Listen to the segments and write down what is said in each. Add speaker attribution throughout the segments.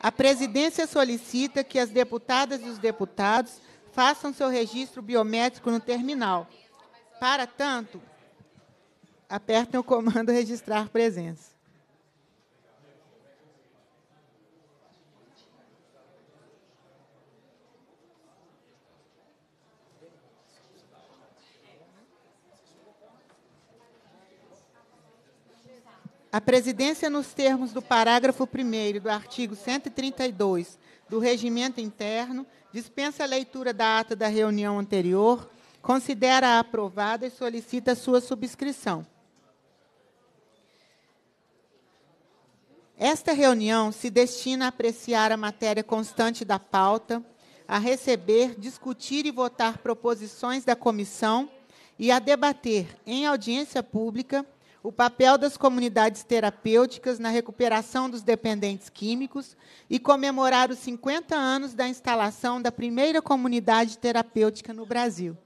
Speaker 1: A presidência solicita que as deputadas e os deputados façam seu registro biométrico no terminal. Para tanto, apertem o comando registrar presença. A presidência, nos termos do parágrafo 1 do artigo 132 do Regimento Interno, dispensa a leitura da ata da reunião anterior, considera-a aprovada e solicita sua subscrição. Esta reunião se destina a apreciar a matéria constante da pauta, a receber, discutir e votar proposições da comissão e a debater, em audiência pública, o papel das comunidades terapêuticas na recuperação dos dependentes químicos e comemorar os 50 anos da instalação da primeira comunidade terapêutica no Brasil.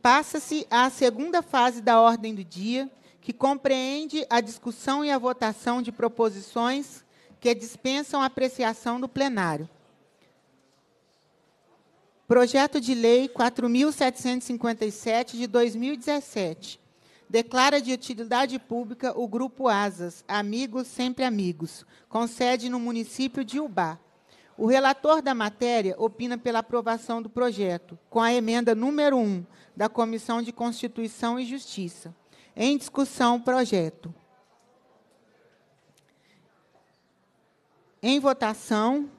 Speaker 1: Passa-se à segunda fase da ordem do dia, que compreende a discussão e a votação de proposições que dispensam a apreciação do plenário. Projeto de Lei 4.757, de 2017. Declara de utilidade pública o Grupo Asas, Amigos Sempre Amigos, com sede no município de Ubá. O relator da matéria opina pela aprovação do projeto, com a emenda número 1 da Comissão de Constituição e Justiça. Em discussão, projeto. Em votação,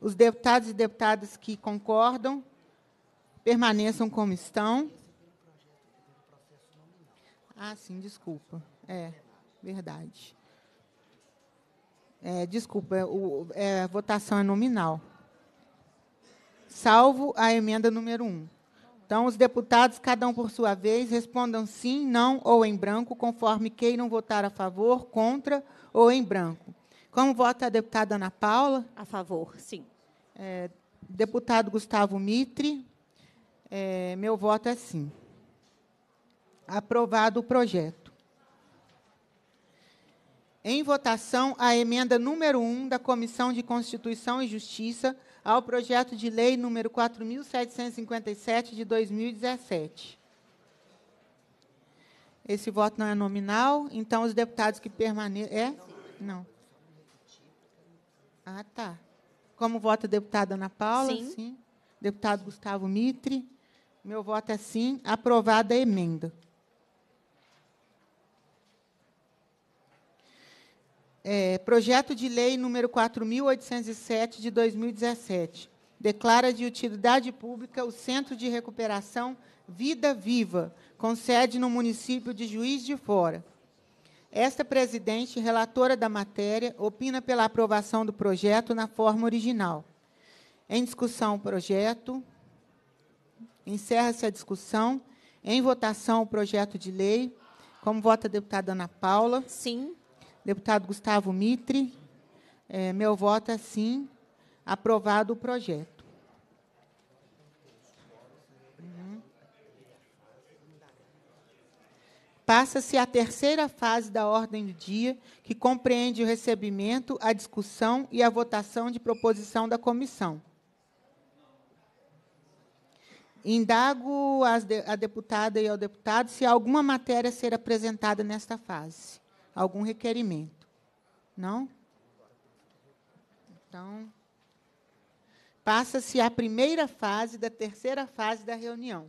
Speaker 1: os deputados e deputadas que concordam permaneçam como estão. Ah, sim, desculpa. É, verdade. É, desculpa, o, é, a votação é nominal. Salvo a emenda número 1. Um. Então, os deputados, cada um por sua vez, respondam sim, não ou em branco, conforme queiram votar a favor, contra ou em branco. Como vota a é deputada Ana Paula? A favor, sim. É, deputado Gustavo Mitre? É, meu voto é sim. Aprovado o projeto. Em votação, a emenda número 1 da Comissão de Constituição e Justiça ao projeto de lei número 4.757 de 2017. Esse voto não é nominal, então os deputados que permanecem. É? Não. Ah, tá. Como vota a é deputada Ana Paula? Sim. sim. Deputado Gustavo Mitre? Meu voto é sim. Aprovada a emenda. É, projeto de lei número 4.807, de 2017. Declara de utilidade pública o Centro de Recuperação Vida Viva, com sede no município de Juiz de Fora. Esta presidente, relatora da matéria, opina pela aprovação do projeto na forma original. Em discussão o projeto. Encerra-se a discussão. Em votação o projeto de lei. Como vota a deputada Ana Paula? Sim. Deputado Gustavo Mitre? É, meu voto é sim. Aprovado o projeto. passa-se a terceira fase da ordem do dia, que compreende o recebimento, a discussão e a votação de proposição da comissão. Indago de, à deputada e ao deputado se alguma matéria ser apresentada nesta fase. Algum requerimento? Não? Então, passa-se a primeira fase da terceira fase da reunião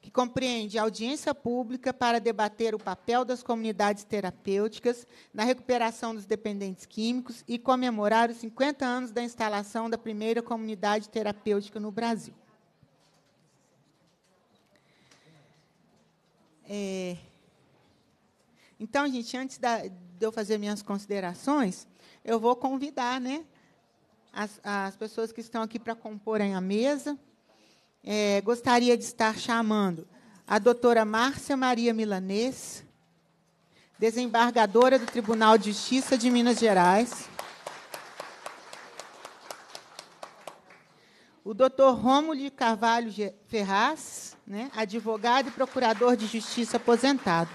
Speaker 1: que compreende audiência pública para debater o papel das comunidades terapêuticas na recuperação dos dependentes químicos e comemorar os 50 anos da instalação da primeira comunidade terapêutica no Brasil. É... Então, gente, antes da, de eu fazer minhas considerações, eu vou convidar né, as, as pessoas que estão aqui para comporem a mesa. É, gostaria de estar chamando a doutora Márcia Maria Milanês, desembargadora do Tribunal de Justiça de Minas Gerais. O doutor Rômulo de Carvalho Ferraz, né, advogado e procurador de justiça aposentado.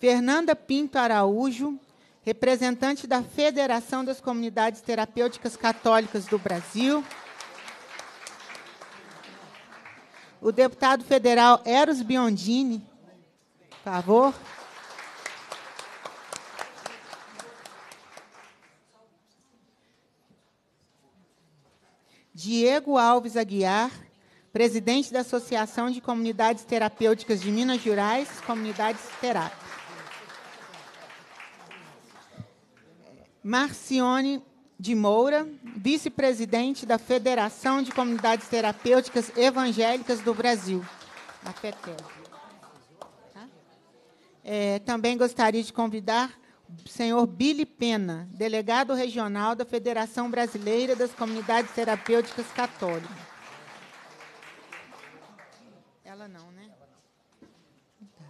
Speaker 1: Fernanda Pinto Araújo, representante da Federação das Comunidades Terapêuticas Católicas do Brasil. O deputado federal Eros Biondini, por favor. Diego Alves Aguiar, presidente da Associação de Comunidades Terapêuticas de Minas Gerais, Comunidades Terap. Marcione de Moura, vice-presidente da Federação de Comunidades Terapêuticas Evangélicas do Brasil, a FETEL. Tá? É, também gostaria de convidar o senhor Billy Pena, delegado regional da Federação Brasileira das Comunidades Terapêuticas Católicas. Ela não, né? Tá.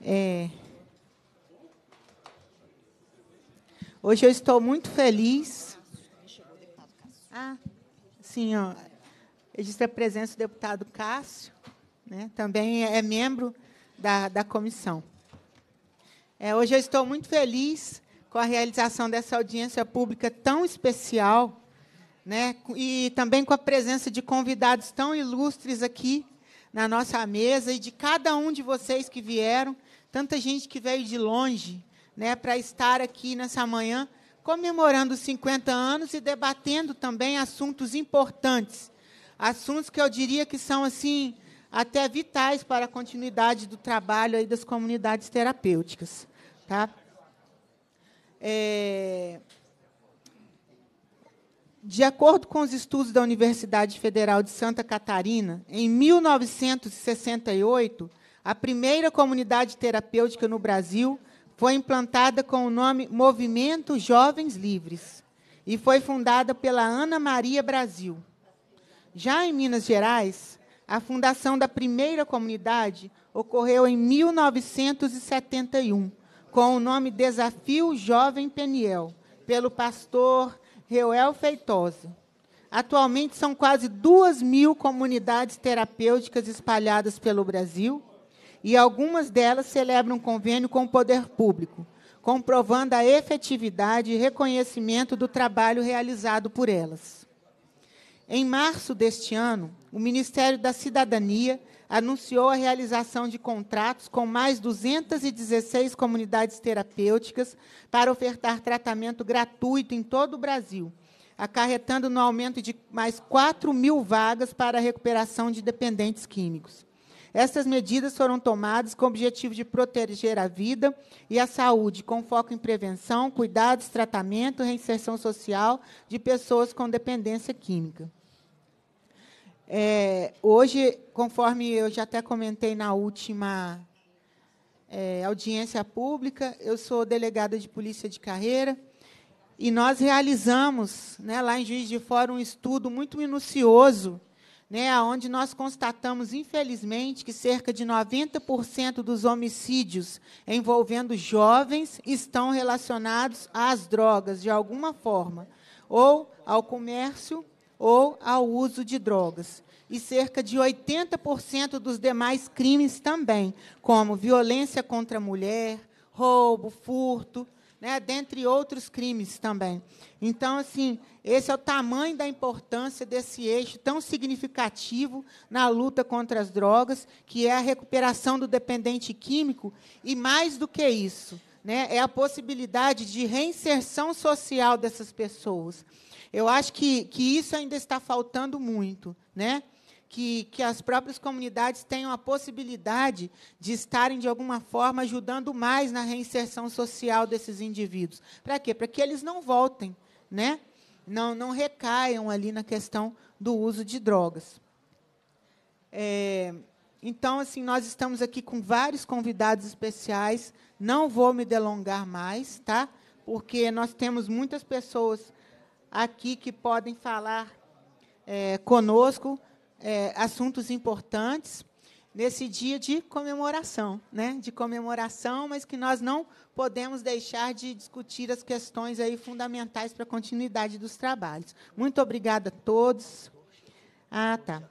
Speaker 1: É, Hoje eu estou muito feliz. Ah, sim, ó, registra a presença do deputado Cássio, né, também é membro da, da comissão. É, hoje eu estou muito feliz com a realização dessa audiência pública tão especial, né, e também com a presença de convidados tão ilustres aqui na nossa mesa e de cada um de vocês que vieram, tanta gente que veio de longe né, para estar aqui nessa manhã comemorando 50 anos e debatendo também assuntos importantes, assuntos que eu diria que são assim até vitais para a continuidade do trabalho aí das comunidades terapêuticas, tá? É... De acordo com os estudos da Universidade Federal de Santa Catarina, em 1968, a primeira comunidade terapêutica no Brasil foi implantada com o nome Movimento Jovens Livres e foi fundada pela Ana Maria Brasil. Já em Minas Gerais, a fundação da primeira comunidade ocorreu em 1971, com o nome Desafio Jovem Peniel, pelo pastor Reuel Feitosa. Atualmente são quase duas mil comunidades terapêuticas espalhadas pelo Brasil e algumas delas celebram convênio com o poder público, comprovando a efetividade e reconhecimento do trabalho realizado por elas. Em março deste ano, o Ministério da Cidadania anunciou a realização de contratos com mais 216 comunidades terapêuticas para ofertar tratamento gratuito em todo o Brasil, acarretando no aumento de mais 4 mil vagas para a recuperação de dependentes químicos. Essas medidas foram tomadas com o objetivo de proteger a vida e a saúde, com foco em prevenção, cuidados, tratamento, reinserção social de pessoas com dependência química. É, hoje, conforme eu já até comentei na última é, audiência pública, eu sou delegada de polícia de carreira e nós realizamos, né, lá em Juiz de Fora, um estudo muito minucioso né, onde nós constatamos, infelizmente, que cerca de 90% dos homicídios envolvendo jovens estão relacionados às drogas, de alguma forma, ou ao comércio ou ao uso de drogas. E cerca de 80% dos demais crimes também, como violência contra a mulher, roubo, furto, né, dentre outros crimes também. Então, assim, esse é o tamanho da importância desse eixo tão significativo na luta contra as drogas, que é a recuperação do dependente químico, e mais do que isso, né, é a possibilidade de reinserção social dessas pessoas. Eu acho que, que isso ainda está faltando muito, né? que, que as próprias comunidades tenham a possibilidade de estarem, de alguma forma, ajudando mais na reinserção social desses indivíduos. Para quê? Para que eles não voltem, né? não, não recaiam ali na questão do uso de drogas. É, então, assim, nós estamos aqui com vários convidados especiais. Não vou me delongar mais, tá? Porque nós temos muitas pessoas aqui que podem falar é, conosco é, assuntos importantes nesse dia de comemoração, né? De comemoração, mas que nós não podemos deixar de discutir as questões aí fundamentais para a continuidade dos trabalhos. Muito obrigada a todos. Ah, tá.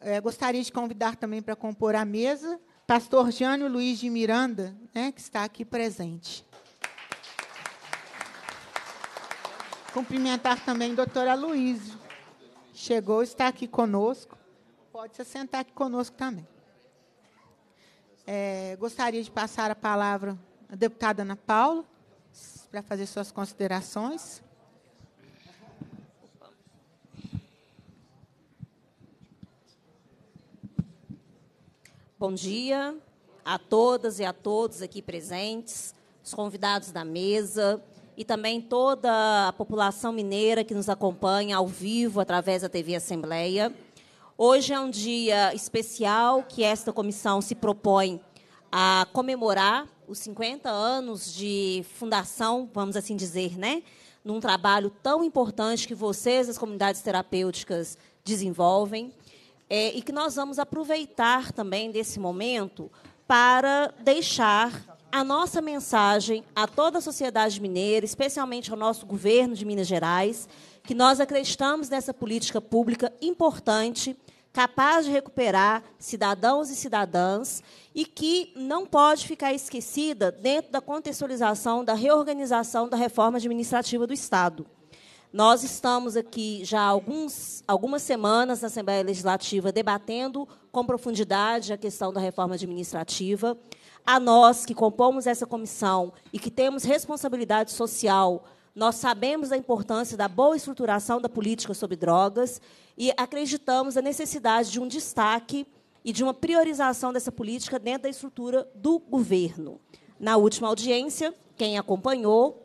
Speaker 1: É, gostaria de convidar também para compor a mesa Pastor Jânio Luiz de Miranda, né, que está aqui presente. Cumprimentar também a doutora Luísio chegou, está aqui conosco. Pode se sentar aqui conosco também. É, gostaria de passar a palavra à deputada Ana Paula para fazer suas considerações.
Speaker 2: Bom dia a todas e a todos aqui presentes, os convidados da mesa, e também toda a população mineira que nos acompanha ao vivo através da TV Assembleia. Hoje é um dia especial que esta comissão se propõe a comemorar os 50 anos de fundação, vamos assim dizer, né? Num trabalho tão importante que vocês, as comunidades terapêuticas, desenvolvem. É, e que nós vamos aproveitar também desse momento para deixar a nossa mensagem a toda a sociedade mineira, especialmente ao nosso governo de Minas Gerais, que nós acreditamos nessa política pública importante, capaz de recuperar cidadãos e cidadãs e que não pode ficar esquecida dentro da contextualização da reorganização da reforma administrativa do Estado. Nós estamos aqui já há alguns, algumas semanas na Assembleia Legislativa debatendo com profundidade a questão da reforma administrativa a nós que compomos essa comissão e que temos responsabilidade social, nós sabemos da importância da boa estruturação da política sobre drogas e acreditamos na necessidade de um destaque e de uma priorização dessa política dentro da estrutura do governo. Na última audiência, quem acompanhou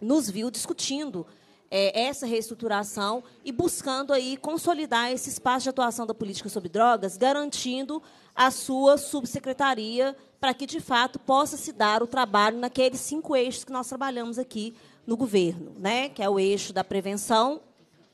Speaker 2: nos viu discutindo é, essa reestruturação e buscando aí consolidar esse espaço de atuação da política sobre drogas, garantindo a sua subsecretaria para que, de fato, possa se dar o trabalho naqueles cinco eixos que nós trabalhamos aqui no governo, né? que é o eixo da prevenção,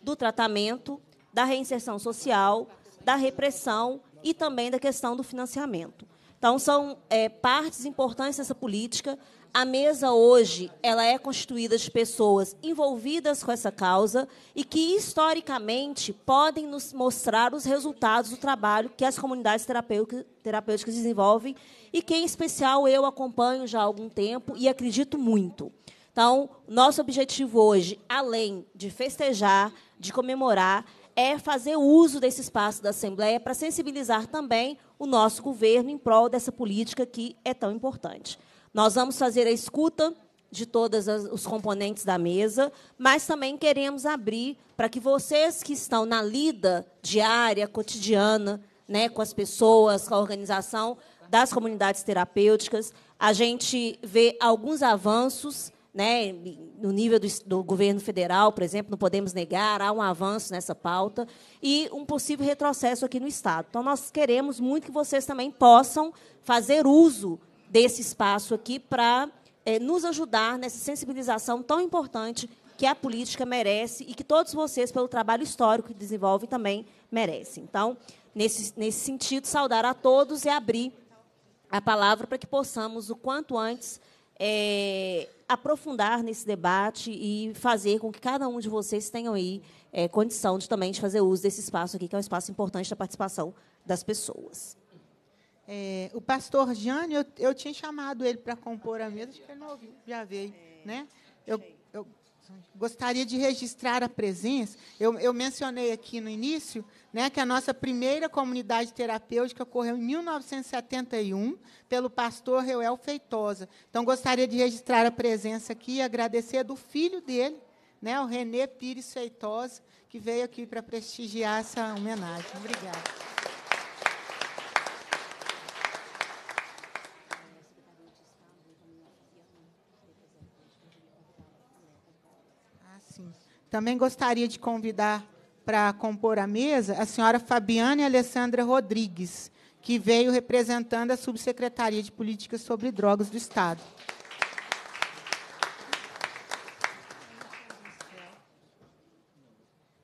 Speaker 2: do tratamento, da reinserção social, da repressão e também da questão do financiamento. Então, são é, partes importantes dessa política. A mesa hoje ela é constituída de pessoas envolvidas com essa causa e que historicamente podem nos mostrar os resultados do trabalho que as comunidades terapêuticas desenvolvem e que em especial eu acompanho já há algum tempo e acredito muito. Então, nosso objetivo hoje, além de festejar, de comemorar, é fazer uso desse espaço da Assembleia para sensibilizar também o nosso governo em prol dessa política que é tão importante. Nós vamos fazer a escuta de todos os componentes da mesa, mas também queremos abrir para que vocês que estão na lida diária, cotidiana, né, com as pessoas, com a organização das comunidades terapêuticas, a gente vê alguns avanços né, no nível do, do, governo federal, por exemplo, não podemos negar, há um avanço nessa pauta, e um possível retrocesso aqui no Estado. Então, nós queremos muito que vocês também possam fazer uso desse espaço aqui para é, nos ajudar nessa sensibilização tão importante que a política merece e que todos vocês, pelo trabalho histórico que desenvolvem, também merecem. Então, nesse, nesse sentido, saudar a todos e abrir a palavra para que possamos, o quanto antes, é, aprofundar nesse debate e fazer com que cada um de vocês tenha aí é, condição de também de fazer uso desse espaço aqui, que é um espaço importante da participação das pessoas.
Speaker 1: É, o pastor Jânio, eu, eu, tinha chamado ele para compor a mesa, acho que ele não ouviu, já veio. É, né? Eu, eu, gostaria de registrar a presença. Eu, eu mencionei aqui no início né, que a nossa primeira comunidade terapêutica ocorreu em 1971, pelo pastor Reuel Feitosa. Então, gostaria de registrar a presença aqui e agradecer do filho dele, né, o Renê Pires Feitosa, que veio aqui para prestigiar essa homenagem. Obrigada. Também gostaria de convidar para compor a mesa a senhora Fabiana e Alessandra Rodrigues, que veio representando a Subsecretaria de Políticas sobre Drogas do Estado.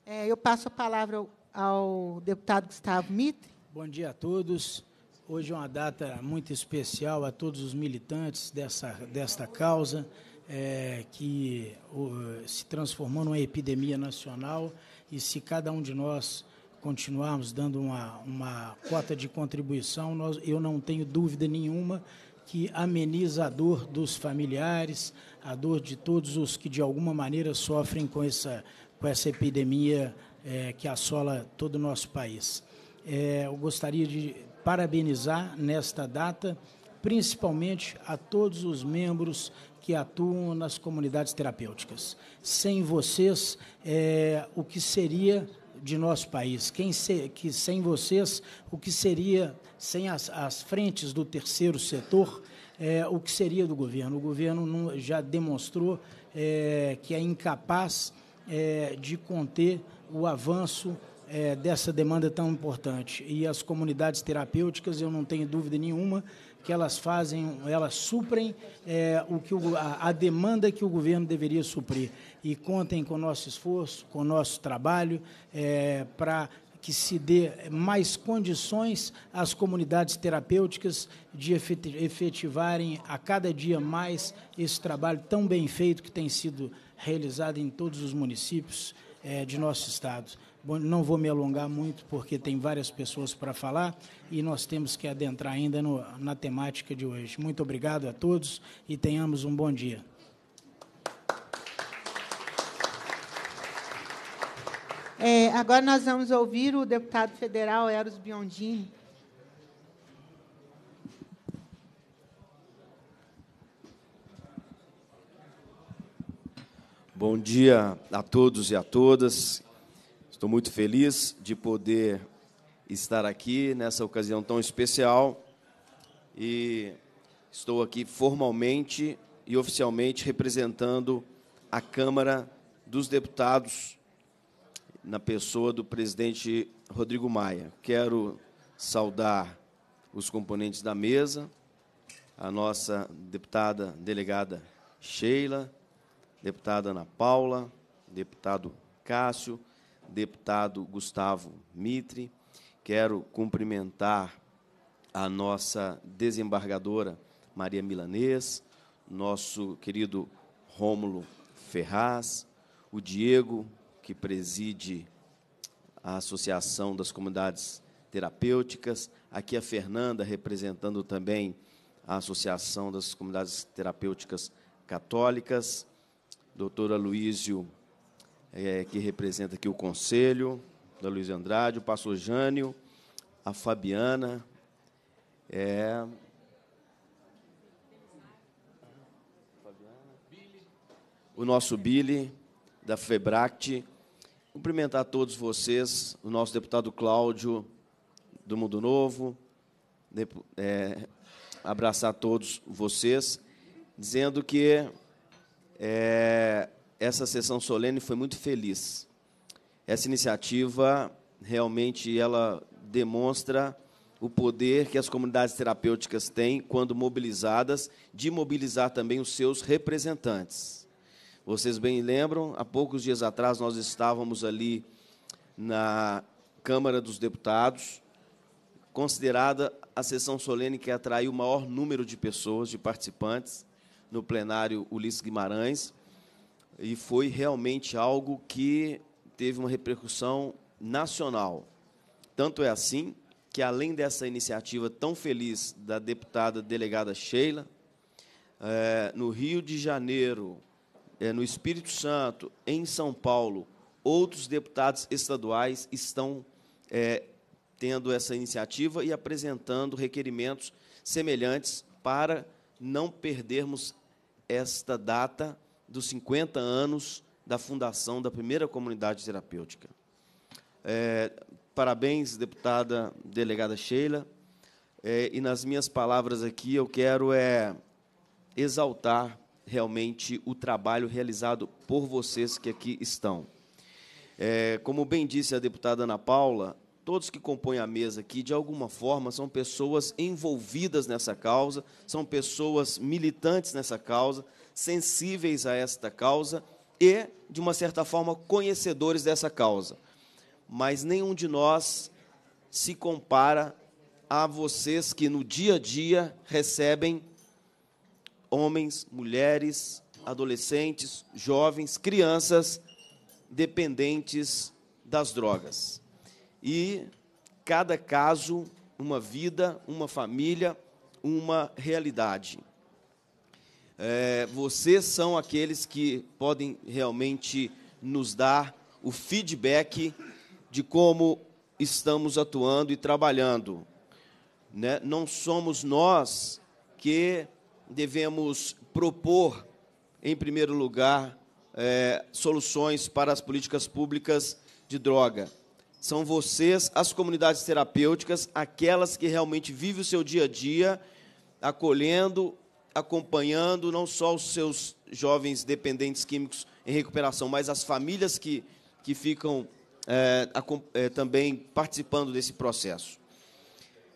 Speaker 1: É, eu passo a palavra ao, deputado Gustavo Mitre. Bom dia a todos. Hoje é
Speaker 3: uma data muito especial a todos os militantes dessa, desta causa é, que o, se transformou numa epidemia nacional e se cada um de nós continuarmos dando uma, uma cota de contribuição, nós, eu não tenho dúvida nenhuma que ameniza a dor dos familiares, a dor de todos os que de alguma maneira sofrem com essa, com essa epidemia é, que assola todo o nosso país. É, eu gostaria de parabenizar nesta data, principalmente a todos os membros que atuam nas comunidades terapêuticas. Sem vocês, é, o que seria de nosso país? Quem se, que sem vocês, o que seria sem as, as frentes do terceiro setor? É, o que seria do governo? O governo não, já demonstrou é, que é incapaz é, de conter o avanço é, dessa demanda tão importante. E as comunidades terapêuticas, eu não tenho dúvida nenhuma, que elas fazem, elas suprem é, o que o, a, a, demanda que o governo deveria suprir. E contem com o nosso esforço, com o nosso trabalho, é, para que se dê mais condições às comunidades terapêuticas de efetivarem a cada dia mais esse trabalho tão bem feito que tem sido realizado em todos os municípios é, de nosso Estado. Bom, não vou me alongar muito porque tem várias pessoas para falar e nós temos que adentrar ainda no, na temática de hoje. Muito obrigado a todos e tenhamos um bom dia.
Speaker 1: É, agora nós vamos ouvir o deputado federal Eros Biondini.
Speaker 4: Bom dia a todos e a todas. Estou muito feliz de poder estar aqui nessa ocasião tão especial e estou aqui formalmente e oficialmente representando a Câmara dos Deputados na pessoa do presidente Rodrigo Maia. Quero saudar os componentes da mesa, a nossa deputada delegada Sheila, deputada Ana Paula, deputado Cássio, deputado Gustavo Mitre, quero cumprimentar a nossa desembargadora Maria Milanês, nosso querido Rômulo Ferraz, o Diego, que preside a Associação das Comunidades Terapêuticas, aqui a Fernanda, representando também a Associação das Comunidades Terapêuticas Católicas, doutora Luísio é, que representa aqui o Conselho, da Luiz Andrade, o pastor Jânio, a Fabiana. É... O nosso Billy, da Febract. Cumprimentar todos vocês, o nosso deputado Cláudio, do Mundo Novo. é, abraçar todos vocês, dizendo que é, essa sessão solene foi muito feliz. Essa iniciativa realmente ela demonstra o poder que as comunidades terapêuticas têm quando mobilizadas de mobilizar também os seus representantes. Vocês bem lembram, há poucos dias atrás nós estávamos ali na Câmara dos Deputados, considerada a sessão solene que atraiu o maior número de pessoas, de participantes, no plenário Ulisses Guimarães e foi realmente algo que teve uma repercussão nacional. Tanto é assim que, além dessa iniciativa tão feliz da deputada delegada Sheila, é, no Rio de Janeiro, é, no Espírito Santo, em São Paulo, outros deputados estaduais estão é, tendo essa iniciativa e apresentando requerimentos semelhantes para não perdermos esta data dos 50 anos da fundação da primeira comunidade terapêutica. É, parabéns, deputada delegada Sheila. É, e nas minhas palavras aqui, eu quero é, exaltar realmente o trabalho realizado por vocês que aqui estão. É, como bem disse a deputada Ana Paula, todos que compõem a mesa aqui, de alguma forma, são pessoas envolvidas nessa causa, são pessoas militantes nessa causa, sensíveis a esta causa e, de uma certa forma, conhecedores dessa causa. Mas nenhum de nós se compara a vocês que no dia a dia recebem homens, mulheres, adolescentes, jovens, crianças dependentes das drogas. E cada caso, uma vida, uma família, uma realidade. É, vocês são aqueles que podem realmente nos dar o feedback de como estamos atuando e trabalhando. Né? Não somos nós que devemos propor, em primeiro lugar, é, soluções para as políticas públicas de droga. São vocês, as comunidades terapêuticas, aquelas que realmente vivem o seu dia a dia acolhendo acompanhando não só os seus jovens dependentes químicos em recuperação, mas as famílias que, que ficam é, é, também participando desse processo.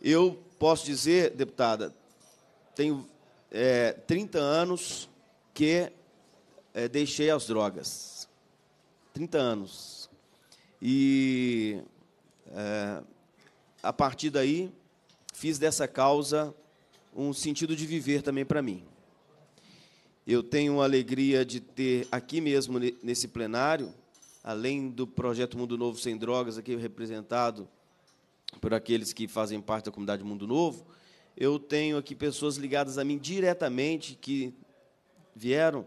Speaker 4: Eu posso dizer, deputada, tenho é, 30 anos que é, deixei as drogas. 30 anos. E, é, a partir daí, fiz dessa causa um sentido de viver também para mim. Eu tenho a alegria de ter aqui mesmo nesse plenário, além do projeto Mundo Novo Sem Drogas, aqui representado por aqueles que fazem parte da comunidade Mundo Novo, eu tenho aqui pessoas ligadas a mim diretamente que vieram,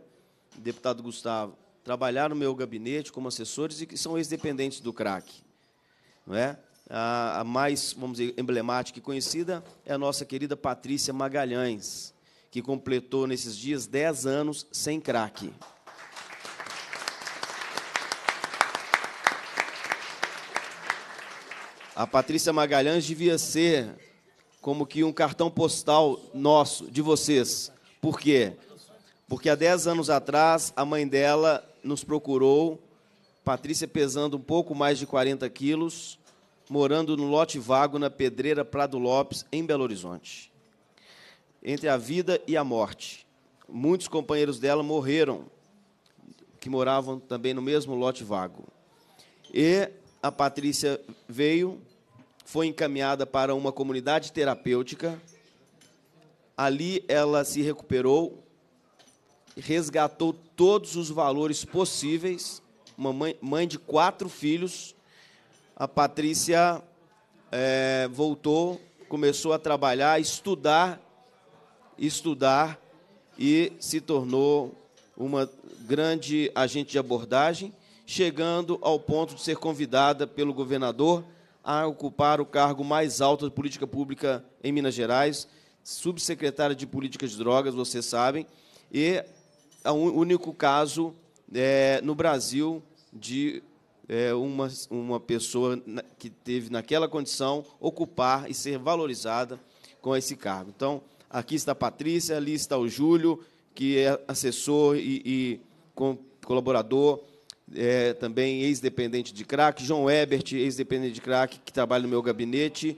Speaker 4: deputado Gustavo, trabalhar no meu gabinete como assessores e que são ex-dependentes do crack. Não é? a, mais, vamos dizer, emblemática e conhecida é a nossa querida Patrícia Magalhães, que completou nesses dias 10 anos sem crack. A Patrícia Magalhães devia ser como que um cartão postal nosso, de vocês. Por quê? Porque há 10 anos atrás, a mãe dela nos procurou, Patrícia pesando um pouco mais de 40 quilos, morando no lote vago na Pedreira Prado Lopes, em Belo Horizonte. Entre a vida e a morte. Muitos companheiros dela morreram, que moravam também no mesmo lote vago. E a Patrícia veio, foi encaminhada para uma comunidade terapêutica. Ali ela se recuperou, resgatou todos os valores possíveis. Uma mãe, mãe de quatro filhos, a Patrícia é, voltou, começou a trabalhar, estudar, estudar e se tornou uma grande agente de abordagem, chegando ao ponto de ser convidada pelo governador a ocupar o cargo mais alto de política pública em Minas Gerais, subsecretária de Políticas de Drogas, vocês sabem, e é o único caso é, no Brasil de é, uma, uma pessoa que teve naquela condição ocupar e ser valorizada com esse cargo. Então, aqui está a Patrícia, ali está o Júlio, que é assessor e, e com, colaborador, é, também ex-dependente de crack, João Ebert, ex-dependente de crack, que trabalha no meu gabinete.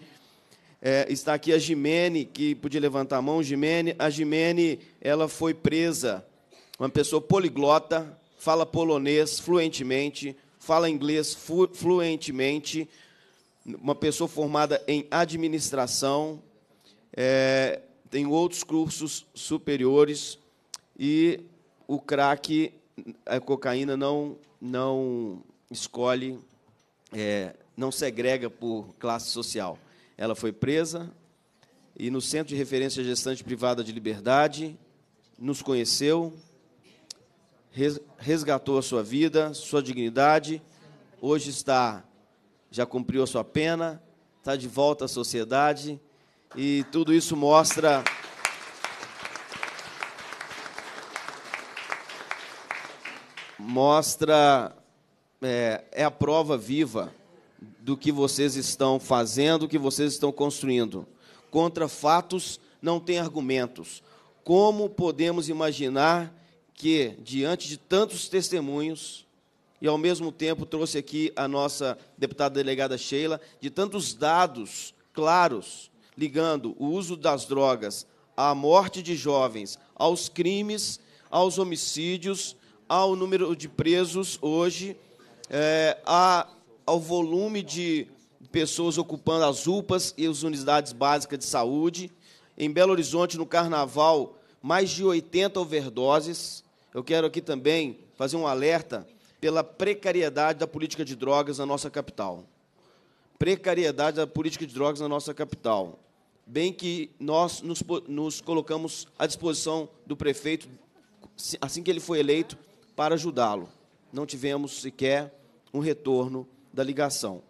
Speaker 4: É, está aqui a Gimene, que podia levantar a mão, Jimene A Gimene, ela foi presa, uma pessoa poliglota, fala polonês fluentemente, fala inglês fluentemente, uma pessoa formada em administração, é, tem outros cursos superiores e o crack, a cocaína não não escolhe, é, não segrega por classe social. Ela foi presa e no Centro de Referência Gestante Privada de Liberdade nos conheceu, resgatou a sua vida, sua dignidade, hoje está, já cumpriu a sua pena, está de volta à sociedade e tudo isso mostra. Mostra, é, é a prova viva do que vocês estão fazendo, do que vocês estão construindo. Contra fatos não tem argumentos. Como podemos imaginar que, diante de tantos testemunhos, e ao mesmo tempo trouxe aqui a nossa deputada delegada Sheila, de tantos dados claros ligando o uso das drogas à morte de jovens, aos crimes, aos homicídios, ao número de presos hoje, é, a, ao volume de pessoas ocupando as UPAs e as unidades básicas de saúde. Em Belo Horizonte, no Carnaval, mais de 80 overdoses eu quero aqui também fazer um alerta pela precariedade da política de drogas na nossa capital. Precariedade da política de drogas na nossa capital. Bem que nós nos, nos colocamos à disposição do prefeito, assim que ele foi eleito, para ajudá-lo. Não tivemos sequer um retorno da ligação.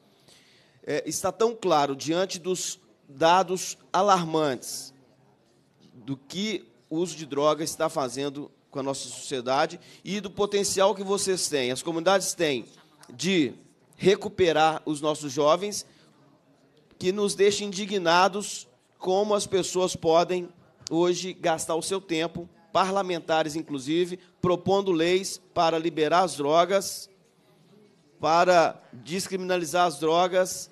Speaker 4: É, está tão claro, diante dos dados alarmantes, do que o uso de drogas está fazendo com a nossa sociedade e do potencial que vocês têm, as comunidades têm, de recuperar os nossos jovens, que nos deixa indignados como as pessoas podem hoje gastar o seu tempo, parlamentares inclusive, propondo leis para liberar as drogas, para descriminalizar as drogas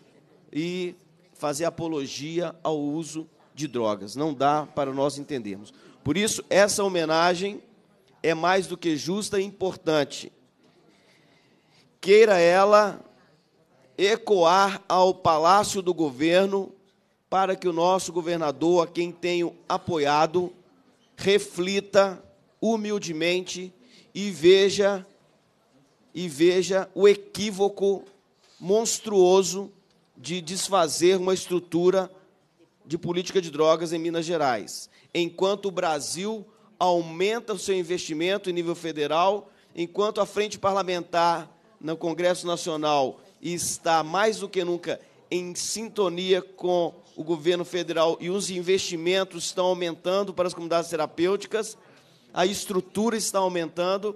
Speaker 4: e fazer apologia ao uso de drogas. Não dá para nós entendermos. Por isso, essa homenagem é mais do que justa e importante. Queira ela ecoar ao Palácio do Governo para que o nosso governador, a quem tenho apoiado, reflita humildemente e veja e veja o equívoco monstruoso de desfazer uma estrutura de política de drogas em Minas Gerais, enquanto o Brasil aumenta o seu investimento em nível federal, enquanto a frente parlamentar no Congresso Nacional está mais do que nunca em sintonia com o governo federal e os investimentos estão aumentando para as comunidades terapêuticas, a estrutura está aumentando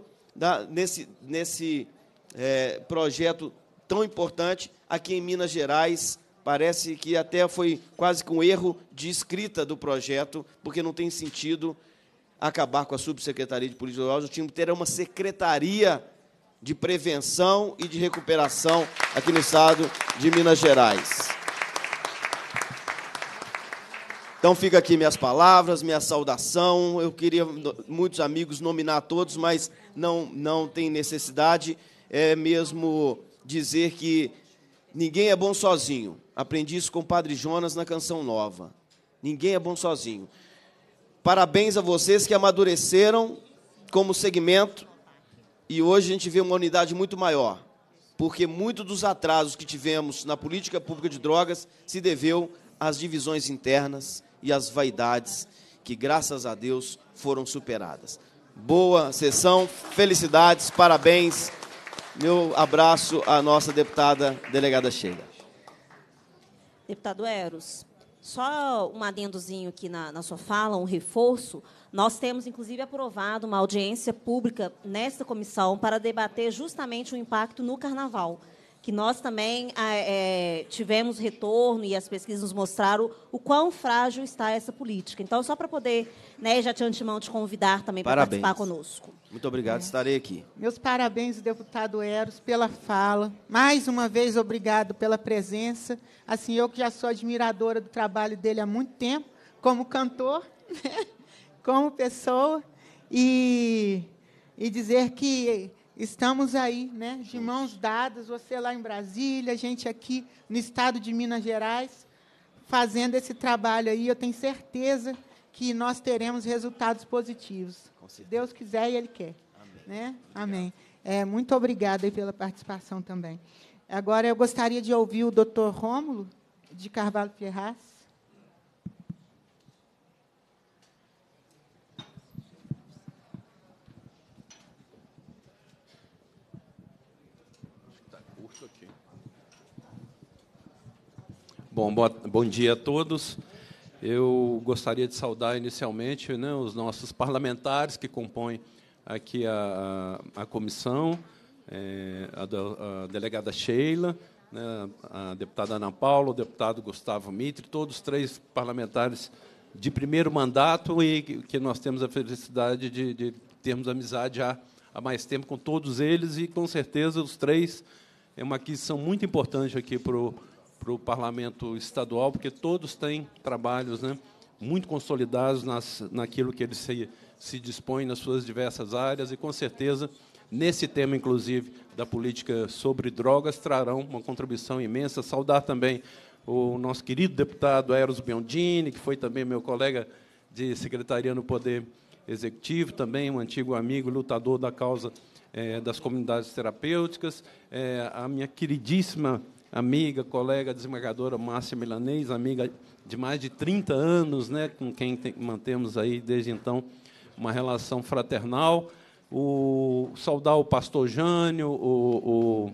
Speaker 4: nesse, nesse é, projeto tão importante aqui em Minas Gerais. Parece que até foi quase com um erro de escrita do projeto, porque não tem sentido acabar com a subsecretaria de política rural, tinha que ter uma secretaria de prevenção e de recuperação aqui no estado de Minas Gerais. Então fica aqui minhas palavras, minha saudação. Eu queria muitos amigos nominar todos, mas não não tem necessidade. É mesmo dizer que ninguém é bom sozinho. Aprendi isso com o Padre Jonas na Canção Nova. Ninguém é bom sozinho. Parabéns a vocês que amadureceram como segmento e hoje a gente vê uma unidade muito maior, porque muito dos atrasos que tivemos na política pública de drogas se deveu às divisões internas e às vaidades que, graças a Deus, foram superadas. Boa sessão, felicidades, parabéns. Meu abraço à nossa deputada delegada Sheila.
Speaker 2: Deputado Eros, só um adendozinho aqui na, na sua fala, um reforço. Nós temos, inclusive, aprovado uma audiência pública nesta comissão para debater justamente o impacto no Carnaval que nós também ah, é, tivemos retorno e as pesquisas nos mostraram o quão frágil está essa política. Então, só para poder, né, já de antemão, te convidar também para participar conosco.
Speaker 4: Muito obrigado, é. estarei aqui.
Speaker 1: Meus parabéns, deputado Eros, pela fala. Mais uma vez, obrigado pela presença. Assim, eu que já sou admiradora do trabalho dele há muito tempo, como cantor, né, como pessoa, e, e dizer que estamos aí, né, de mãos dadas, você lá em Brasília, a gente aqui no estado de Minas Gerais, fazendo esse trabalho aí. Eu tenho certeza que nós teremos resultados positivos. Deus quiser e Ele quer. Amém. Né? Amém. É, muito obrigada pela participação também. Agora eu gostaria de ouvir o doutor Rômulo de Carvalho Ferraz.
Speaker 5: Bom, bo bom dia a todos. Eu gostaria de saudar inicialmente né, os nossos parlamentares que compõem aqui a, a, comissão, é, a, a, delegada Sheila, né, a deputada Ana Paula, o deputado Gustavo Mitre, todos três parlamentares de primeiro mandato e que nós temos a felicidade de, de termos amizade há, há mais tempo com todos eles e, com certeza, os três é uma aquisição muito importante aqui para o para o parlamento estadual, porque todos têm trabalhos né, muito consolidados nas, naquilo que eles se, se dispõem nas suas diversas áreas e, com certeza, nesse tema, inclusive, da política sobre drogas, trarão uma contribuição imensa. Saudar também o nosso querido deputado Eros Biondini, que foi também meu colega de secretaria no Poder Executivo, também um antigo amigo, lutador da causa eh, das comunidades terapêuticas, eh, a minha queridíssima amiga, colega desembargadora Márcia Milanês, amiga de mais de 30 anos, né, com quem tem, mantemos aí desde então uma relação fraternal. O, saudar o pastor Jânio, o,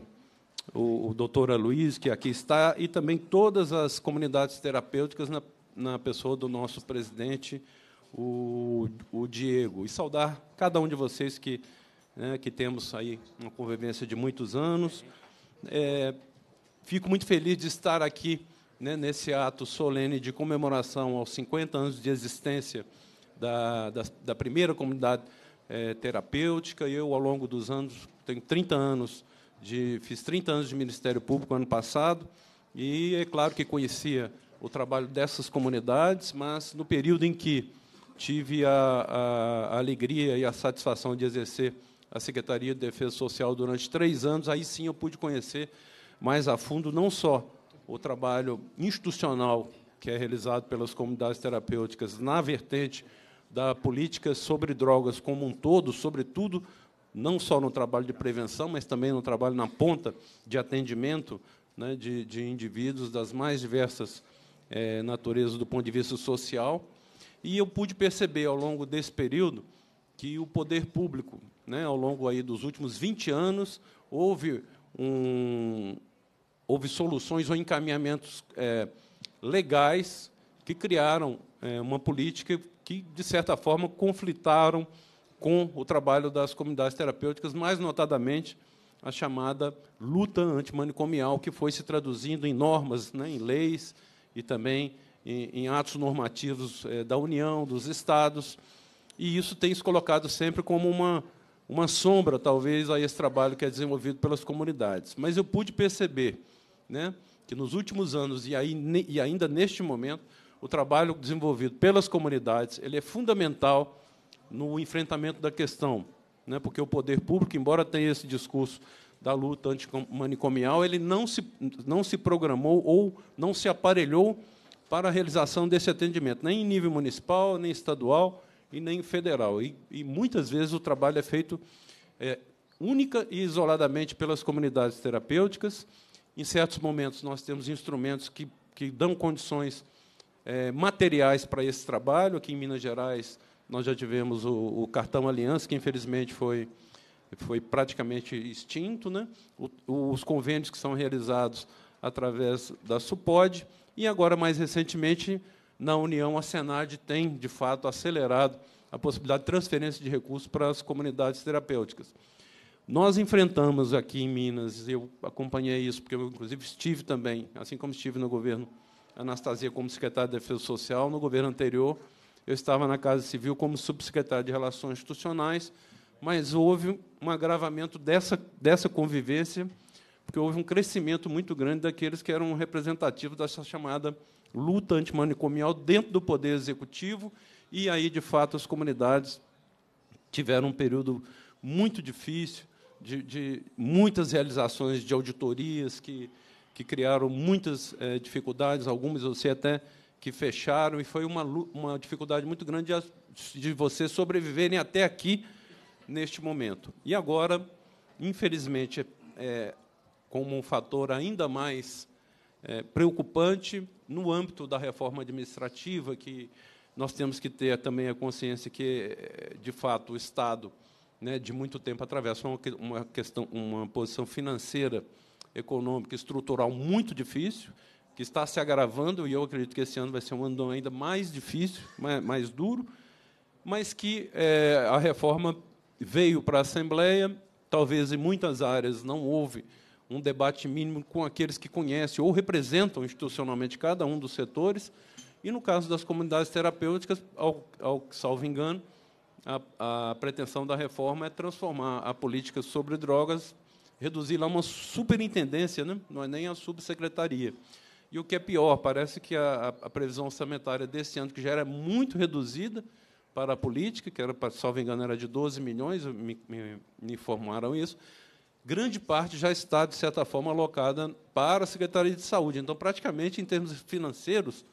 Speaker 5: o, o, o doutor Luiz, que aqui está, e também todas as comunidades terapêuticas na, na pessoa do nosso presidente, o, o Diego. E saudar cada um de vocês que, né, que temos aí uma convivência de muitos anos. É, Fico muito feliz de estar aqui né, nesse ato solene de comemoração aos 50 anos de existência da, da, da primeira comunidade é, terapêutica. Eu, ao longo dos anos, tenho 30 anos de, fiz 30 anos de Ministério Público ano passado, e é claro que conhecia o trabalho dessas comunidades, mas no período em que tive a, a, a alegria e a satisfação de exercer a Secretaria de Defesa Social durante três anos, aí sim eu pude conhecer mais a fundo não só o trabalho institucional que é realizado pelas comunidades terapêuticas na vertente da política sobre drogas como um todo, sobretudo não só no trabalho de prevenção, mas também no trabalho na ponta de atendimento né, de, de, indivíduos das mais diversas é, naturezas do ponto de vista social. E eu pude perceber ao longo desse período que o poder público, né, ao longo aí dos últimos 20 anos, houve um, houve soluções ou encaminhamentos é, legais que criaram é, uma política que, de certa forma, conflitaram com o trabalho das comunidades terapêuticas, mais notadamente a chamada luta antimanicomial, que foi se traduzindo em normas, né, em leis e também em, em atos normativos é, da União, dos Estados. E isso tem se colocado sempre como uma, uma sombra, talvez, a esse trabalho que é desenvolvido pelas comunidades. Mas eu pude perceber né, que nos últimos anos e, aí, e ainda neste momento, o trabalho desenvolvido pelas comunidades ele é fundamental no enfrentamento da questão, né, porque o poder público, embora tenha esse discurso da luta antimanicomial, ele não se, não se programou ou não se aparelhou para a realização desse atendimento, nem em nível municipal, nem estadual e nem federal. E, e muitas vezes o trabalho é feito é, única e isoladamente pelas comunidades terapêuticas, em certos momentos, nós temos instrumentos que, que dão condições é, materiais para esse trabalho. Aqui em Minas Gerais, nós já tivemos o, o cartão Aliança, que infelizmente foi, foi praticamente extinto. Né? O, os convênios que são realizados através da SUPOD. E agora, mais recentemente, na União, a Senad tem, de fato, acelerado a possibilidade de transferência de recursos para as comunidades terapêuticas. Nós enfrentamos aqui em Minas, eu acompanhei isso, porque eu, inclusive, estive também, assim como estive no governo Anastasia como secretário de Defesa Social, no governo anterior eu estava na Casa Civil como subsecretário de Relações Institucionais, mas houve um agravamento dessa, dessa convivência, porque houve um crescimento muito grande daqueles que eram representativos dessa chamada luta antimanicomial dentro do Poder Executivo, e aí, de fato, as comunidades tiveram um período muito difícil, de, de muitas realizações de auditorias que, que criaram muitas é, dificuldades, algumas eu sei até que fecharam, e foi uma, uma dificuldade muito grande de, de vocês sobreviverem até aqui, neste momento. E agora, infelizmente, é, como um fator ainda mais é, preocupante, no âmbito da reforma administrativa, que nós temos que ter também a consciência que, eh, de fato, o Estado né, de muito tempo atravessa uma, uma questão, uma posição financeira, econômica, estrutural muito difícil, que está se agravando e eu acredito que esse ano vai ser um ano ainda mais difícil, mais, mais duro, mas que é, a reforma veio para a Assembleia, talvez em muitas áreas não houve um debate mínimo com aqueles que conhecem ou representam institucionalmente cada um dos setores. E no caso das comunidades terapêuticas, ao, ao salvo engano, a, a pretensão da reforma é transformar a política sobre drogas, reduzir lá uma superintendência, né? não é nem a subsecretaria. E o que é pior, parece que a, a previsão orçamentária desse ano, que já era muito reduzida para a política, que era, me engano, era de 12 milhões, me, me, me informaram isso, grande parte já está, de certa forma, alocada para a Secretaria de Saúde. Então, praticamente, em termos financeiros,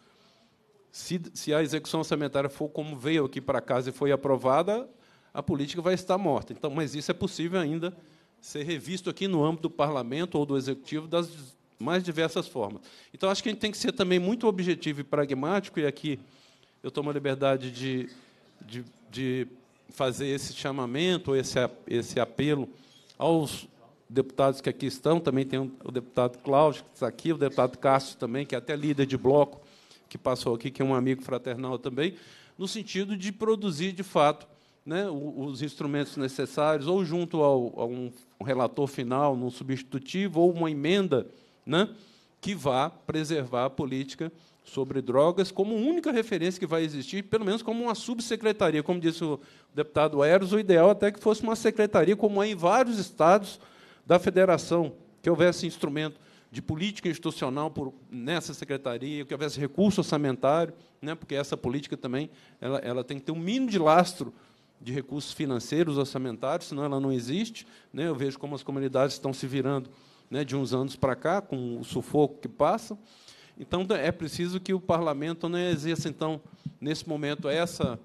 Speaker 5: se, se a execução orçamentária for como veio aqui para casa e foi aprovada, a política vai estar morta. Então, mas isso é possível ainda ser revisto aqui no âmbito do parlamento ou do executivo das mais diversas formas. Então, acho que a gente tem que ser também muito objetivo e pragmático, e aqui eu tomo a liberdade de, de, de fazer esse chamamento, esse, esse apelo aos deputados que aqui estão, também tem o deputado Cláudio, que está aqui, o deputado Cássio também, que é até líder de bloco que passou aqui, que é um amigo fraternal também, no sentido de produzir, de fato, né, os instrumentos necessários, ou junto ao, a um relator final, num substitutivo, ou uma emenda né, que vá preservar a política sobre drogas como única referência que vai existir, pelo menos como uma subsecretaria. Como disse o deputado Eros, o ideal até que fosse uma secretaria, como é em vários estados da federação, que houvesse instrumento de política institucional por, nessa secretaria, que houvesse recurso orçamentário, né, porque essa política também ela, ela tem que ter um mínimo de lastro de recursos financeiros orçamentários, senão ela não existe. Né, eu vejo como as comunidades estão se virando né, de uns anos para cá, com o sufoco que passa, Então, é preciso que o parlamento né, exerça, então, nesse momento, essa,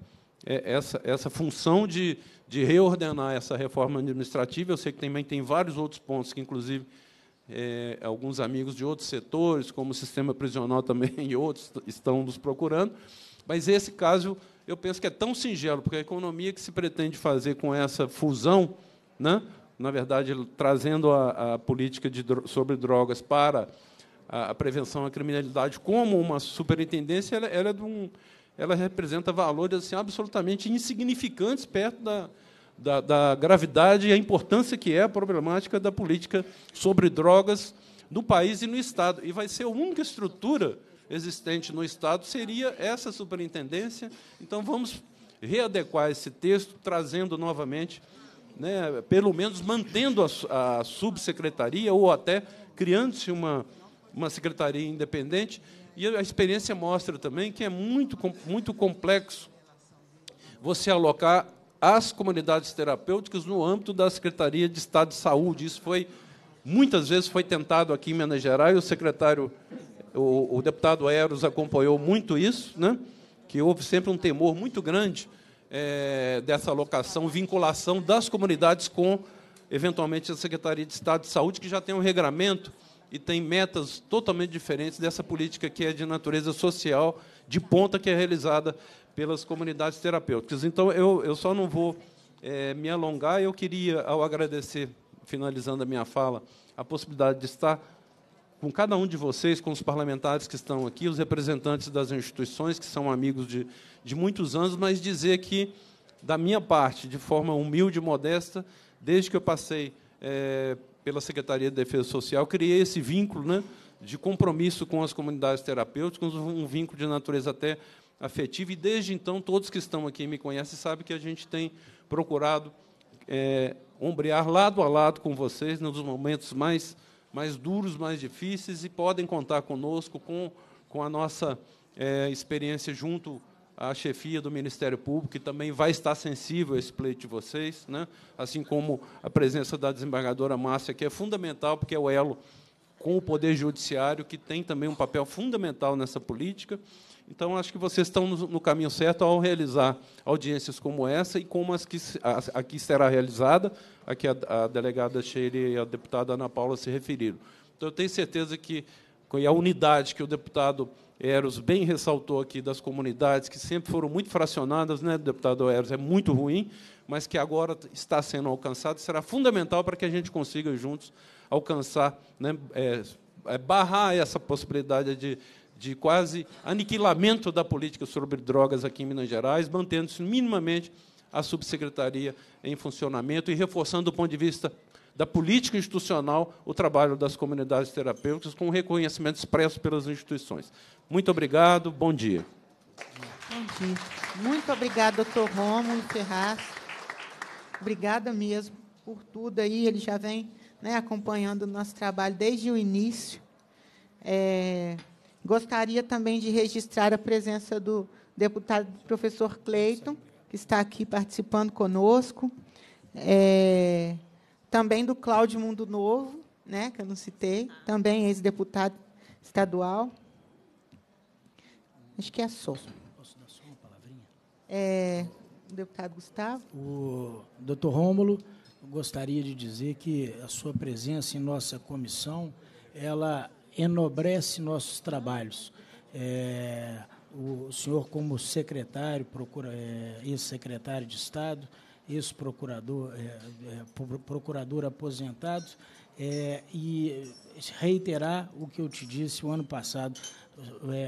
Speaker 5: é, essa, essa função de, de reordenar essa reforma administrativa. Eu sei que também tem vários outros pontos que, inclusive, é, alguns amigos de outros setores, como o sistema prisional também e outros estão nos procurando, mas esse caso eu penso que é tão singelo, porque a economia que se pretende fazer com essa fusão, né, na verdade, trazendo a, a política de, sobre drogas para a, a, prevenção à criminalidade como uma superintendência, ela, ela, é um, ela representa valores assim, absolutamente insignificantes perto da, da, da gravidade e a importância que é a problemática da política sobre drogas no país e no Estado. E vai ser a única estrutura existente no Estado, seria essa superintendência. Então, vamos readequar esse texto, trazendo novamente, né, pelo menos mantendo a, a subsecretaria ou até criando-se uma, uma secretaria independente. E a experiência mostra também que é muito, muito complexo você alocar as comunidades terapêuticas no âmbito da Secretaria de Estado de Saúde. Isso foi muitas vezes foi tentado aqui em Minas Gerais. O secretário, o, o deputado Eros acompanhou muito isso, né? Que houve sempre um temor muito grande é, dessa alocação, vinculação das comunidades com eventualmente a Secretaria de Estado de Saúde, que já tem um regramento e tem metas totalmente diferentes dessa política que é de natureza social de ponta que é realizada pelas comunidades terapêuticas. Então, eu, eu só não vou é, me alongar. Eu queria, ao agradecer, finalizando a minha fala, a possibilidade de estar com cada um de vocês, com os parlamentares que estão aqui, os representantes das instituições, que são amigos de, de muitos anos, mas dizer que, da minha parte, de forma humilde e modesta, desde que eu passei é, pela Secretaria de Defesa Social, criei esse vínculo né, de compromisso com as comunidades terapêuticas, um vínculo de natureza até afetiva, e desde então todos que estão aqui me conhecem sabem que a gente tem procurado é, ombrear lado a lado com vocês nos momentos mais, mais duros, mais difíceis, e podem contar conosco, com, com a nossa é, experiência junto à chefia do Ministério Público, que também vai estar sensível a esse pleito de vocês, né? assim como a presença da desembargadora Márcia, que é fundamental, porque é o elo com o Poder Judiciário, que tem também um papel fundamental nessa política, então, acho que vocês estão no caminho certo ao realizar audiências como essa e como as que aqui será realizada, a que a, delegada Sheila e a deputada Ana Paula se referiram. Então, eu tenho certeza que a unidade que o deputado Eros bem ressaltou aqui das comunidades, que sempre foram muito fracionadas, né, deputado Eros, é muito ruim, mas que agora está sendo alcançado, será fundamental para que a gente consiga juntos alcançar, né, é, é barrar essa possibilidade de de quase aniquilamento da política sobre drogas aqui em Minas Gerais, mantendo-se minimamente a subsecretaria em funcionamento e reforçando do ponto de vista da política institucional o trabalho das comunidades terapêuticas com reconhecimento expresso pelas instituições. Muito obrigado, bom dia.
Speaker 1: Bom dia. Muito obrigado, doutor Romulo Ferraz. Obrigada mesmo por tudo aí. Ele já vem né, acompanhando o nosso trabalho desde o início. É, Gostaria também de registrar a presença do deputado professor Cleiton, que está aqui participando conosco, é, também do Cláudio Mundo Novo, né, que eu não citei, também ex-deputado estadual. Acho que é só.
Speaker 3: Posso dar só uma palavrinha?
Speaker 1: É, o deputado Gustavo.
Speaker 3: O doutor Rômulo,
Speaker 1: gostaria de
Speaker 3: dizer que a sua presença em nossa comissão, ela enobrece nossos trabalhos. É, o senhor, como secretário, procura, é, ex-secretário de Estado, ex-procurador, é, é, procurador aposentado, é, e reiterar o que eu te disse o ano passado,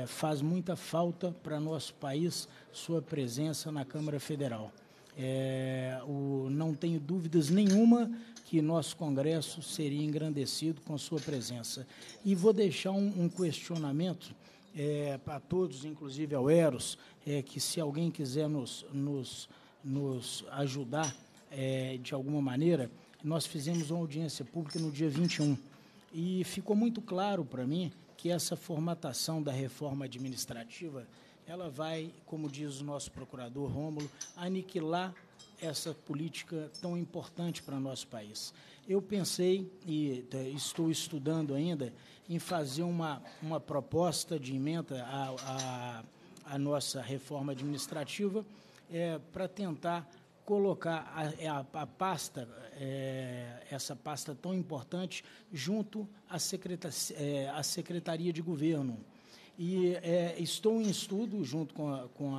Speaker 3: faz muita falta para nosso país sua presença na Câmara Federal. É, o, não tenho dúvidas nenhuma que nosso Congresso seria engrandecido com sua presença. E vou deixar um, um questionamento é, para todos, inclusive ao Eros, é, que se alguém quiser nos, nos, nos ajudar é, de alguma maneira, nós fizemos uma audiência pública no dia 21. E ficou muito claro para mim que essa formatação da reforma administrativa ela vai, como diz o nosso procurador Rômulo, aniquilar essa política tão importante para nosso país. Eu pensei, e eh, estou estudando ainda, em fazer uma, uma proposta de emenda à, à, à nossa reforma administrativa é, para tentar colocar a, eh, a, a pasta, é, essa pasta tão importante, junto à, secreta, é, à Secretaria de Governo. E estou em estudo, junto com, a, com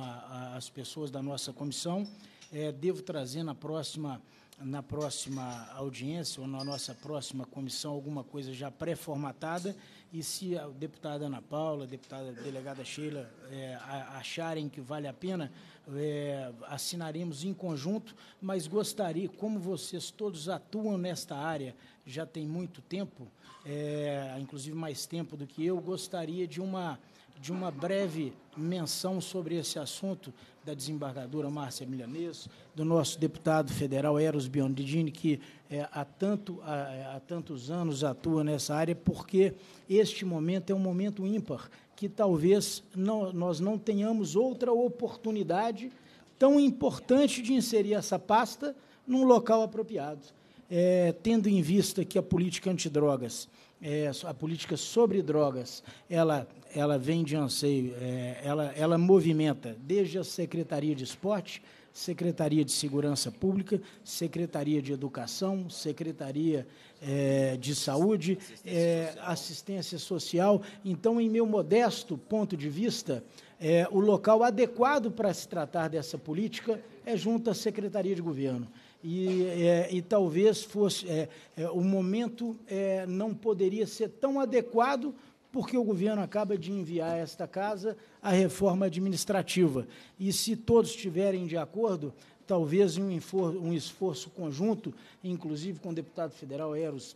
Speaker 3: as pessoas da nossa comissão, é, devo trazer na próxima na próxima audiência ou na nossa próxima comissão alguma coisa já pré-formatada e se a deputada Ana Paula, a deputada a delegada Sheila é, acharem que vale a pena, é, assinaremos em conjunto, mas gostaria, como vocês todos atuam nesta área já tem muito tempo, é, inclusive mais tempo do que eu, gostaria de uma de uma breve menção sobre esse assunto da desembargadora Márcia Milanês, do nosso deputado federal Eros Biondidini, que é, há, tanto, há, é, há tantos anos atua nessa área, porque este momento é um momento ímpar, que talvez não, nós não tenhamos outra oportunidade tão importante de inserir essa pasta num local apropriado. É, tendo em vista que a política antidrogas, é, a política sobre drogas, ela ela vem de anseio, é, ela, ela movimenta desde a Secretaria de Esporte, Secretaria de Segurança Pública, Secretaria de Educação, Secretaria é, de Saúde, assistência é, social. assistência social. Então, em meu modesto ponto de vista, é, o local adequado para se tratar dessa política é junto à Secretaria de Governo. E, é, e, talvez fosse é, é, o momento é, não poderia ser tão adequado porque o governo acaba de enviar a esta casa a reforma administrativa. E se todos estiverem de acordo, talvez em um esforço conjunto, inclusive com o deputado federal Eros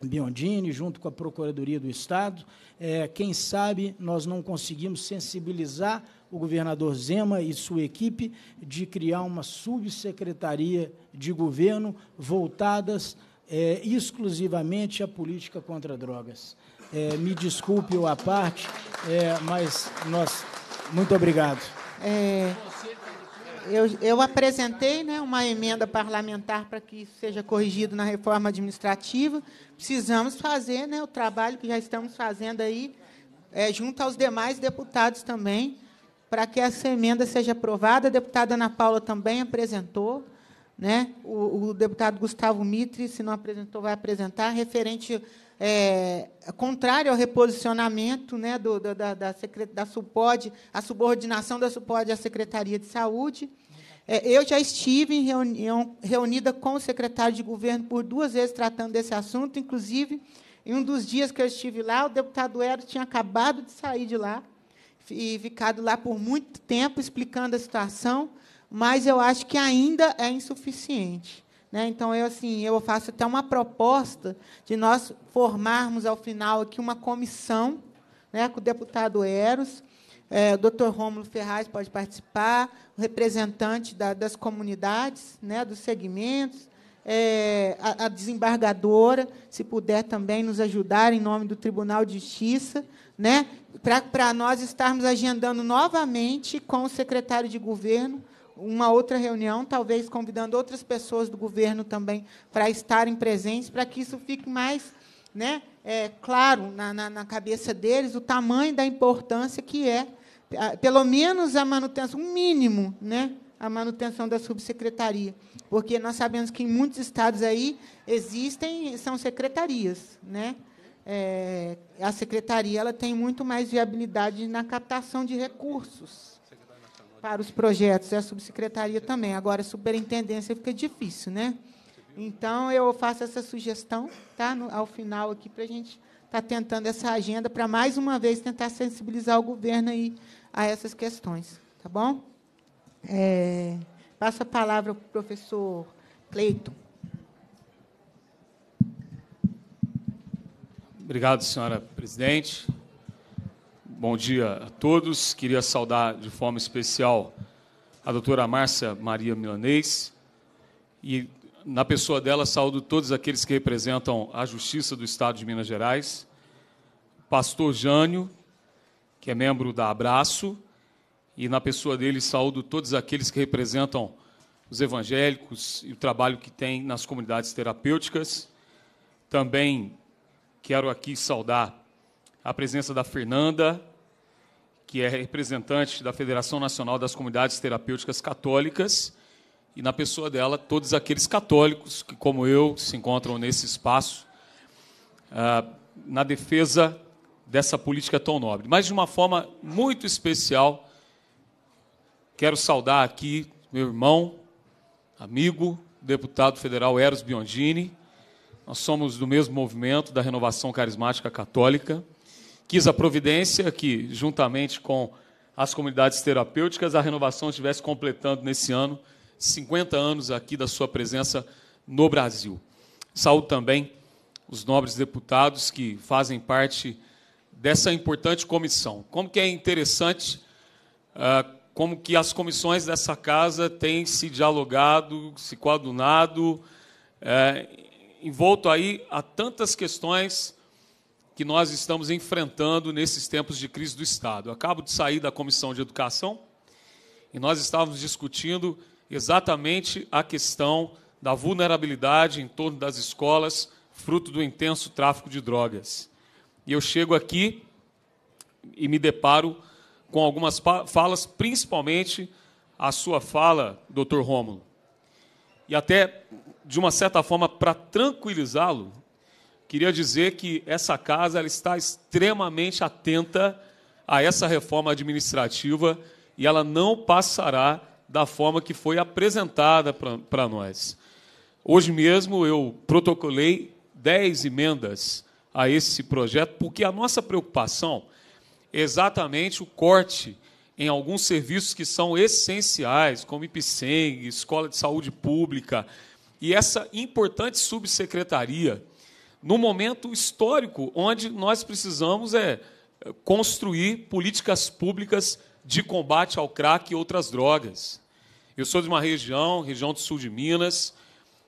Speaker 3: Biondini, junto com a Procuradoria do Estado. É, quem sabe nós não conseguimos sensibilizar o governador Zema e sua equipe de criar uma subsecretaria de governo voltadas é, exclusivamente à política contra drogas. É, me desculpe o à parte, é, mas nós. Muito obrigado.
Speaker 1: É, eu, eu apresentei né, uma emenda parlamentar para que isso seja corrigido na reforma administrativa. Precisamos fazer né, o trabalho que já estamos fazendo aí, é, junto aos demais deputados também, para que essa emenda seja aprovada. A deputada Ana Paula também apresentou. Né? O, o deputado Gustavo Mitre, se não apresentou, vai apresentar, referente é, contrário ao reposicionamento né, do, da, da, da, da SUPOD, a subordinação da SUPOD à Secretaria de Saúde. É, eu já estive em reunião, reunida com o secretário de governo por duas vezes tratando desse assunto, inclusive, em um dos dias que eu estive lá, o deputado Hero tinha acabado de sair de lá e ficado lá por muito tempo explicando a situação, mas eu acho que ainda é insuficiente. Né? Então, eu, assim, eu faço até uma proposta de nós formarmos, ao final, aqui uma comissão né, com o deputado Eros, é, o doutor Rômulo Ferraz pode participar, o representante da, das comunidades, né, dos segmentos, é, a, a, desembargadora, se puder também nos ajudar em nome do Tribunal de Justiça, né, para nós estarmos agendando novamente com o secretário de governo uma outra reunião, talvez convidando outras pessoas do governo também para estarem presentes, para que isso fique mais né, é, claro na, na, na, cabeça deles o tamanho da importância que é, pelo menos a manutenção, um mínimo, né, a manutenção da subsecretaria. Porque nós sabemos que em muitos estados aí existem, são secretarias. Né? É, a secretaria ela tem muito mais viabilidade na captação de recursos para os projetos é a subsecretaria também. Agora, a superintendência fica difícil, né? Então, eu faço essa sugestão tá? No, ao final aqui para a gente estar tá tentando essa agenda para, mais uma vez, tentar sensibilizar o governo aí a essas questões. Tá bom? É, passo a palavra para o professor Cleiton.
Speaker 6: Obrigado, senhora presidente. Bom dia a todos. Queria saudar de forma especial a doutora Márcia Maria Milanês e, na pessoa dela, saúdo todos aqueles que representam a Justiça do Estado de Minas Gerais, pastor Jânio, que é membro da Abraço, e, na pessoa dele, saúdo todos aqueles que representam os evangélicos e o trabalho que tem nas comunidades terapêuticas. Também quero aqui saudar a presença da Fernanda, que é representante da Federação Nacional das Comunidades Terapêuticas Católicas, e na pessoa dela, todos aqueles católicos que, como eu, se encontram nesse espaço ah, na defesa dessa política tão nobre. Mas, de uma forma muito especial, quero saudar aqui meu irmão, amigo, deputado federal Eros Biondini. Nós somos do mesmo movimento da renovação carismática católica quis a providência que, juntamente com as comunidades terapêuticas, a renovação estivesse completando nesse ano 50 anos aqui da sua presença no Brasil. Saúdo também os nobres deputados que fazem parte dessa importante comissão. Como que é interessante ah, como que as comissões dessa casa têm se dialogado, se coadunado, eh, envolto aí a tantas questões que nós estamos enfrentando nesses tempos de crise do Estado. Eu acabo de sair da Comissão de Educação e nós estávamos discutindo exatamente a questão da vulnerabilidade em torno das escolas, fruto do intenso tráfico de drogas. E eu chego aqui e me deparo com algumas falas, principalmente a sua fala, doutor Rômulo. E até, de uma certa forma, para tranquilizá-lo, Queria dizer que essa casa ela está extremamente atenta a essa reforma administrativa e ela não passará da forma que foi apresentada para nós. Hoje mesmo eu protocolei 10 emendas a esse projeto, porque a nossa preocupação é exatamente o corte em alguns serviços que são essenciais, como IPSENG, Escola de Saúde Pública, e essa importante subsecretaria num momento histórico onde nós precisamos é, é construir políticas públicas de combate ao crack e outras drogas. Eu sou de uma região, região do sul de Minas,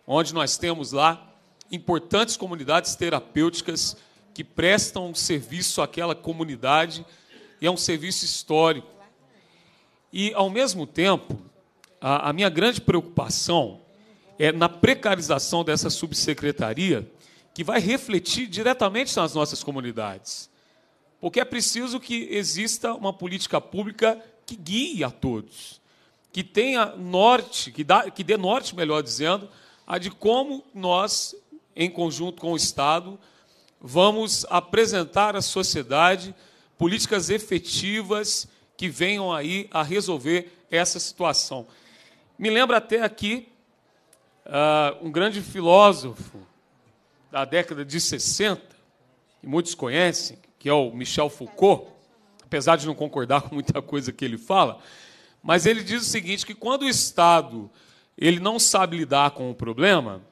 Speaker 6: onde nós temos lá importantes comunidades terapêuticas que prestam um serviço àquela comunidade e é um serviço histórico. E, ao mesmo tempo, a minha grande preocupação é na precarização dessa subsecretaria que vai refletir diretamente nas nossas comunidades. Porque é preciso que exista uma política pública que guie a todos, que tenha norte, que, dá, que dê norte, melhor dizendo, a de como nós, em conjunto com o Estado, vamos apresentar à sociedade políticas efetivas que venham aí a resolver essa situação. Me lembra até aqui uh, um grande filósofo, da década de 60, que muitos conhecem, que é o Michel Foucault, apesar de não concordar com muita coisa que ele fala, mas ele diz o seguinte, que quando o Estado ele não sabe lidar com o problema,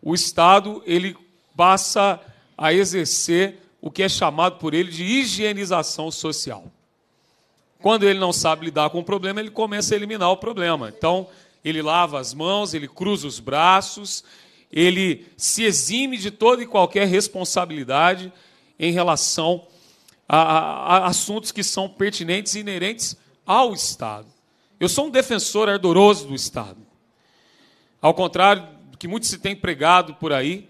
Speaker 6: o Estado ele passa a exercer o que é chamado por ele de higienização social. Quando ele não sabe lidar com o problema, ele começa a eliminar o problema. Então, ele lava as mãos, ele cruza os braços, ele se exime de toda e qualquer responsabilidade em relação a, a, a assuntos que são pertinentes e inerentes ao Estado. Eu sou um defensor ardoroso do Estado. Ao contrário do que muito se tem pregado por aí,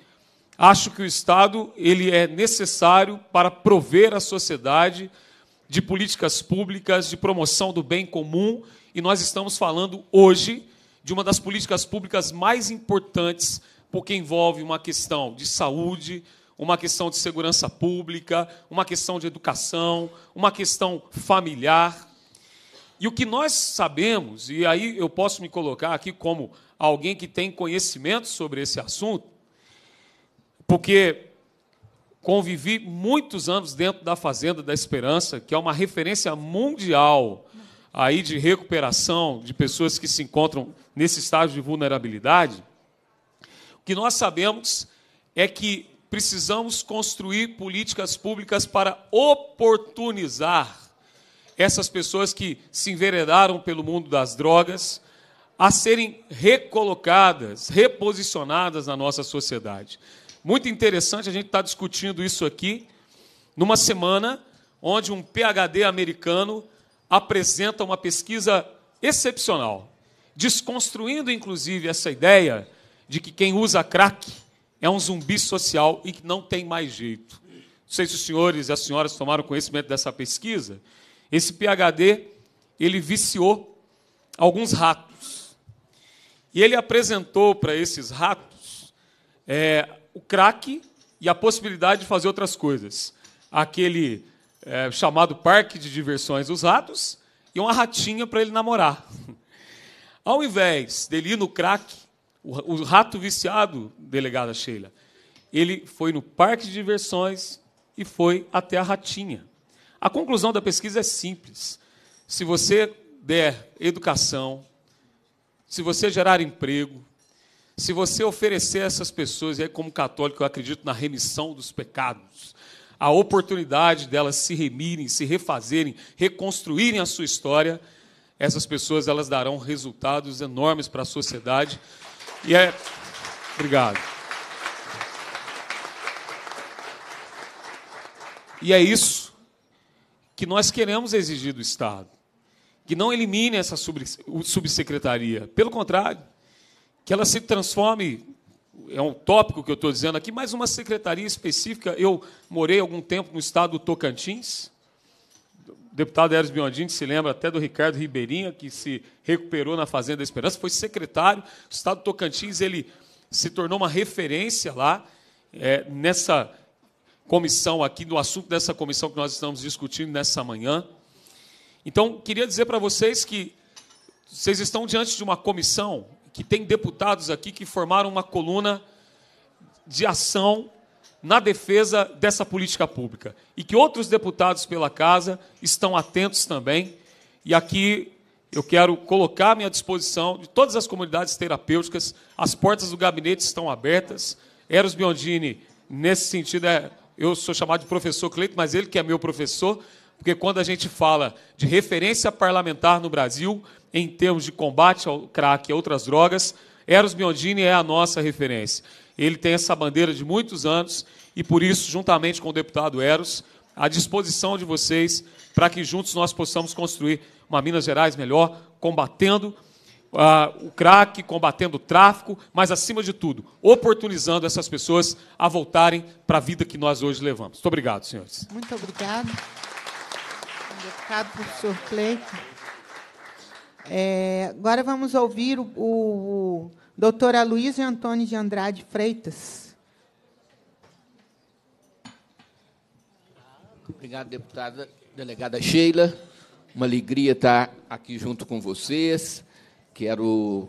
Speaker 6: acho que o Estado ele é necessário para prover a sociedade de políticas públicas de promoção do bem comum, e nós estamos falando hoje de uma das políticas públicas mais importantes porque envolve uma questão de saúde, uma questão de segurança pública, uma questão de educação, uma questão familiar. E o que nós sabemos, e aí eu posso me colocar aqui como alguém que tem conhecimento sobre esse assunto, porque convivi muitos anos dentro da Fazenda da Esperança, que é uma referência mundial aí de recuperação de pessoas que se encontram nesse estágio de vulnerabilidade que nós sabemos é que precisamos construir políticas públicas para oportunizar essas pessoas que se enveredaram pelo mundo das drogas a serem recolocadas, reposicionadas na nossa sociedade. Muito interessante a gente estar tá discutindo isso aqui numa semana onde um PhD americano apresenta uma pesquisa excepcional, desconstruindo inclusive essa ideia de que quem usa crack é um zumbi social e que não tem mais jeito. Não sei se os senhores e as senhoras tomaram conhecimento dessa pesquisa. Esse PhD, ele viciou alguns ratos. E ele apresentou para esses ratos é, o crack e a possibilidade de fazer outras coisas. Aquele é, chamado parque de diversões dos ratos e uma ratinha para ele namorar. Ao invés dele ir no crack, o, o rato viciado, delegada Sheila, ele foi no parque de diversões e foi até a ratinha. A conclusão da pesquisa é simples. Se você der educação, se você gerar emprego, se você oferecer a essas pessoas, e aí, como católico, eu acredito na remissão dos pecados, a oportunidade delas se remirem, se refazerem, reconstruírem a sua história, essas pessoas elas darão resultados enormes para a sociedade e é. Obrigado. E é isso que nós queremos exigir do Estado. Que não elimine essa subsecretaria. Pelo contrário, que ela se transforme é um tópico que eu estou dizendo aqui, mas uma secretaria específica. Eu morei algum tempo no estado do Tocantins deputado Eros Biondini se lembra até do Ricardo Ribeirinha, que se recuperou na Fazenda da Esperança, foi secretário. do Estado do Tocantins ele se tornou uma referência lá, é, nessa comissão aqui, do assunto dessa comissão que nós estamos discutindo nessa manhã. Então, queria dizer para vocês que vocês estão diante de uma comissão que tem deputados aqui que formaram uma coluna de ação na defesa dessa política pública e que outros deputados pela casa estão atentos também. E aqui eu quero colocar à minha disposição de todas as comunidades terapêuticas, as portas do gabinete estão abertas. Eros Biondini, nesse sentido, é, eu sou chamado de professor Cleito, mas ele que é meu professor, porque quando a gente fala de referência parlamentar no Brasil em termos de combate ao crack e outras drogas, Eros Biondini é a nossa referência. Ele tem essa bandeira de muitos anos e, por isso, juntamente com o deputado Eros, à disposição de vocês para que juntos nós possamos construir uma Minas Gerais melhor, combatendo uh, o crack, combatendo o tráfico, mas, acima de tudo, oportunizando essas pessoas a voltarem para a vida que nós hoje levamos. Muito obrigado, senhores.
Speaker 1: Muito obrigado. Deputado professor Cleiton. É, agora vamos ouvir o, o doutora Luísa Antônio de Andrade Freitas.
Speaker 7: Obrigado, deputada delegada Sheila. Uma alegria estar aqui junto com vocês. Quero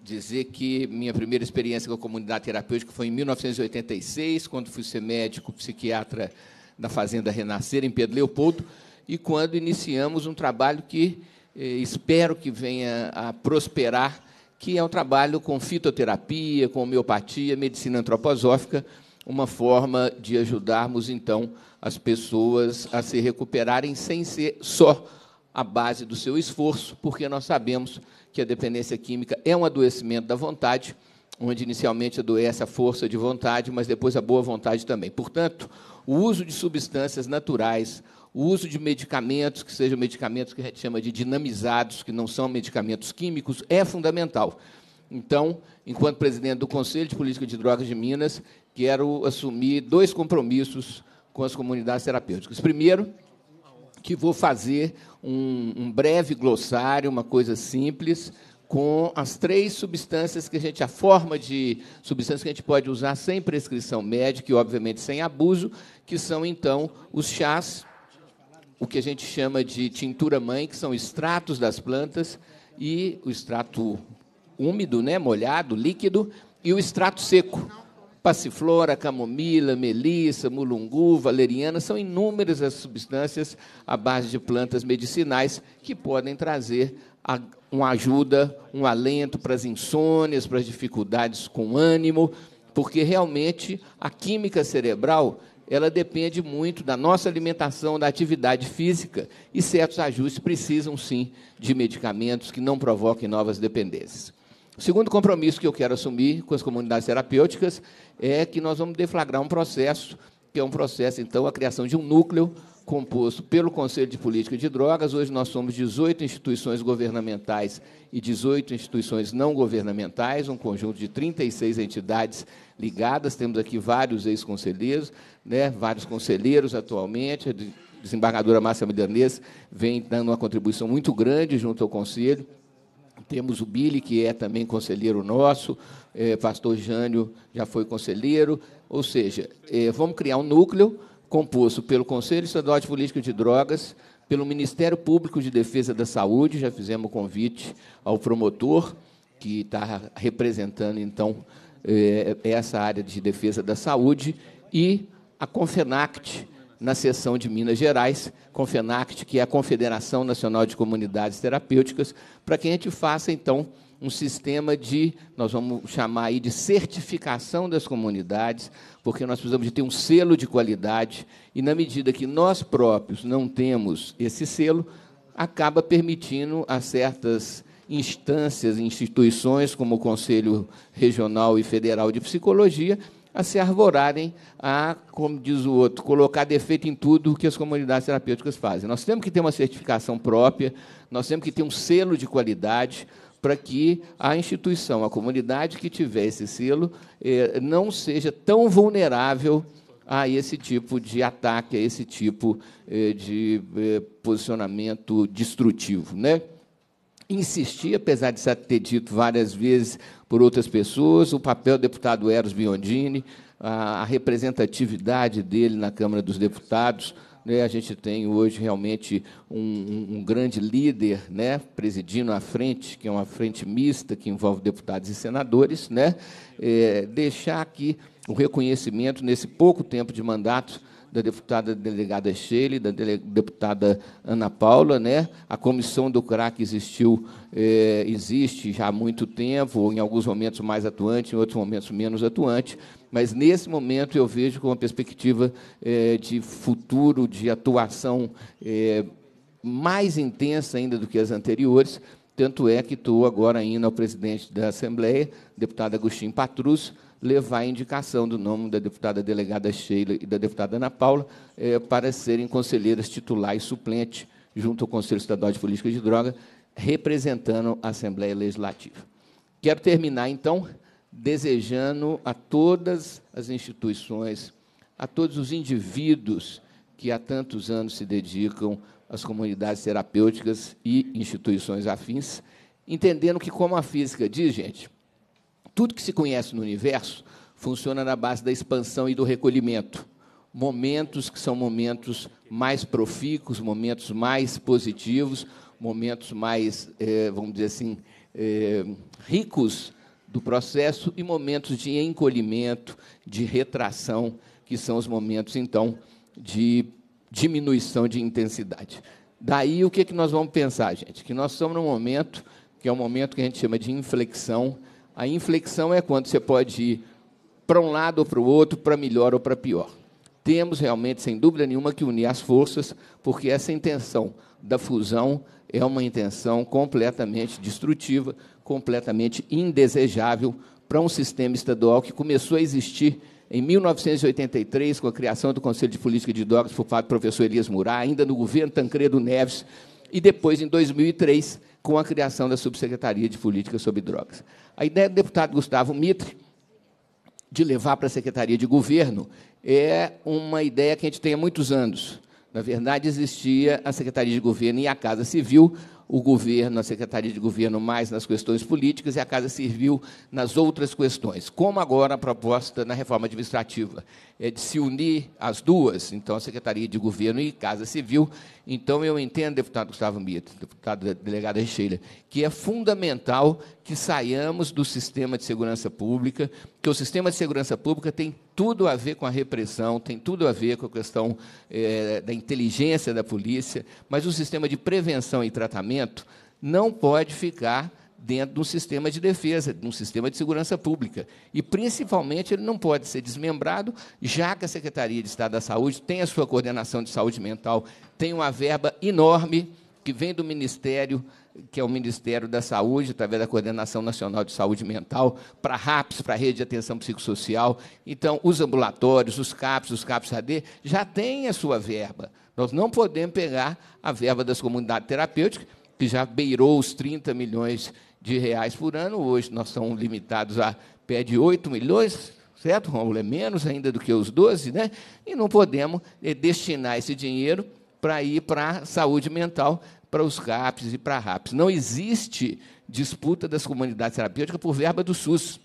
Speaker 7: dizer que minha primeira experiência com a comunidade terapêutica foi em 1986, quando fui ser médico psiquiatra na Fazenda Renascer, em Pedro Leopoldo, e quando iniciamos um trabalho que eh, espero que venha a prosperar que é um trabalho com fitoterapia, com homeopatia, medicina antroposófica, uma forma de ajudarmos, então, as pessoas a se recuperarem sem ser só a base do seu esforço, porque nós sabemos que a dependência química é um adoecimento da vontade, onde inicialmente adoece a força de vontade, mas depois a boa vontade também. Portanto, o uso de substâncias naturais, o uso de medicamentos, que sejam medicamentos que a gente chama de dinamizados, que não são medicamentos químicos, é fundamental. Então, enquanto presidente do Conselho de Política de Drogas de Minas, quero assumir dois compromissos com as comunidades terapêuticas. Primeiro, que vou fazer um, um breve glossário, uma coisa simples, com as três substâncias que a gente, a forma de substâncias que a gente pode usar sem prescrição médica e, obviamente, sem abuso, que são, então, os chás, o que a gente chama de tintura mãe, que são extratos das plantas, e o extrato úmido, né, molhado, líquido, e o extrato seco. Passiflora, camomila, melissa, mulungu, valeriana, são inúmeras as substâncias à base de plantas medicinais que podem trazer uma ajuda, um alento para as insônias, para as dificuldades com ânimo, porque realmente a química cerebral ela depende muito da nossa alimentação, da atividade física, e certos ajustes precisam sim de medicamentos que não provoquem novas dependências. O segundo compromisso que eu quero assumir com as comunidades terapêuticas é que nós vamos deflagrar um processo, que é um processo, então, a criação de um núcleo composto pelo Conselho de Política de Drogas. Hoje nós somos 18 instituições governamentais e 18 instituições não governamentais, um conjunto de 36 entidades ligadas. Temos aqui vários ex-conselheiros, né, vários conselheiros atualmente. A desembargadora Márcia Milanês vem dando uma contribuição muito grande junto ao Conselho. Temos o Billy, que é também conselheiro nosso, é, pastor Jânio já foi conselheiro. Ou seja, é, vamos criar um núcleo composto pelo Conselho Estadual de Política de Drogas, pelo Ministério Público de Defesa da Saúde, já fizemos convite ao promotor, que está representando, então, é, é essa área de defesa da saúde, e a Confenact, na seção de Minas Gerais, Confenact, que é a Confederação Nacional de Comunidades Terapêuticas, para que a gente faça, então, um sistema de, nós vamos chamar aí de certificação das comunidades, porque nós precisamos de ter um selo de qualidade, e na medida que nós próprios não temos esse selo, acaba permitindo a certas instâncias, instituições como o Conselho Regional e Federal de Psicologia a se arvorarem a, como diz o outro, colocar defeito em tudo o que as comunidades terapêuticas fazem. Nós temos que ter uma certificação própria, nós temos que ter um selo de qualidade, para que a instituição, a comunidade que tiver esse selo, eh, não seja tão vulnerável a esse tipo de ataque, a esse tipo eh, de eh, posicionamento destrutivo. Né? Insisti, apesar de já ter dito várias vezes por outras pessoas, o papel do deputado Eros Biondini, a representatividade dele na Câmara dos Deputados né? A gente tem hoje realmente um, um, grande líder né? presidindo a frente, que é uma frente mista que envolve deputados e senadores. Né? É, deixar aqui o reconhecimento nesse pouco tempo de mandato da deputada delegada Sheila, da dele, deputada Ana Paula, né? A comissão do CRAC existiu, é, existe já há muito tempo, em alguns momentos mais atuante, em outros momentos menos atuante, mas nesse momento eu vejo com uma perspectiva é, de futuro, de atuação é, mais intensa ainda do que as anteriores. Tanto é que estou agora indo ao presidente da Assembleia, deputado Agostinho Patrus, levar a indicação do nome da deputada delegada Sheila e da deputada Ana Paula é, para serem conselheiras titular e suplente junto ao Conselho Estadual de Política de Droga, representando a Assembleia Legislativa. Quero terminar, então, desejando a todas as instituições, a todos os indivíduos que há tantos anos se dedicam às comunidades terapêuticas e instituições afins, entendendo que, como a física diz, gente, tudo que se conhece no universo funciona na base da expansão e do recolhimento. Momentos que são momentos mais profícuos, momentos mais positivos, momentos mais, eh, vamos dizer assim, eh, ricos do processo e momentos de encolhimento, de retração, que são os momentos, então, de diminuição de intensidade. Daí, o que, é que nós vamos pensar, gente? Que nós estamos num momento, que é o um momento que a gente chama de inflexão. A inflexão é quando você pode ir para um lado ou para o outro, para melhor ou para pior. Temos realmente, sem dúvida nenhuma, que unir as forças, porque essa intenção da fusão é uma intenção completamente destrutiva, completamente indesejável para um sistema estadual que começou a existir em 1983, com a criação do Conselho de Política de Drogas, por parte do professor Elias Murá, ainda no governo Tancredo Neves, e depois, em 2003, com a criação da Subsecretaria de Política sobre Drogas. A ideia do deputado Gustavo Mitre de levar para a Secretaria de Governo é uma ideia que a gente tem há muitos anos. Na verdade, existia a Secretaria de Governo e a Casa Civil, o governo, a Secretaria de Governo, mais nas questões políticas e a Casa Civil nas outras questões. Como agora a proposta na reforma administrativa é de se unir as duas, então a Secretaria de Governo e Casa Civil, então, eu entendo, deputado Gustavo Mito, deputado delegado Recheira, que é fundamental que saiamos do sistema de segurança pública, que o sistema de segurança pública tem tudo a ver com a repressão, tem tudo a ver com a questão é, da inteligência da polícia, mas o sistema de prevenção e tratamento não pode ficar dentro de um sistema de defesa, de um sistema de segurança pública. E, principalmente, ele não pode ser desmembrado, já que a Secretaria de Estado da Saúde tem a sua coordenação de saúde mental, tem uma verba enorme que vem do Ministério, que é o Ministério da Saúde, através da Coordenação Nacional de Saúde Mental, para RAPS, para a Rede de Atenção Psicossocial. Então, os ambulatórios, os CAPS, os CAPS-AD, já têm a sua verba. Nós não podemos pegar a verba das comunidades terapêuticas, que já beirou os 30 milhões de de reais por ano. Hoje nós somos limitados a pé de 8 milhões, certo, Rômulo? É menos ainda do que os 12, né? E não podemos eh, destinar esse dinheiro para ir para a saúde mental, para os CAPs e para a RAPs. Não existe disputa das comunidades terapêuticas por verba do SUS.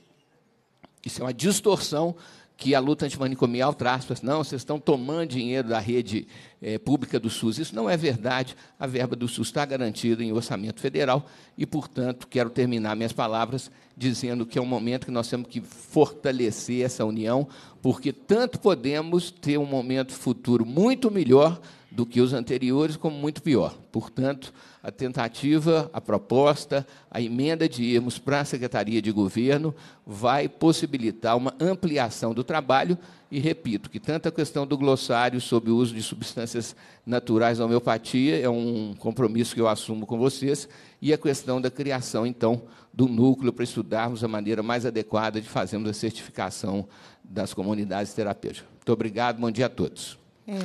Speaker 7: Isso é uma distorção que a luta antimanicomial traz, não, vocês estão tomando dinheiro da rede é, pública do SUS. Isso não é verdade. A verba do SUS está garantida em orçamento federal e, portanto, quero terminar minhas palavras dizendo que é um momento que nós temos que fortalecer essa união, porque tanto podemos ter um momento futuro muito melhor do que os anteriores, como muito pior. Portanto, a tentativa, a proposta, a emenda de irmos para a Secretaria de Governo vai possibilitar uma ampliação do trabalho e repito que tanto a questão do glossário sobre o uso de substâncias naturais na homeopatia é um compromisso que eu assumo com vocês e a questão da criação então do núcleo para estudarmos a maneira mais adequada de fazermos a certificação das comunidades terapêuticas. Muito obrigado, bom dia a todos.
Speaker 1: É.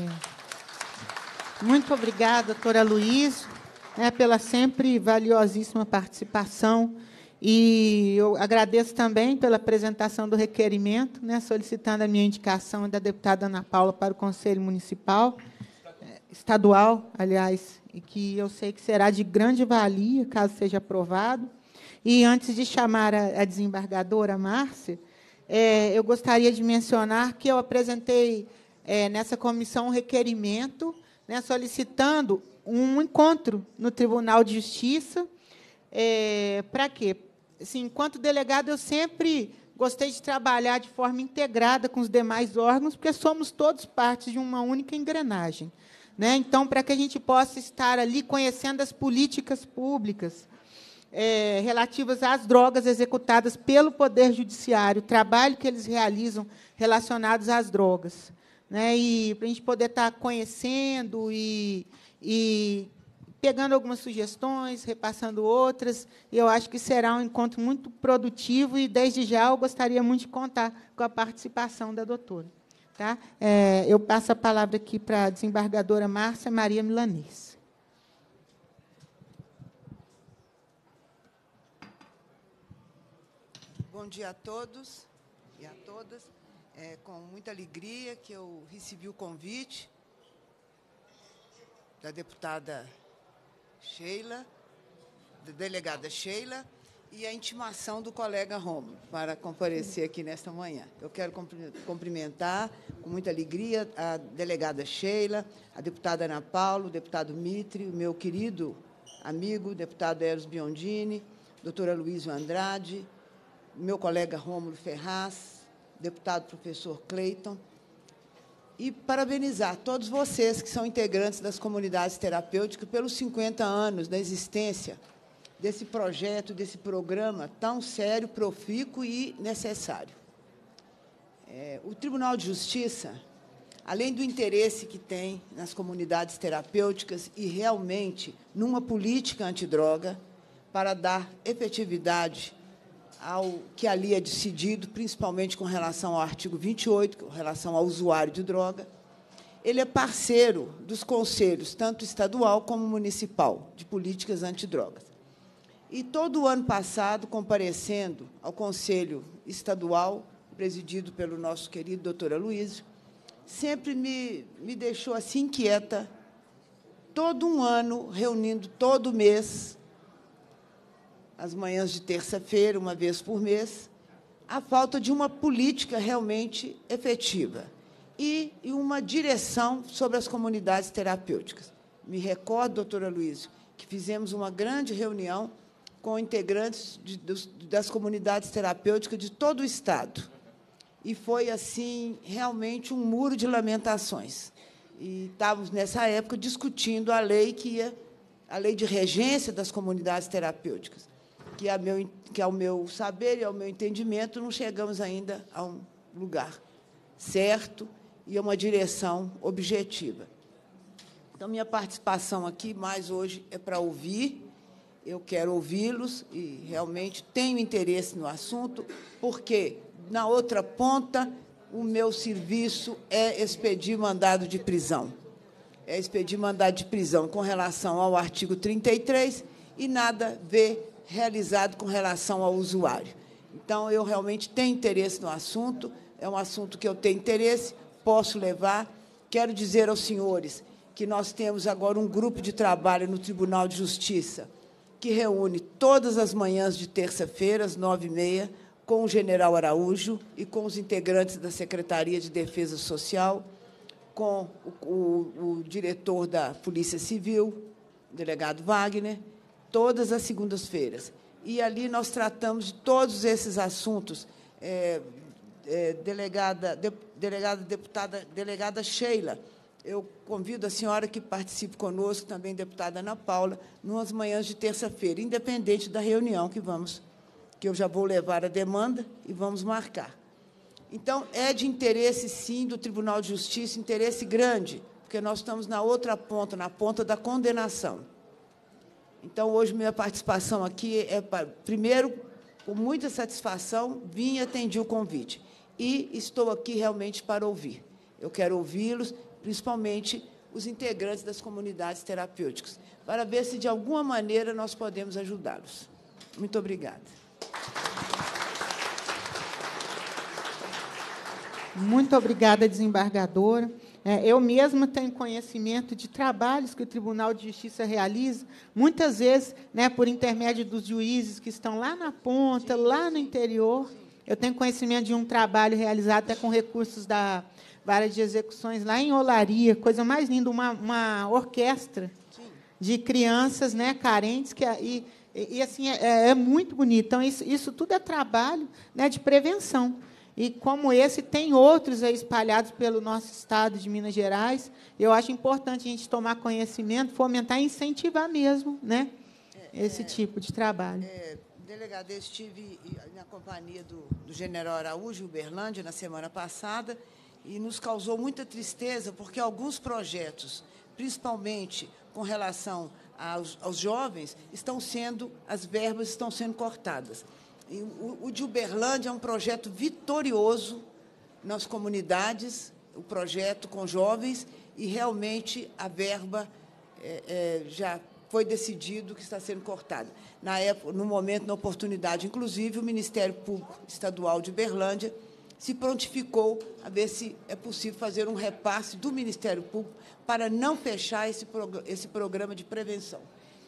Speaker 1: Muito obrigada, doutora Luiz é, pela sempre valiosíssima participação. E eu agradeço também pela apresentação do requerimento, né, solicitando a minha indicação da deputada Ana Paula para o Conselho Municipal, eh, estadual, aliás, e que eu sei que será de grande valia caso seja aprovado. E antes de chamar a, a desembargadora Márcia, é, eu gostaria de mencionar que eu apresentei é, nessa comissão um requerimento né, solicitando um encontro no Tribunal de Justiça. É, Para quê? Assim, enquanto delegado, eu sempre gostei de trabalhar de forma integrada com os demais órgãos, porque somos todos parte de uma única engrenagem. Né? Então, para que a gente possa estar ali conhecendo as políticas públicas, é, relativas às drogas executadas pelo Poder Judiciário, o trabalho que eles realizam relacionados às drogas né? E para a gente poder estar tá conhecendo e, e pegando algumas sugestões, repassando outras. eu acho que será um encontro muito produtivo e desde já eu gostaria muito de contar com a participação da doutora. Tá? É, eu passo a palavra aqui para a desembargadora Márcia Maria Milanês.
Speaker 8: Bom dia a todos e a todas é com muita alegria que eu recebi o convite da deputada Sheila, da delegada Sheila, e a intimação do colega Romulo para comparecer aqui nesta manhã. Eu quero cumprimentar com muita alegria a delegada Sheila, a deputada Ana Paula, o deputado Mitre, o meu querido amigo, deputado Eros Biondini, doutora Luísa Andrade, meu colega Rômulo Ferraz, deputado professor Cleiton, e parabenizar todos vocês que são integrantes das comunidades terapêuticas pelos 50 anos da existência desse projeto, desse programa tão sério, profícuo e necessário. É, o Tribunal de Justiça, além do interesse que tem nas comunidades terapêuticas e realmente numa política antidroga para dar efetividade ao que ali é decidido, principalmente com relação ao artigo 28, com relação ao usuário de droga. Ele é parceiro dos conselhos, tanto estadual como municipal, de políticas antidrogas. E todo o ano passado, comparecendo ao Conselho Estadual, presidido pelo nosso querido doutor Aloysio, sempre me, me deixou assim inquieta, todo um ano, reunindo todo mês, as manhãs de terça-feira, uma vez por mês, a falta de uma política realmente efetiva e, uma direção sobre as comunidades terapêuticas. Me recordo, doutora Luísa, que fizemos uma grande reunião com integrantes de, dos, das comunidades terapêuticas de todo o Estado. E foi, assim, realmente um muro de lamentações. E estávamos, nessa época, discutindo a lei que ia, a lei de regência das comunidades terapêuticas que, meu, que, ao meu saber e ao meu entendimento, não chegamos ainda a um lugar certo e a uma direção objetiva. Então, minha participação aqui, mais hoje, é para ouvir. Eu quero ouvi-los e realmente tenho interesse no assunto, porque, na outra ponta, o meu serviço é expedir mandado de prisão. É expedir mandado de prisão com relação ao artigo 33 e nada ver realizado com relação ao usuário. Então, eu realmente tenho interesse no assunto, é um assunto que eu tenho interesse, posso levar. Quero dizer aos senhores que nós temos agora um grupo de trabalho no Tribunal de Justiça que reúne todas as manhãs de terça-feira, às nove e meia, com o general Araújo e com os integrantes da Secretaria de Defesa Social, com o, o, o diretor da Polícia Civil, o delegado Wagner, todas as segundas-feiras. E ali nós tratamos de todos esses assuntos. É, é, delegada, de, delegada, deputada, delegada Sheila, eu convido a senhora que participe conosco, também deputada Ana Paula, nas manhãs de terça-feira, independente da reunião que vamos, que eu já vou levar a demanda e vamos marcar. Então, é de interesse, sim, do Tribunal de Justiça, interesse grande, porque nós estamos na outra ponta, na ponta da condenação. Então, hoje, minha participação aqui é, para, primeiro, com muita satisfação, vim e atendi o convite. E estou aqui realmente para ouvir. Eu quero ouvi-los, principalmente os integrantes das comunidades terapêuticas, para ver se, de alguma maneira, nós podemos ajudá-los. Muito obrigada.
Speaker 1: Muito obrigada, desembargadora. É, eu mesma tenho conhecimento de trabalhos que o Tribunal de Justiça realiza, muitas vezes né, por intermédio dos juízes que estão lá na ponta, lá no interior. Eu tenho conhecimento de um trabalho realizado até com recursos da Vara de Execuções lá em Olaria, coisa mais linda, uma, uma orquestra de crianças né, carentes que é, e, e assim é, é, muito bonito. Então isso, isso tudo é trabalho né, de prevenção. E como esse, tem outros espalhados pelo nosso estado de Minas Gerais. Eu acho importante a gente tomar conhecimento, fomentar e incentivar
Speaker 8: mesmo né, é, esse
Speaker 1: é, tipo de trabalho.
Speaker 8: É, delegado, eu estive na companhia do, do general Araújo, Uberlândia, na semana passada, e nos causou muita tristeza, porque alguns projetos, principalmente com relação aos, aos jovens, estão sendo, as verbas estão sendo cortadas. O de Uberlândia é um projeto vitorioso nas comunidades, o projeto com jovens, e realmente a verba é, é, já foi decidido que está sendo cortada. Na época, no momento, na oportunidade, inclusive, o Ministério Público Estadual de Uberlândia se prontificou a ver se é possível fazer um repasse do Ministério Público para não fechar esse, prog esse programa de prevenção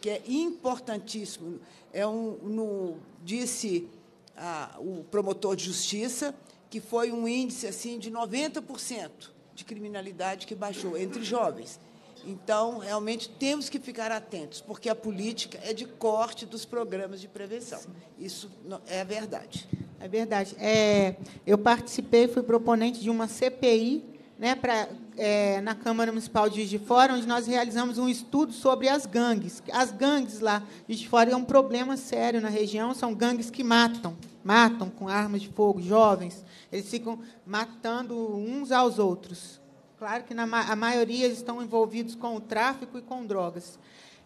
Speaker 8: que é importantíssimo. É um, no, disse a, o promotor de justiça que foi um índice assim de 90% de criminalidade que baixou entre jovens. Então, realmente temos que ficar atentos, porque a política é de corte dos programas de prevenção. Isso é verdade.
Speaker 1: É verdade. É, eu participei, fui proponente de uma CPI né, para é, na Câmara Municipal de Juiz de Fora, onde nós realizamos um estudo sobre as gangues. As gangues lá de Juiz de Fora é um problema sério na região, são gangues que matam, matam com armas de fogo jovens. Eles ficam matando uns aos outros. Claro que na a maioria estão envolvidos com o tráfico e com drogas.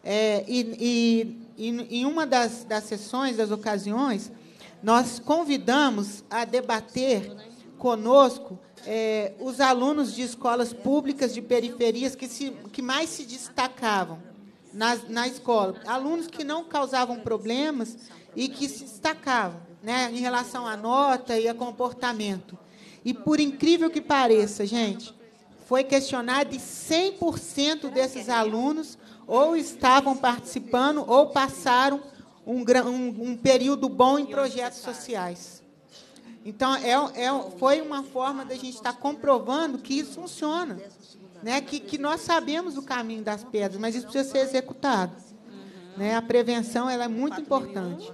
Speaker 1: É, e, e, e, em uma das, das sessões, das ocasiões, nós convidamos a debater conosco é, os alunos de escolas públicas de periferias que, se, que mais se destacavam na, na escola. Alunos que não causavam problemas e que se destacavam né, em relação à nota e a comportamento. E, por incrível que pareça, gente, foi questionado e 100% desses alunos ou estavam participando ou passaram um, um, um período bom em projetos sociais. Então, é, é, foi uma forma da gente estar tá comprovando que isso funciona, né? que, que nós sabemos o caminho das pedras, mas isso precisa ser executado. Né? A prevenção ela é muito importante.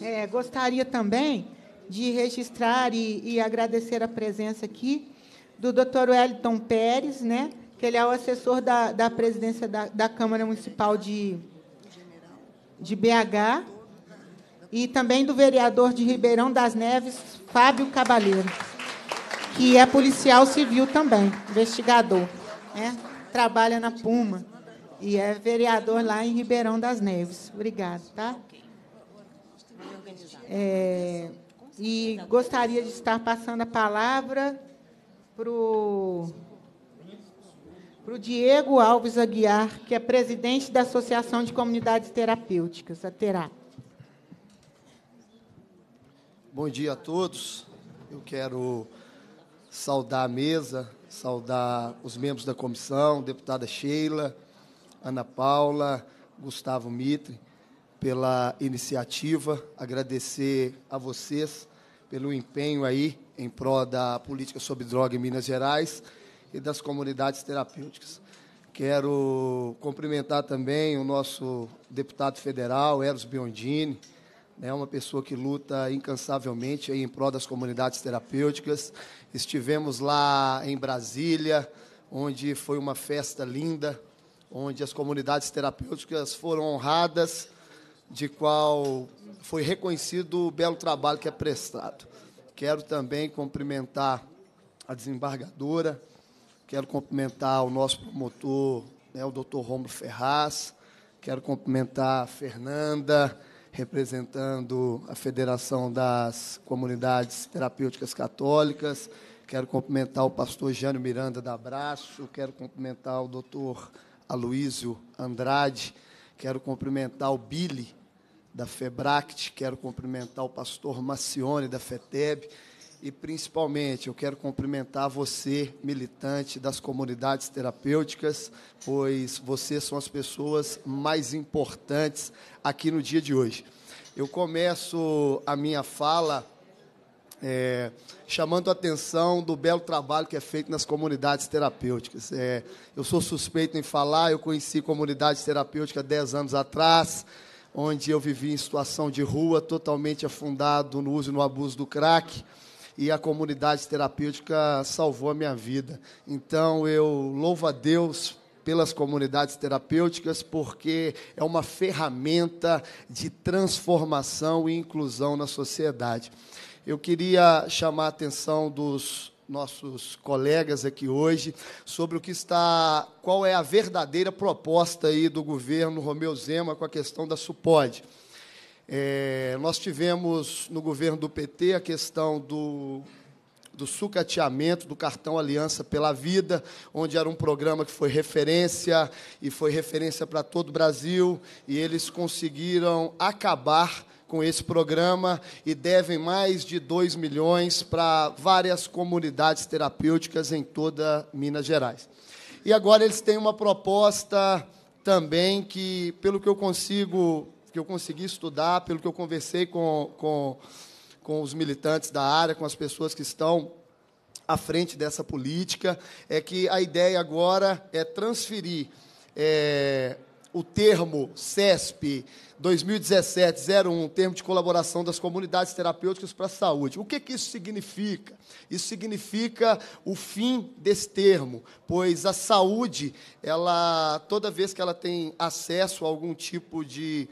Speaker 1: É, gostaria também de registrar e, e, agradecer a presença aqui do Dr. Wellington Pérez, né? que ele é o assessor da, da presidência da, da Câmara Municipal de, de BH e também do vereador de Ribeirão das Neves, Fábio Cabaleiro, que é policial civil também, investigador, né? trabalha na Puma e é vereador lá em Ribeirão das Neves. Obrigado, tá? É, e gostaria de estar passando a palavra para o para o Diego Alves Aguiar, que é presidente da Associação de Comunidades Terapêuticas, a TERAP.
Speaker 9: Bom dia a todos. Eu quero saudar a mesa, saudar os membros da comissão, deputada Sheila, Ana Paula, Gustavo Mitre, pela iniciativa, agradecer a vocês pelo empenho aí em prol da política sobre droga em Minas Gerais e das comunidades terapêuticas. Quero cumprimentar também o nosso deputado federal, Eros Biondini, né, uma pessoa que luta incansavelmente em prol das comunidades terapêuticas. Estivemos lá em Brasília, onde foi uma festa linda, onde as comunidades terapêuticas foram honradas, de qual foi reconhecido o belo trabalho que é prestado. Quero também cumprimentar a desembargadora, quero cumprimentar o nosso promotor, né, o doutor Romulo Ferraz, quero cumprimentar a Fernanda, representando a Federação das Comunidades Terapêuticas Católicas. Quero cumprimentar o pastor Jânio Miranda da Abraço, quero cumprimentar o doutor Aloísio Andrade, quero cumprimentar o Billy da Febract, quero cumprimentar o pastor Macione da FETEB, e principalmente eu quero cumprimentar você, militante das comunidades terapêuticas, pois vocês são as pessoas mais importantes aqui no dia de hoje. Eu começo a minha fala é, chamando a atenção do belo trabalho que é feito nas comunidades terapêuticas. É, eu sou suspeito em falar, eu conheci comunidades terapêuticas 10 anos atrás, onde eu vivi em situação de rua, totalmente afundado no uso e no abuso do crack e a comunidade terapêutica salvou a minha vida. Então eu louvo a Deus pelas comunidades terapêuticas, porque é uma ferramenta de transformação e inclusão na sociedade. Eu queria chamar a atenção dos nossos colegas aqui hoje sobre o que está, qual é a verdadeira proposta aí do governo Romeu Zema com a questão da SUPOD. É, nós tivemos no governo do PT a questão do, do sucateamento do cartão Aliança pela Vida, onde era um programa que foi referência e foi referência para todo o Brasil, e eles conseguiram acabar com esse programa e devem mais de 2 milhões para várias comunidades terapêuticas em toda Minas Gerais. E agora eles têm uma proposta também que, pelo que eu consigo que eu consegui estudar, pelo que eu conversei com, com, com os militantes da área, com as pessoas que estão à frente dessa política, é que a ideia agora é transferir é, o termo CESP 2017-01, termo de colaboração das comunidades terapêuticas para a saúde. O que, que isso significa? Isso significa o fim desse termo, pois a saúde, ela, toda vez que ela tem acesso a algum tipo de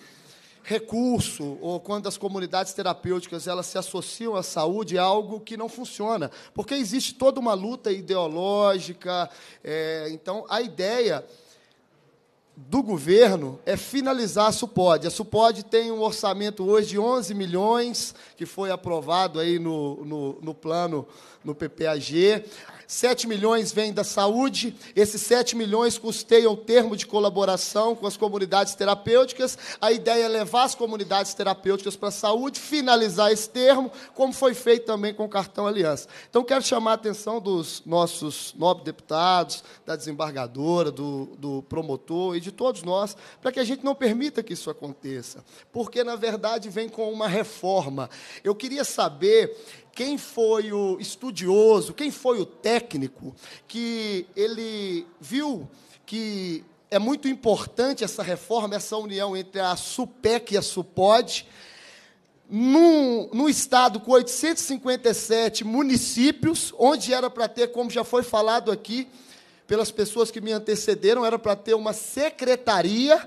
Speaker 9: recurso ou quando as comunidades terapêuticas elas se associam à saúde é algo que não funciona, porque existe toda uma luta ideológica. É, então, a ideia do governo é finalizar a SUPOD. A SUPOD tem um orçamento hoje de 11 milhões, que foi aprovado aí no, no, no plano, no PPAG. 7 milhões vêm da saúde, esses 7 milhões custeiam o termo de colaboração com as comunidades terapêuticas. A ideia é levar as comunidades terapêuticas para a saúde, finalizar esse termo, como foi feito também com o cartão Aliança. Então, quero chamar a atenção dos nossos nobres deputados, da desembargadora, do, do promotor e de todos nós, para que a gente não permita que isso aconteça, porque, na verdade, vem com uma reforma. Eu queria saber quem foi o estudioso, quem foi o técnico que ele viu que é muito importante essa reforma, essa união entre a SUPEC e a SUPOD, num, num estado com 857 municípios, onde era para ter, como já foi falado aqui pelas pessoas que me antecederam, era para ter uma secretaria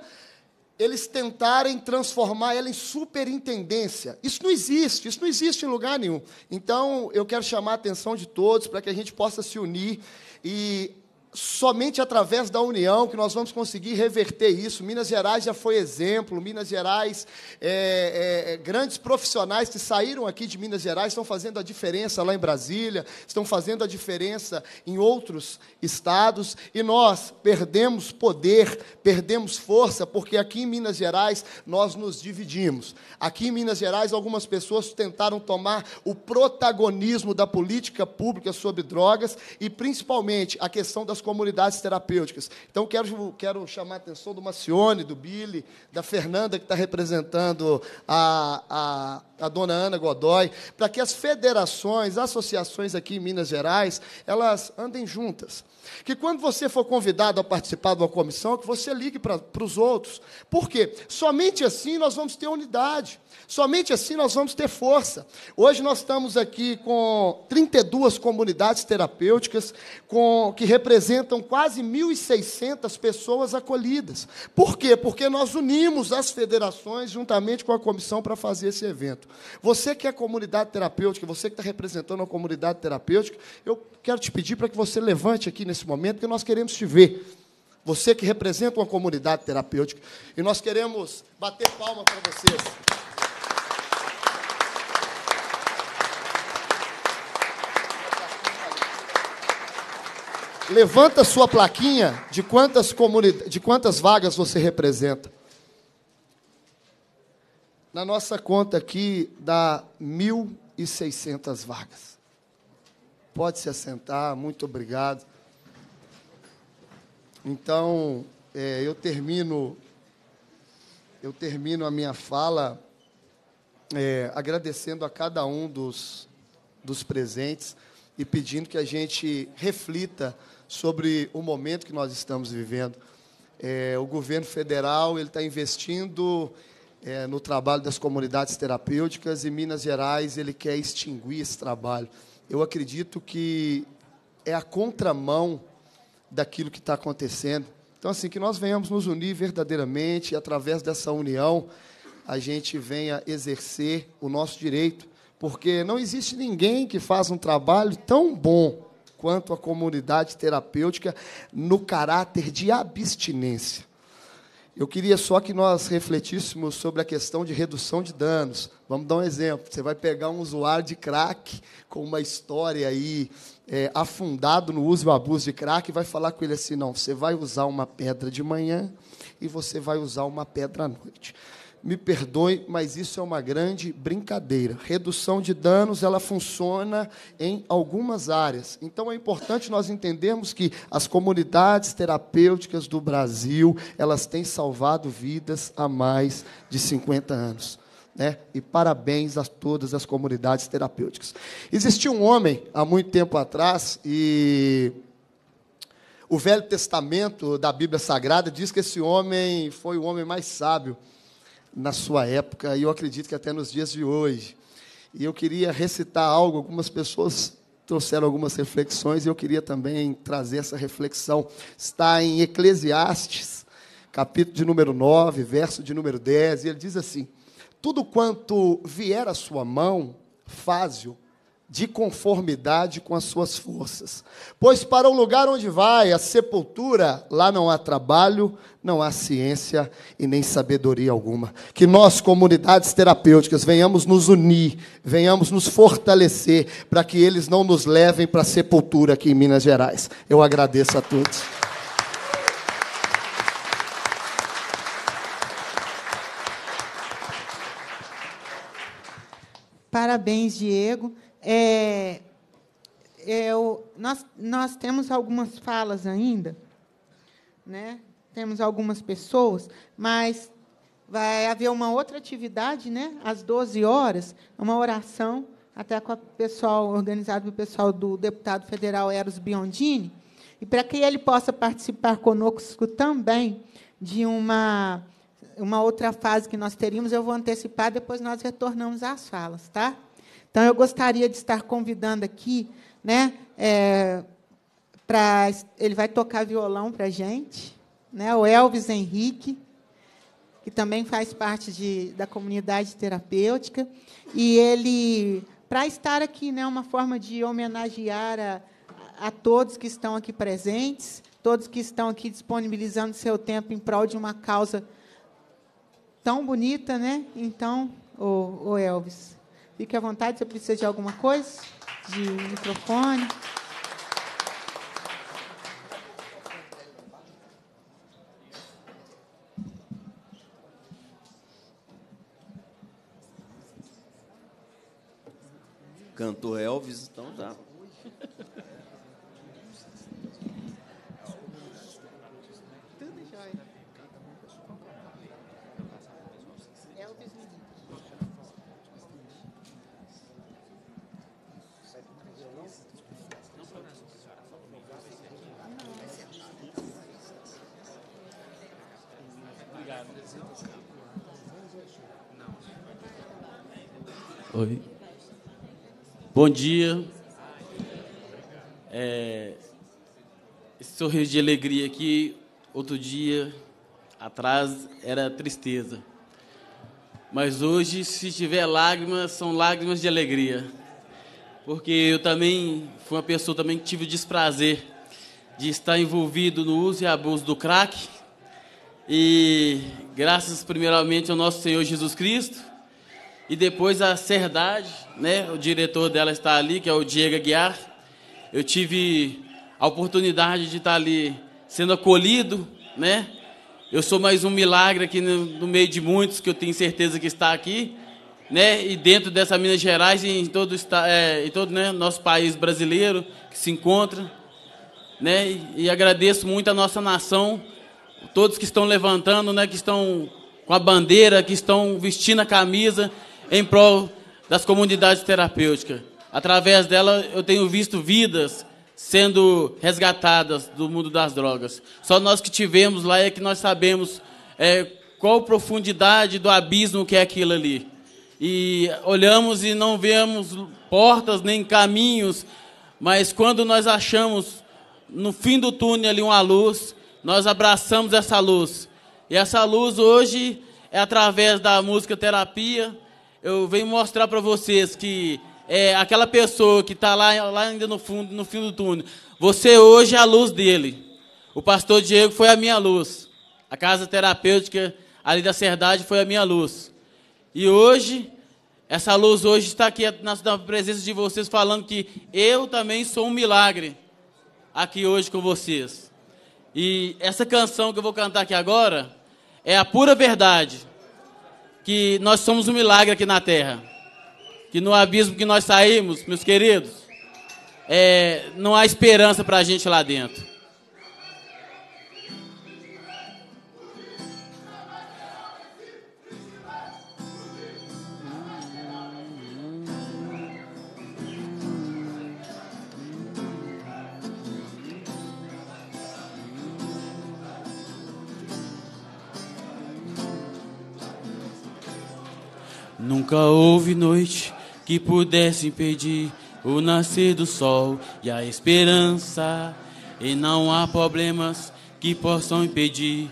Speaker 9: eles tentarem transformar ela em superintendência. Isso não existe, isso não existe em lugar nenhum. Então, eu quero chamar a atenção de todos para que a gente possa se unir e somente através da união que nós vamos conseguir reverter isso. Minas Gerais já foi exemplo, Minas Gerais, é, é, é, grandes profissionais que saíram aqui de Minas Gerais estão fazendo a diferença lá em Brasília, estão fazendo a diferença em outros estados, e nós perdemos poder, perdemos força, porque aqui em Minas Gerais nós nos dividimos. Aqui em Minas Gerais, algumas pessoas tentaram tomar o protagonismo da política pública sobre drogas e principalmente a questão das comunidades terapêuticas. Então, quero, quero chamar a atenção do Macione, do Billy, da Fernanda, que está representando a, a a dona Ana Godoy, para que as federações, associações aqui em Minas Gerais, elas andem juntas. Que quando você for convidado a participar de uma comissão, que você ligue para os outros. Por quê? Somente assim nós vamos ter unidade. Somente assim nós vamos ter força. Hoje nós estamos aqui com 32 comunidades terapêuticas com, que representam quase 1.600 pessoas acolhidas. Por quê? Porque nós unimos as federações juntamente com a comissão para fazer esse evento. Você que é comunidade terapêutica, você que está representando a comunidade terapêutica, eu quero te pedir para que você levante aqui nesse momento, porque nós queremos te ver. Você que representa uma comunidade terapêutica. E nós queremos bater palma para vocês. Levanta sua plaquinha de quantas, comunidade, de quantas vagas você representa na nossa conta aqui dá 1.600 vagas. Pode se assentar, muito obrigado. Então, é, eu termino eu termino a minha fala é, agradecendo a cada um dos, dos presentes e pedindo que a gente reflita sobre o momento que nós estamos vivendo. É, o governo federal ele está investindo é, no trabalho das comunidades terapêuticas e Minas Gerais ele quer extinguir esse trabalho. Eu acredito que é a contramão daquilo que está acontecendo. Então, assim, que nós venhamos nos unir verdadeiramente e, através dessa união, a gente venha exercer o nosso direito, porque não existe ninguém que faz um trabalho tão bom quanto a comunidade terapêutica no caráter de abstinência. Eu queria só que nós refletíssemos sobre a questão de redução de danos. Vamos dar um exemplo. Você vai pegar um usuário de crack com uma história aí é, afundado no uso e abuso de crack e vai falar com ele assim: não, você vai usar uma pedra de manhã e você vai usar uma pedra à noite me perdoe, mas isso é uma grande brincadeira. Redução de danos, ela funciona em algumas áreas. Então é importante nós entendermos que as comunidades terapêuticas do Brasil, elas têm salvado vidas há mais de 50 anos. Né? E parabéns a todas as comunidades terapêuticas. Existia um homem há muito tempo atrás e o Velho Testamento da Bíblia Sagrada diz que esse homem foi o homem mais sábio na sua época, e eu acredito que até nos dias de hoje. E eu queria recitar algo, algumas pessoas trouxeram algumas reflexões, e eu queria também trazer essa reflexão. Está em Eclesiastes, capítulo de número 9, verso de número 10, e ele diz assim: Tudo quanto vier à sua mão, fácil o de conformidade com as suas forças. Pois para o lugar onde vai, a sepultura, lá não há trabalho, não há ciência e nem sabedoria alguma. Que nós, comunidades terapêuticas, venhamos nos unir, venhamos nos fortalecer, para que eles não nos levem para a sepultura aqui em Minas Gerais. Eu agradeço a todos.
Speaker 1: Parabéns, Diego. É, eu, nós, nós temos algumas falas ainda, né? temos algumas pessoas, mas vai haver uma outra atividade, né? às 12 horas, uma oração, até com o pessoal, organizado pelo pessoal do deputado federal Eros Biondini, e para que ele possa participar conosco também de uma, uma outra fase que nós teríamos, eu vou antecipar, depois nós retornamos às falas, tá? Então, eu gostaria de estar convidando aqui, né, é, pra, ele vai tocar violão para a gente, né, o Elvis Henrique, que também faz parte de, da comunidade terapêutica, e ele, para estar aqui, né, uma forma de homenagear a, a todos que estão aqui presentes, todos que estão aqui disponibilizando seu tempo em prol de uma causa tão bonita, né? Então, o, o Elvis. Fique à vontade, você precisa de alguma coisa? De microfone? Cantor Elvis, então já. Tá. Elvis
Speaker 10: Oi. Bom dia. É, esse sorriso de alegria aqui, outro dia atrás, era tristeza. Mas hoje, se tiver lágrimas, são lágrimas de alegria. Porque eu também fui uma pessoa também que tive o desprazer de estar envolvido no uso e abuso do crack. E Graças primeiramente ao nosso Senhor Jesus Cristo e depois à Cerdade, né? O diretor dela está ali, que é o Diego Aguiar. Eu tive a oportunidade de estar ali sendo acolhido, né? Eu sou mais um milagre aqui no, no meio de muitos que eu tenho certeza que está aqui, né? E dentro dessa Minas Gerais e em todo é, em todo né, nosso país brasileiro que se encontra, né? e, e agradeço muito a nossa nação todos que estão levantando, né, que estão com a bandeira, que estão vestindo a camisa em prol das comunidades terapêuticas. Através dela, eu tenho visto vidas sendo resgatadas do mundo das drogas. Só nós que tivemos lá é que nós sabemos é, qual profundidade do abismo que é aquilo ali. E olhamos e não vemos portas nem caminhos, mas quando nós achamos no fim do túnel ali uma luz, nós abraçamos essa luz. E essa luz hoje é através da música terapia. Eu venho mostrar para vocês que é aquela pessoa que está lá, lá ainda no fundo, no fim do túnel. Você hoje é a luz dele. O pastor Diego foi a minha luz. A casa terapêutica ali da Serdade foi a minha luz. E hoje, essa luz hoje está aqui na presença de vocês falando que eu também sou um milagre aqui hoje com vocês. E essa canção que eu vou cantar aqui agora é a pura verdade que nós somos um milagre aqui na Terra. Que no abismo que nós saímos, meus queridos, é, não há esperança para a gente lá dentro. Nunca houve noite que pudesse impedir o nascer do sol e a esperança. E não há problemas que possam impedir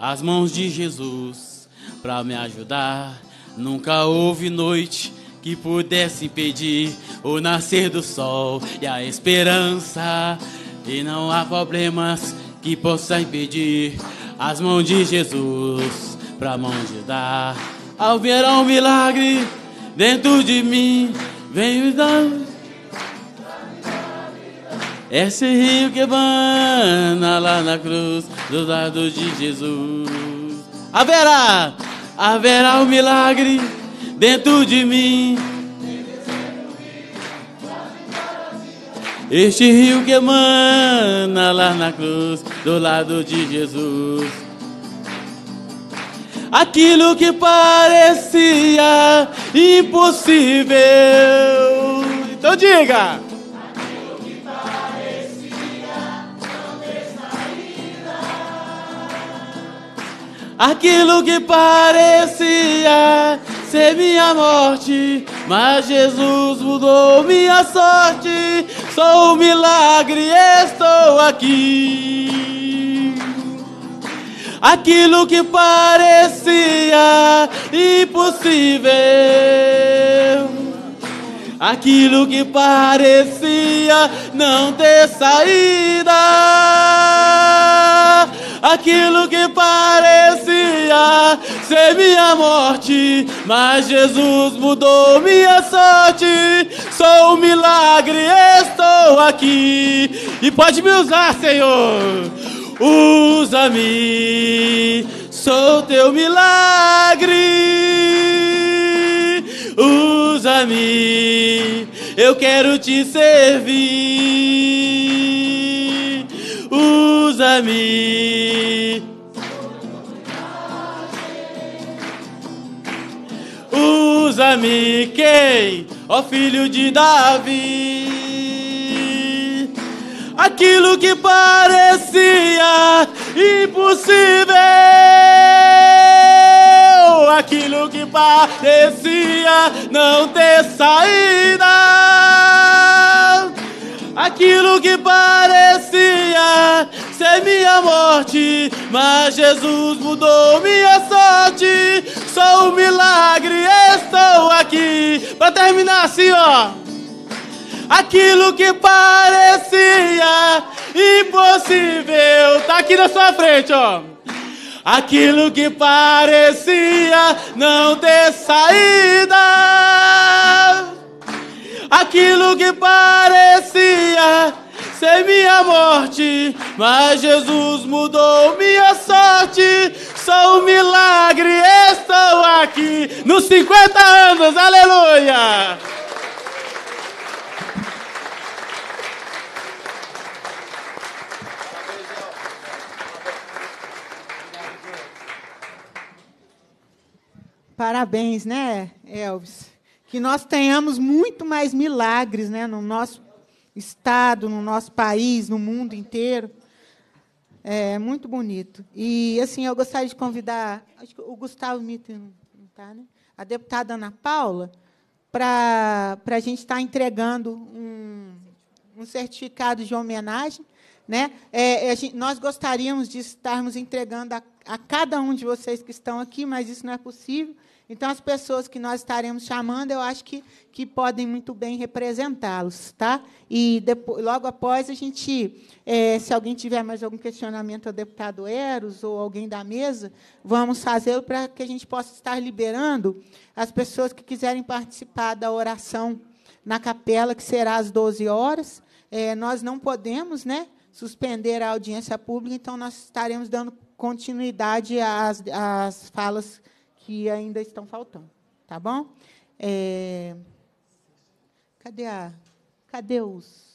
Speaker 10: as mãos de Jesus para me ajudar. Nunca houve noite que pudesse impedir o nascer do sol e a esperança. E não há problemas que possam impedir as mãos de Jesus para me ajudar haverá um milagre dentro de mim. Vem me dar. Esse rio que bana lá na cruz, do lado de Jesus. Haverá, haverá um milagre dentro de mim. Este rio que emana lá na cruz, do lado de Jesus
Speaker 11: aquilo que parecia impossível. Então diga. Aquilo que parecia não ter saída. Aquilo que parecia ser minha morte, mas Jesus mudou minha sorte. Sou um milagre, estou aqui aquilo que parecia impossível. Aquilo que parecia não ter saída. Aquilo que parecia ser minha morte, mas Jesus mudou minha sorte. Sou um milagre, estou aqui e pode me usar, Senhor. Usa-me, sou teu milagre. Usa-me, eu quero te servir. Usa-me. Usa-me quem? Ó oh, filho de Davi aquilo que parecia impossível, aquilo que parecia não ter saída, aquilo que parecia ser minha morte, mas Jesus mudou minha sorte. Sou um milagre, estou aqui. Pra terminar assim, ó aquilo que parecia impossível. Tá aqui na sua frente, ó. Aquilo que parecia não ter saída. Aquilo que parecia ser minha morte, mas Jesus mudou minha sorte. Sou um milagre, estou aqui nos 50 anos, aleluia!
Speaker 1: Parabéns, né, Elvis? Que nós tenhamos muito mais milagres né, no nosso estado, no nosso país, no mundo inteiro. É muito bonito. E, assim, eu gostaria de convidar. Acho que o Gustavo Mito não está, né? A deputada Ana Paula, para a gente estar tá entregando um, um certificado de homenagem. Né? É, é gente, nós gostaríamos de estarmos entregando a, a cada um de vocês que estão aqui, mas isso não é possível. Então, as pessoas que nós estaremos chamando, eu acho que, que podem muito bem representá-los. Tá? E depois, logo após, a gente, é, se alguém tiver mais algum questionamento ao deputado Eros ou alguém da mesa, vamos fazê-lo para que a gente possa estar liberando as pessoas que quiserem participar da oração na capela, que será às 12 horas. É, nós não podemos né, suspender a audiência pública, então nós estaremos dando continuidade às, às falas que ainda estão faltando, tá bom? É... Cadê a... Cadê os...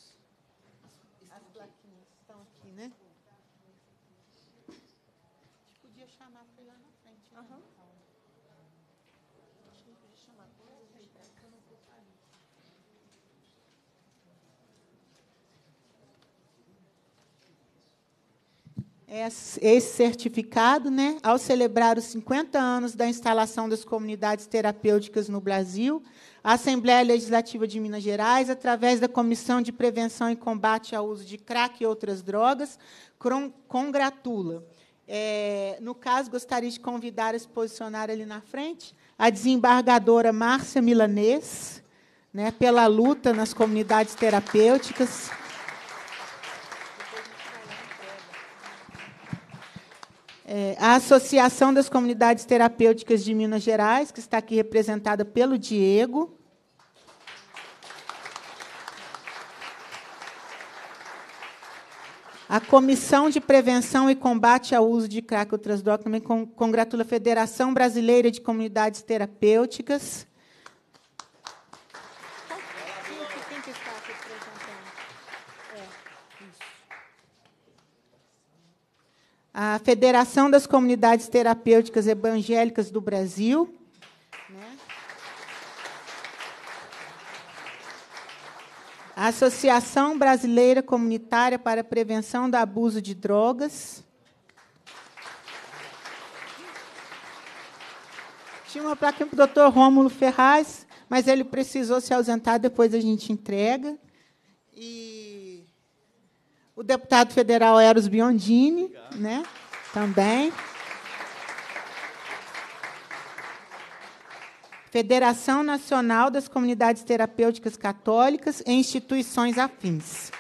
Speaker 1: É esse certificado, né, ao celebrar os 50 anos da instalação das comunidades terapêuticas no Brasil, a Assembleia Legislativa de Minas Gerais, através da Comissão de Prevenção e Combate ao Uso de Crack e Outras Drogas, congratula. É, no caso, gostaria de convidar a se posicionar ali na frente a desembargadora Márcia Milanês, né, pela luta nas comunidades terapêuticas. É, a Associação das Comunidades Terapêuticas de Minas Gerais, que está aqui representada pelo Diego. A Comissão de Prevenção e Combate ao Uso de Crack e Outras Drogas também congratula a Federação Brasileira de Comunidades Terapêuticas. a Federação das Comunidades Terapêuticas Evangélicas do Brasil. Né? A Associação Brasileira Comunitária para a Prevenção do Abuso de Drogas. Tinha uma placa para o doutor Rômulo Ferraz, mas ele precisou se ausentar, depois a gente entrega. E o deputado federal Eros Biondini, né? Também. Federação Nacional das Comunidades Terapêuticas Católicas e instituições afins.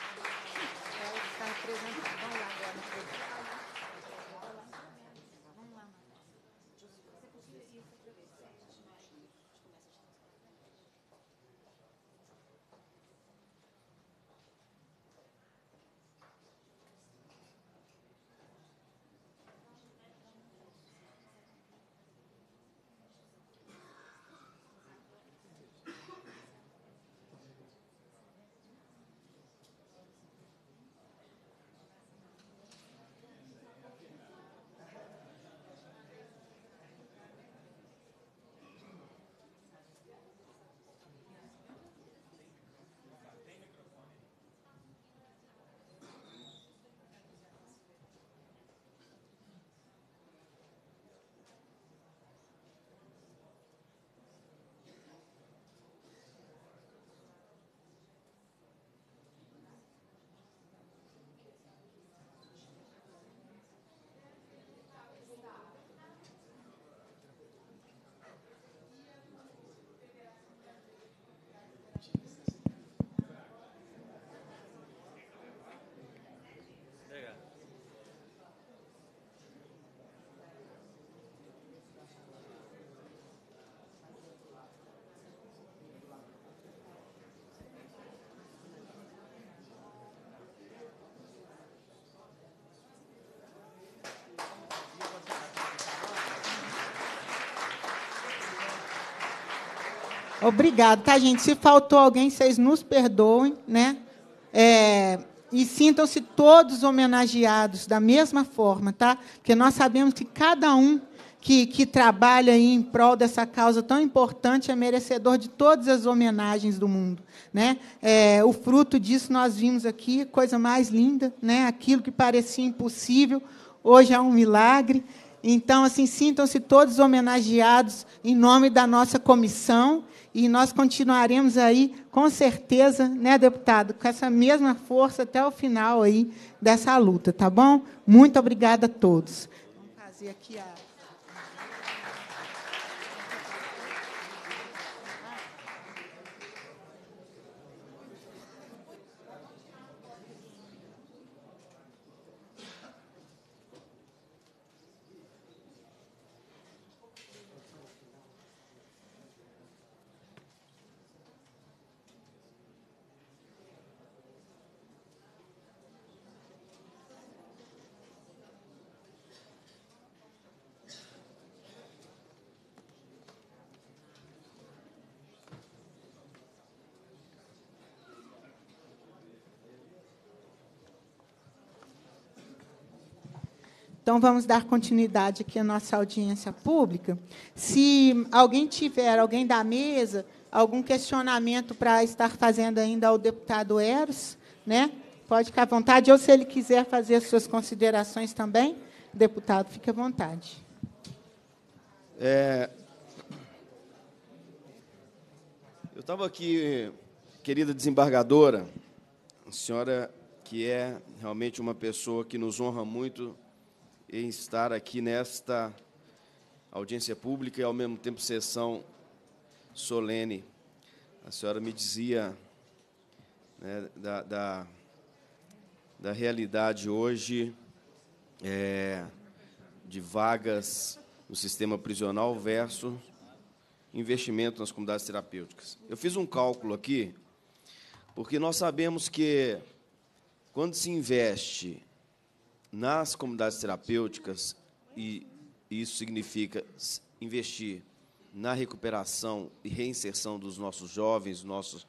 Speaker 1: Obrigado, tá, gente? Se faltou alguém, vocês nos perdoem, né? É, e sintam-se todos homenageados da mesma forma, tá? Porque nós sabemos que cada um que, que trabalha em prol dessa causa tão importante é merecedor de todas as homenagens do mundo, né? É, o fruto disso nós vimos aqui, coisa mais linda, né? Aquilo que parecia impossível, hoje é um milagre. Então, assim, sintam-se todos homenageados em nome da nossa comissão e nós continuaremos aí, com certeza, né, deputado, com essa mesma força até o final aí dessa luta, tá bom? Muito obrigada a todos. Vamos fazer aqui a Então, vamos dar continuidade aqui à nossa audiência pública. Se alguém tiver, alguém da mesa, algum questionamento para estar fazendo ainda ao deputado Eros, né? pode ficar à vontade, ou se ele quiser fazer suas considerações também, deputado, fique à vontade.
Speaker 4: É... Eu estava aqui, querida desembargadora, senhora que é realmente uma pessoa que nos honra muito em estar aqui nesta audiência pública e, ao mesmo tempo, sessão solene. A senhora me dizia né, da, da, da, realidade hoje é, de vagas no sistema prisional versus investimento nas comunidades terapêuticas. Eu fiz um cálculo aqui, porque nós sabemos que quando se investe nas comunidades terapêuticas, e isso significa investir na recuperação e reinserção dos nossos jovens, nossos,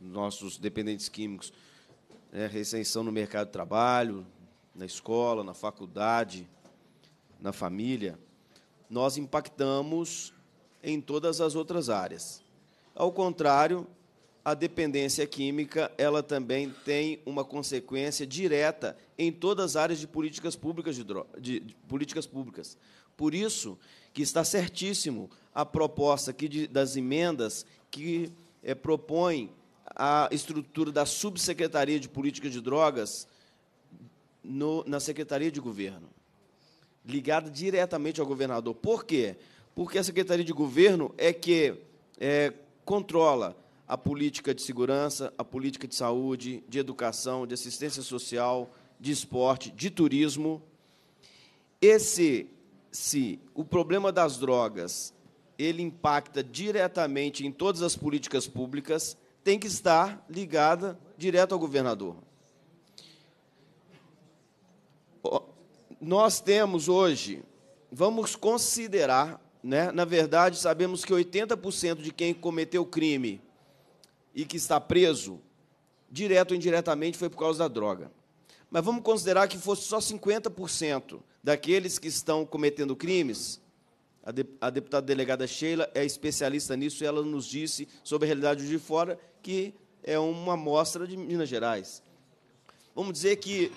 Speaker 4: nossos dependentes químicos, né, reinserção no mercado de trabalho, na escola, na faculdade, na família, nós impactamos em todas as outras áreas. Ao contrário a dependência química ela também tem uma consequência direta em todas as áreas de políticas públicas de, de, de políticas públicas. Por isso que está certíssimo a proposta aqui de, das emendas que é, eh, propõe a estrutura da subsecretaria de políticas de drogas no, na secretaria de governo, ligada diretamente ao governador. Por quê? Porque a secretaria de governo é que é, controla a política de segurança, a política de saúde, de educação, de assistência social, de esporte, de turismo. Esse, se o problema das drogas, ele impacta diretamente em todas as políticas públicas, tem que estar ligada direto ao governador. Nós temos hoje, vamos considerar, né, na verdade, sabemos que 80% de quem cometeu crime e que está preso, direto ou indiretamente, foi por causa da droga. Mas vamos considerar que fosse só 50% daqueles que estão cometendo crimes. A, de, a deputada delegada Sheila é especialista nisso e ela nos disse sobre a realidade de fora que é uma amostra de Minas Gerais. Vamos dizer que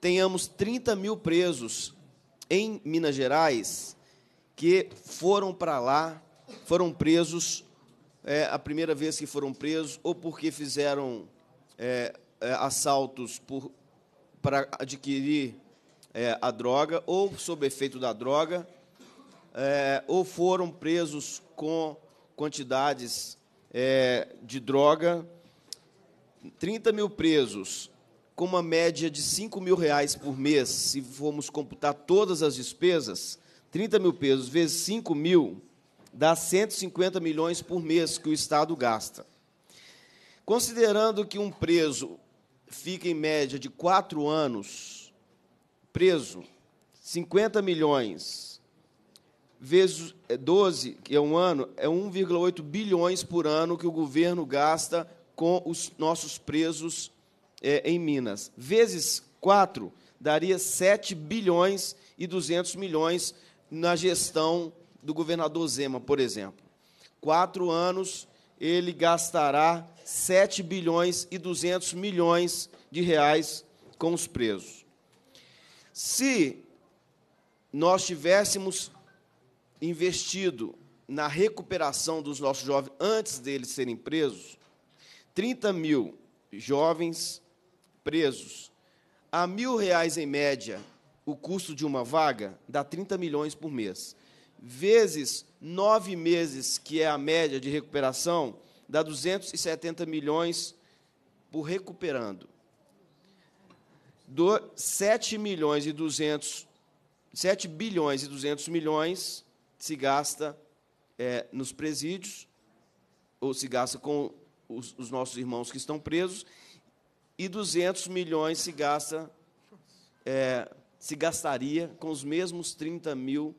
Speaker 4: tenhamos 30 mil presos em Minas Gerais que foram para lá, foram presos é, a primeira vez que foram presos ou porque fizeram é, é, assaltos por, para adquirir é, a droga ou sob efeito da droga, é, ou foram presos com quantidades é, de droga. 30 mil presos com uma média de 5 mil reais por mês, se formos computar todas as despesas, 30 mil pesos vezes 5 mil dá 150 milhões por mês que o Estado gasta. Considerando que um preso fica em média de quatro anos preso, 50 milhões vezes 12, é, que é um ano, é 1,8 bilhões por ano que o governo gasta com os nossos presos é, em Minas. Vezes 4, daria 7 bilhões e 200 milhões na gestão do governador Zema, por exemplo. Quatro anos, ele gastará 7 bilhões e 200 milhões de reais com os presos. Se nós tivéssemos investido na recuperação dos nossos jovens antes deles serem presos, 30 mil jovens presos a mil reais em média o custo de uma vaga dá 30 milhões por mês vezes nove meses, que é a média de recuperação, dá 270 milhões por recuperando. Do 7 milhões e 200 7 bilhões e 200 milhões se gasta é, nos presídios, ou se gasta com os, os, nossos irmãos que estão presos, e 200 milhões se gasta é, se gastaria com os mesmos 30 mil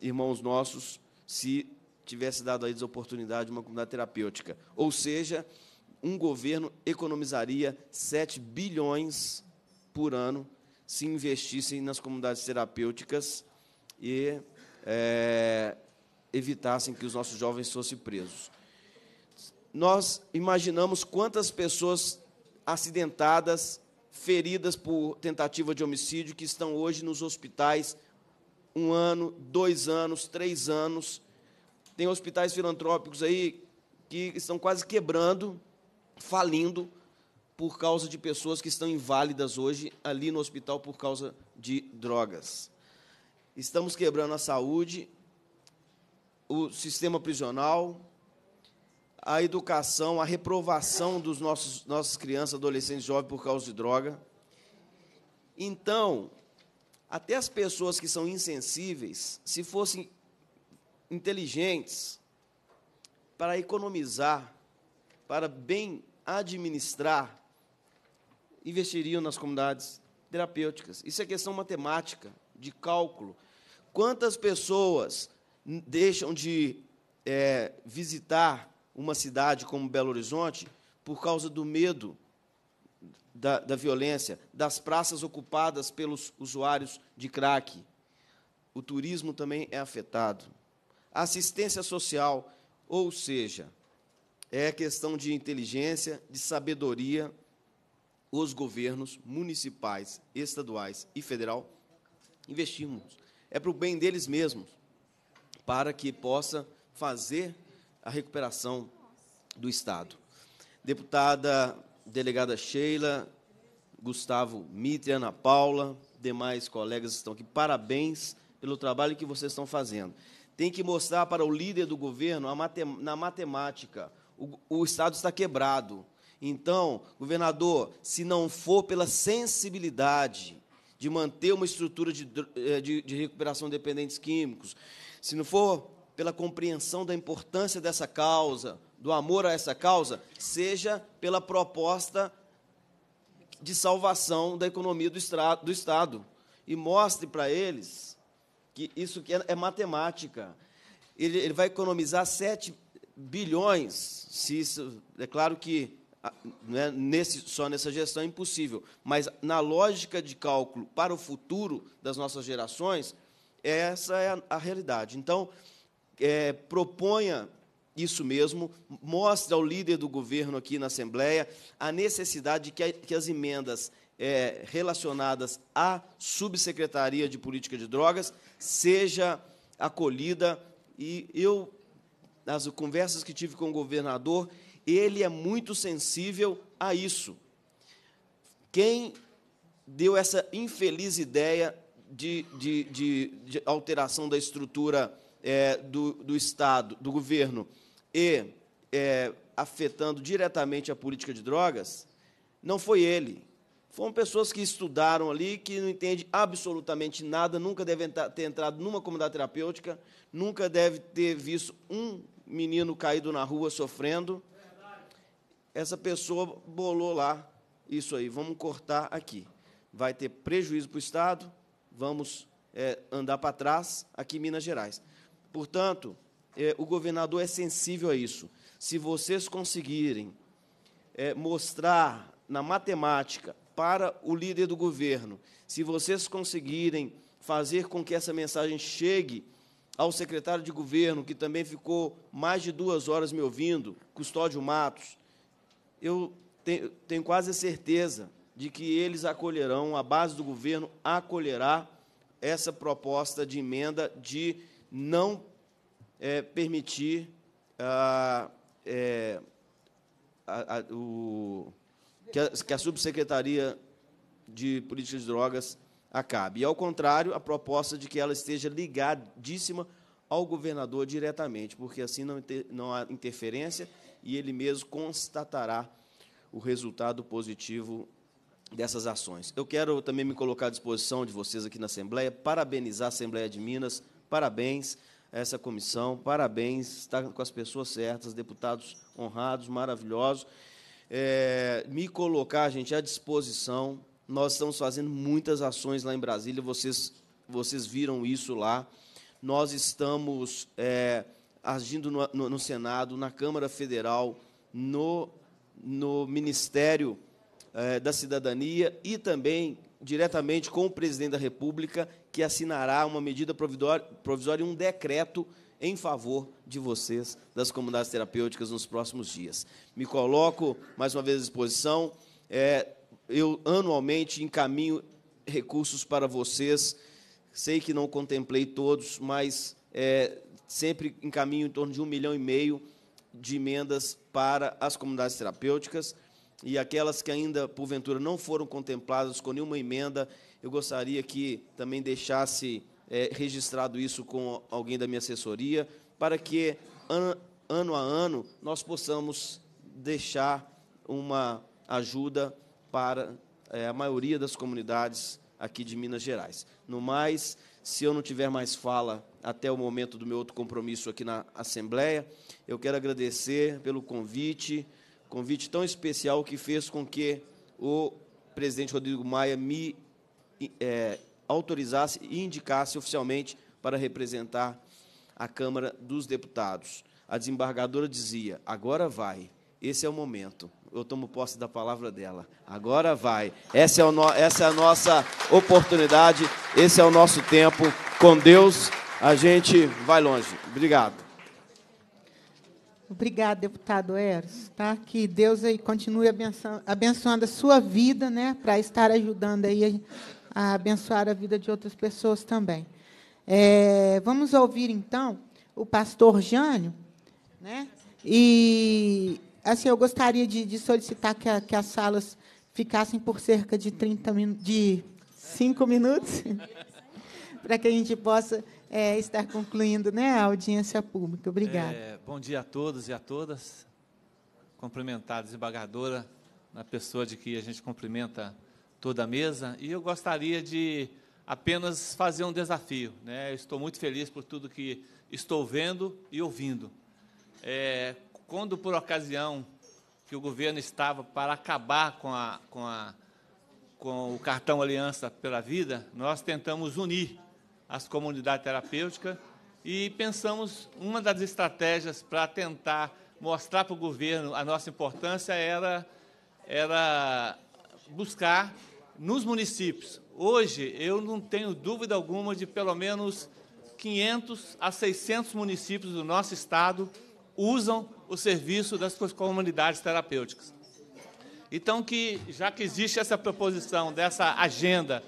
Speaker 4: irmãos nossos se tivesse dado a eles a oportunidade de uma comunidade terapêutica. Ou seja, um governo economizaria 7 bilhões por ano se investissem nas comunidades terapêuticas e é, evitassem que os nossos jovens fossem presos. Nós imaginamos quantas pessoas acidentadas, feridas por tentativa de homicídio, que estão hoje nos hospitais um ano, dois anos, três anos. Tem hospitais filantrópicos aí que estão quase quebrando, falindo, por causa de pessoas que estão inválidas hoje ali no hospital por causa de drogas. Estamos quebrando a saúde, o sistema prisional, a educação, a reprovação dos nossos nossas crianças, adolescentes, jovens por causa de droga. Então, até as pessoas que são insensíveis, se fossem inteligentes para economizar, para bem administrar, investiriam nas comunidades terapêuticas. Isso é questão matemática, de cálculo. Quantas pessoas deixam de é, visitar uma cidade como Belo Horizonte por causa do medo da, da violência, das praças ocupadas pelos usuários de crack. O turismo também é afetado. A assistência social, ou seja, é questão de inteligência, de sabedoria, os governos municipais, estaduais e federal investimos. É para o bem deles mesmos, para que possa fazer a recuperação do Estado. Deputada delegada Sheila, Gustavo Mitre, Ana Paula, demais colegas estão aqui. Parabéns pelo trabalho que vocês estão fazendo. Tem que mostrar para o líder do governo matem na matemática. O, o Estado está quebrado. Então, governador, se não for pela sensibilidade de manter uma estrutura de, eh, de, de recuperação de dependentes químicos, se não for pela compreensão da importância dessa causa, do amor a essa causa seja pela proposta de salvação da economia do, estrado, do Estado. E mostre para eles que isso que é, é matemática. Ele, ele, vai economizar 7 bilhões, se isso, é claro que ah, é nesse, só nessa gestão é impossível, mas na lógica de cálculo para o futuro das nossas gerações, essa é a, a realidade. Então, é, proponha isso mesmo, mostra ao líder do governo aqui na Assembleia a necessidade de que, que as emendas é, relacionadas à Subsecretaria de Política de Drogas seja acolhida. E eu, nas conversas que tive com o governador, ele é muito sensível a isso. Quem deu essa infeliz ideia de, de, de, de alteração da estrutura é, do, do Estado, do governo, e é, afetando diretamente a política de drogas, não foi ele. Foram pessoas que estudaram ali, que não entendem absolutamente nada, nunca devem ter entrado numa comunidade terapêutica, nunca deve ter visto um menino caído na rua sofrendo. Essa pessoa bolou lá isso aí, vamos cortar aqui. Vai ter prejuízo para o Estado, vamos é, andar para trás aqui em Minas Gerais. Portanto, é, o governador é sensível a isso. Se vocês conseguirem é, mostrar na matemática para o líder do governo, se vocês conseguirem fazer com que essa mensagem chegue ao secretário de governo, que também ficou mais de duas horas me ouvindo, Custódio Matos, eu tenho, tenho quase certeza de que eles acolherão, a base do governo acolherá essa proposta de emenda de não é, permitir a, ah, é, a, a, o, que, a, que a subsecretaria de políticas de drogas acabe. E, ao contrário, a proposta de que ela esteja ligadíssima ao governador diretamente, porque assim não, inter, não há interferência e ele mesmo constatará o resultado positivo dessas ações. Eu quero também me colocar à disposição de vocês aqui na Assembleia, parabenizar a Assembleia de Minas, parabéns essa comissão. Parabéns, está com as pessoas certas, deputados honrados, maravilhosos. É, me colocar, gente, à disposição. Nós estamos fazendo muitas ações lá em Brasília, vocês, vocês viram isso lá. Nós estamos é, agindo no, no, no, Senado, na Câmara Federal, no, no Ministério é, da Cidadania e também diretamente com o presidente da República que assinará uma medida provisória e um decreto em favor de vocês, das comunidades terapêuticas, nos próximos dias. Me coloco, mais uma vez, à disposição. É, eu, anualmente, encaminho recursos para vocês. Sei que não contemplei todos, mas é, sempre encaminho em torno de um milhão e meio de emendas para as comunidades terapêuticas. E aquelas que ainda, porventura, não foram contempladas com nenhuma emenda, eu gostaria que também deixasse é, registrado isso com alguém da minha assessoria, para que an, ano a ano nós possamos deixar uma ajuda para é, a maioria das comunidades aqui de Minas Gerais. No mais, se eu não tiver mais fala até o momento do meu outro compromisso aqui na Assembleia, eu quero agradecer pelo convite, convite tão especial que fez com que o presidente Rodrigo Maia me é, autorizasse e indicasse oficialmente para representar a Câmara dos Deputados. A desembargadora dizia: agora vai, esse é o momento. Eu tomo posse da palavra dela. Agora vai. Essa é, no, essa é a nossa oportunidade, esse é o nosso tempo. Com Deus, a gente vai longe. Obrigado.
Speaker 1: Obrigada, deputado Eros. Tá? Que Deus aí continue abençoando, abençoando a sua vida, né? Para estar ajudando aí a abençoar a vida de outras pessoas também. É, vamos ouvir então o pastor Jânio, né? E assim eu gostaria de, de solicitar que, a, que, as salas ficassem por cerca de 30 de cinco minutos, para que a gente possa é, estar concluindo, né, a audiência pública. Obrigada.
Speaker 12: É, bom dia a todos e a todas. Cumprimentar a desembargadora na pessoa de que a gente cumprimenta toda a mesa e eu gostaria de apenas fazer um desafio. Né? Estou muito feliz por tudo que estou vendo e ouvindo. É, quando, por ocasião que o governo estava para acabar com, a, com, a, com o cartão Aliança pela Vida, nós tentamos unir as comunidades terapêuticas e pensamos uma das estratégias para tentar mostrar para o governo a nossa importância era, era buscar nos municípios. Hoje, eu não tenho dúvida alguma de pelo menos 500 a 600 municípios do nosso estado usam o serviço das comunidades terapêuticas. Então, que já que existe essa proposição dessa agenda,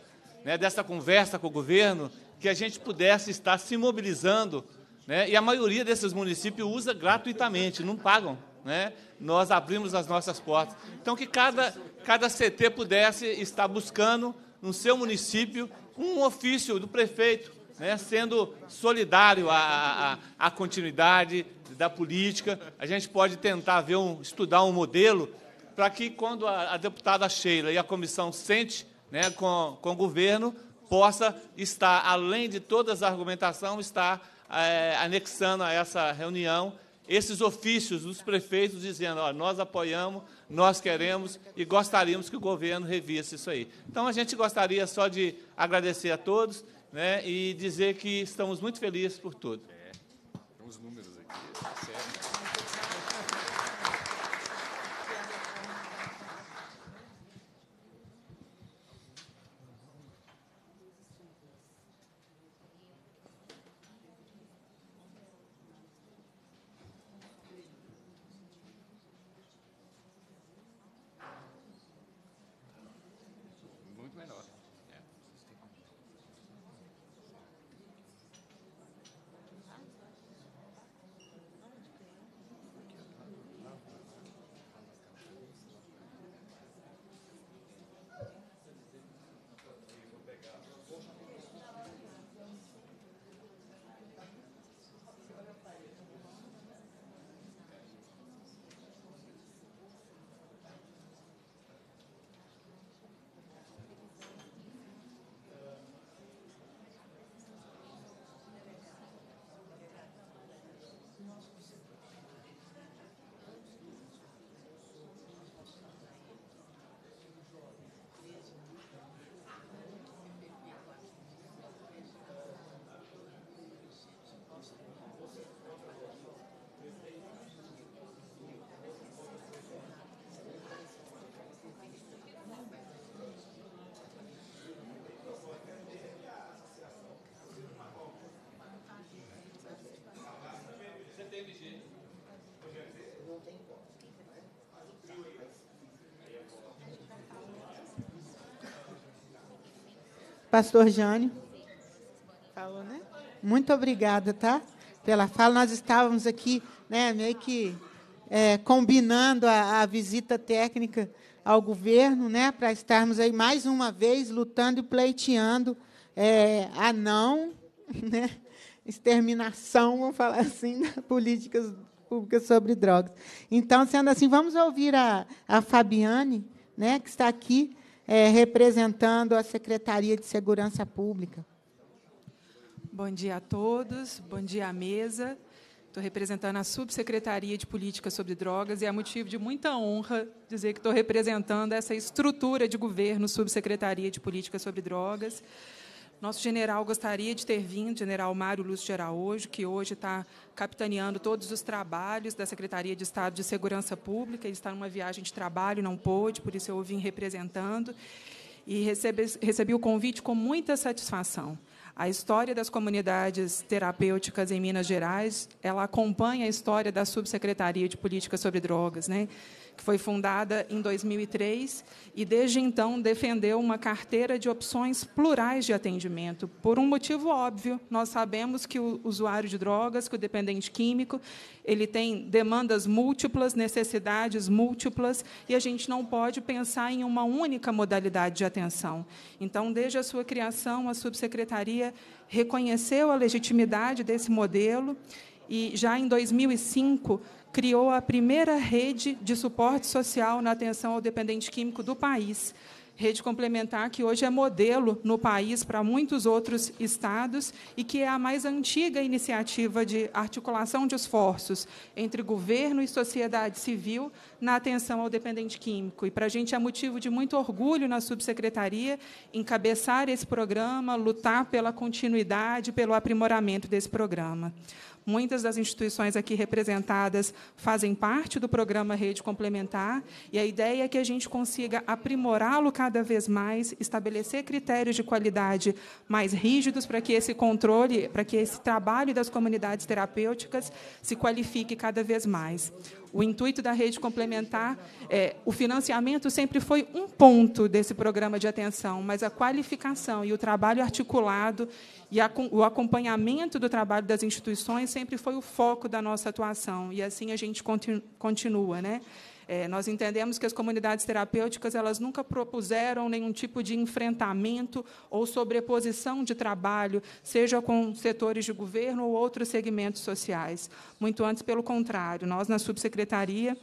Speaker 12: né, dessa conversa com o governo, que a gente pudesse estar se mobilizando, né, e a maioria desses municípios usa gratuitamente, não pagam né, nós abrimos as nossas portas. Então, que cada, cada CT pudesse estar buscando no seu município um ofício do prefeito, né, sendo solidário à, à, à, continuidade da política. A gente pode tentar ver um, estudar um modelo para que, quando a, a, deputada Sheila e a comissão sente né, com, com o governo, possa estar, além de todas as argumentações, estar é, anexando a essa reunião esses ofícios dos prefeitos dizendo: ó, nós apoiamos, nós queremos e gostaríamos que o governo revisse isso aí. Então, a gente gostaria só de agradecer a todos né, e dizer que estamos muito felizes por tudo. É,
Speaker 13: tem uns números aqui.
Speaker 1: Pastor Jânio. Falou, né? Muito obrigada, tá? Pela fala. Nós estávamos aqui, né, meio que é, combinando a, a, visita técnica ao governo, né, para estarmos aí mais uma vez lutando e pleiteando é, a não, né, exterminação, vamos falar assim, das políticas públicas sobre drogas. Então, sendo assim, vamos ouvir a, a Fabiane, né, que está aqui é, representando a Secretaria de Segurança Pública.
Speaker 14: Bom dia a todos, bom dia à mesa. Estou representando a Subsecretaria de Política sobre Drogas e é motivo de muita honra dizer que estou representando essa estrutura de governo, Subsecretaria de Política sobre Drogas. Nosso general gostaria de ter vindo, general Mário Lúcio de Araújo, que hoje está capitaneando todos os trabalhos da Secretaria de Estado de Segurança Pública. Ele está numa viagem de trabalho, não pôde, por isso eu o vim representando. E recebi, recebi o convite com muita satisfação. A história das comunidades terapêuticas em Minas Gerais, ela acompanha a história da Subsecretaria de Políticas sobre Drogas, né? que foi fundada em 2003 e, desde então, defendeu uma carteira de opções plurais de atendimento. Por um motivo óbvio, nós sabemos que o usuário de drogas, que o dependente químico, ele tem demandas múltiplas, necessidades múltiplas, e a gente não pode pensar em uma única modalidade de atenção. Então, desde a sua criação, a subsecretaria reconheceu a legitimidade desse modelo e já em 2005 criou a primeira rede de suporte social na atenção ao dependente químico do país. Rede complementar que hoje é modelo no país para muitos outros estados e que é a mais antiga iniciativa de articulação de esforços entre governo e sociedade civil na atenção ao dependente químico. E para a gente é motivo de muito orgulho na subsecretaria encabeçar esse programa, lutar pela continuidade, pelo aprimoramento desse programa. Muitas das instituições aqui representadas fazem parte do programa Rede Complementar e a ideia é que a gente consiga aprimorá-lo cada vez mais, estabelecer critérios de qualidade mais rígidos para que esse controle, para que esse trabalho das comunidades terapêuticas se qualifique cada vez mais. O intuito da rede complementar, é, o financiamento sempre foi um ponto desse programa de atenção, mas a qualificação e o trabalho articulado e a, o acompanhamento do trabalho das instituições sempre foi o foco da nossa atuação. E assim a gente continua. Né? É, nós entendemos que as comunidades terapêuticas elas nunca propuseram nenhum tipo de enfrentamento ou sobreposição de trabalho, seja com setores de governo ou outros segmentos sociais. Muito antes, pelo contrário, nós na subsecretaria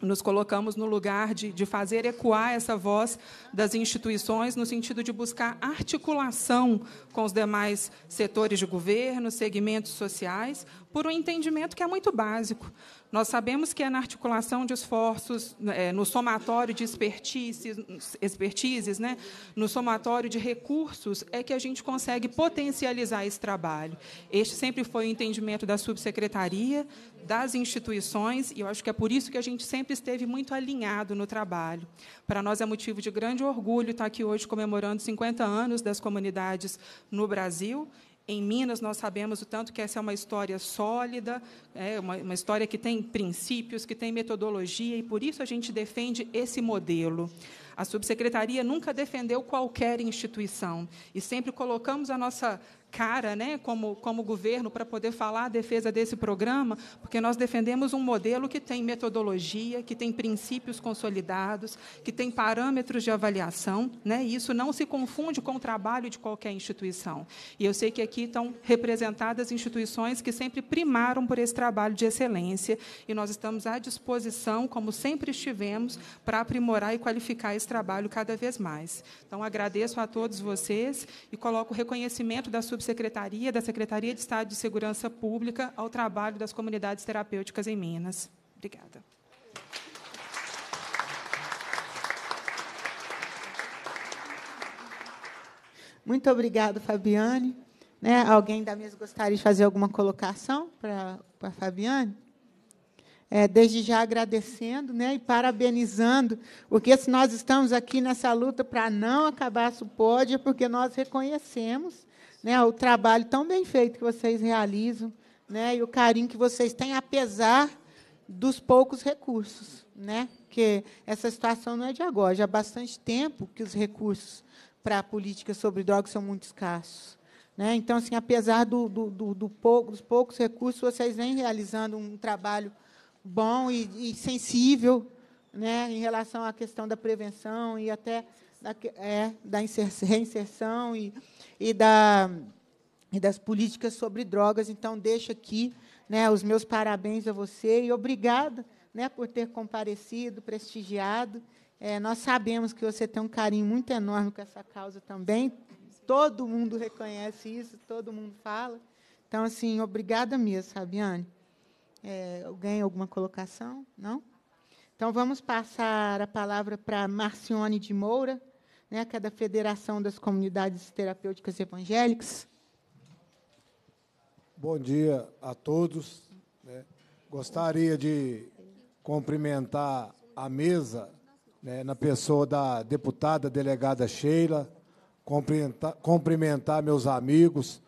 Speaker 14: nos colocamos no lugar de, de, fazer ecoar essa voz das instituições, no sentido de buscar articulação com os demais setores de governo, segmentos sociais, por um entendimento que é muito básico. Nós sabemos que é na articulação de esforços, é, no somatório de expertises, expertises né, no somatório de recursos, é que a gente consegue potencializar esse trabalho. Este sempre foi o entendimento da subsecretaria, das instituições, e eu acho que é por isso que a gente sempre esteve muito alinhado no trabalho. Para nós é motivo de grande orgulho estar aqui hoje comemorando 50 anos das comunidades no Brasil em Minas, nós sabemos o tanto que essa é uma história sólida, é uma, uma, história que tem princípios, que tem metodologia, e por isso a gente defende esse modelo. A subsecretaria nunca defendeu qualquer instituição, e sempre colocamos a nossa cara, né, como, como governo, para poder falar a defesa desse programa, porque nós defendemos um modelo que tem metodologia, que tem princípios consolidados, que tem parâmetros de avaliação, né, e isso não se confunde com o trabalho de qualquer instituição. E eu sei que aqui estão representadas instituições que sempre primaram por esse trabalho de excelência, e nós estamos à disposição, como sempre estivemos, para aprimorar e qualificar esse trabalho cada vez mais. Então, agradeço a todos vocês e coloco o reconhecimento da subsistência subsecretaria da Secretaria de Estado de Segurança Pública ao trabalho das comunidades terapêuticas em Minas. Obrigada.
Speaker 1: Muito obrigada, Fabiane. Né, alguém da mesa gostaria de fazer alguma colocação para a Fabiane? É, desde já agradecendo né, e parabenizando, porque se nós estamos aqui nessa luta para não acabar a é porque nós reconhecemos né, o trabalho tão bem feito que vocês realizam né, e o carinho que vocês têm, apesar dos poucos recursos. Né? Porque essa situação não é de agora, já há bastante tempo que os recursos para a política sobre drogas são muito escassos. Né? Então, assim, apesar do, do, do, do pouco, dos poucos recursos, vocês vêm realizando um trabalho bom e, e sensível né, em relação à questão da prevenção e até da, é, da reinserção e e, da, e das políticas sobre drogas. Então, deixo aqui né, os meus parabéns a você e obrigada né, por ter comparecido, prestigiado. É, nós sabemos que você tem um carinho muito enorme com essa causa também. Todo mundo reconhece isso, todo mundo fala. Então, assim, obrigada mesmo, Fabiane. É, alguém, alguma colocação? Não? Então, vamos passar a palavra para Marcione de Moura né, que é da Federação das Comunidades Terapêuticas
Speaker 15: Evangélicas. Bom dia a todos. Né. Gostaria de cumprimentar a mesa né, na pessoa da deputada delegada Sheila, cumprimentar, cumprimentar meus amigos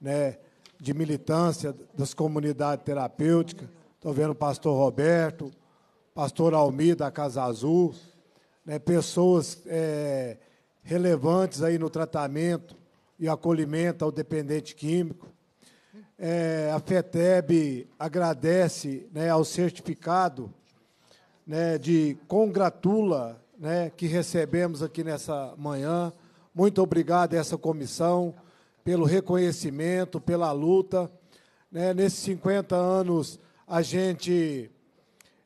Speaker 15: né, de militância das comunidades terapêuticas. Estou vendo o pastor Roberto, pastor Almi da Casa Azul, né, pessoas é, relevantes aí no tratamento e acolhimento ao dependente químico. É, a FETEB agradece né, ao certificado né, de congratula né, que recebemos aqui nessa manhã. Muito obrigado a essa comissão pelo reconhecimento, pela luta. Né, nesses 50 anos, a gente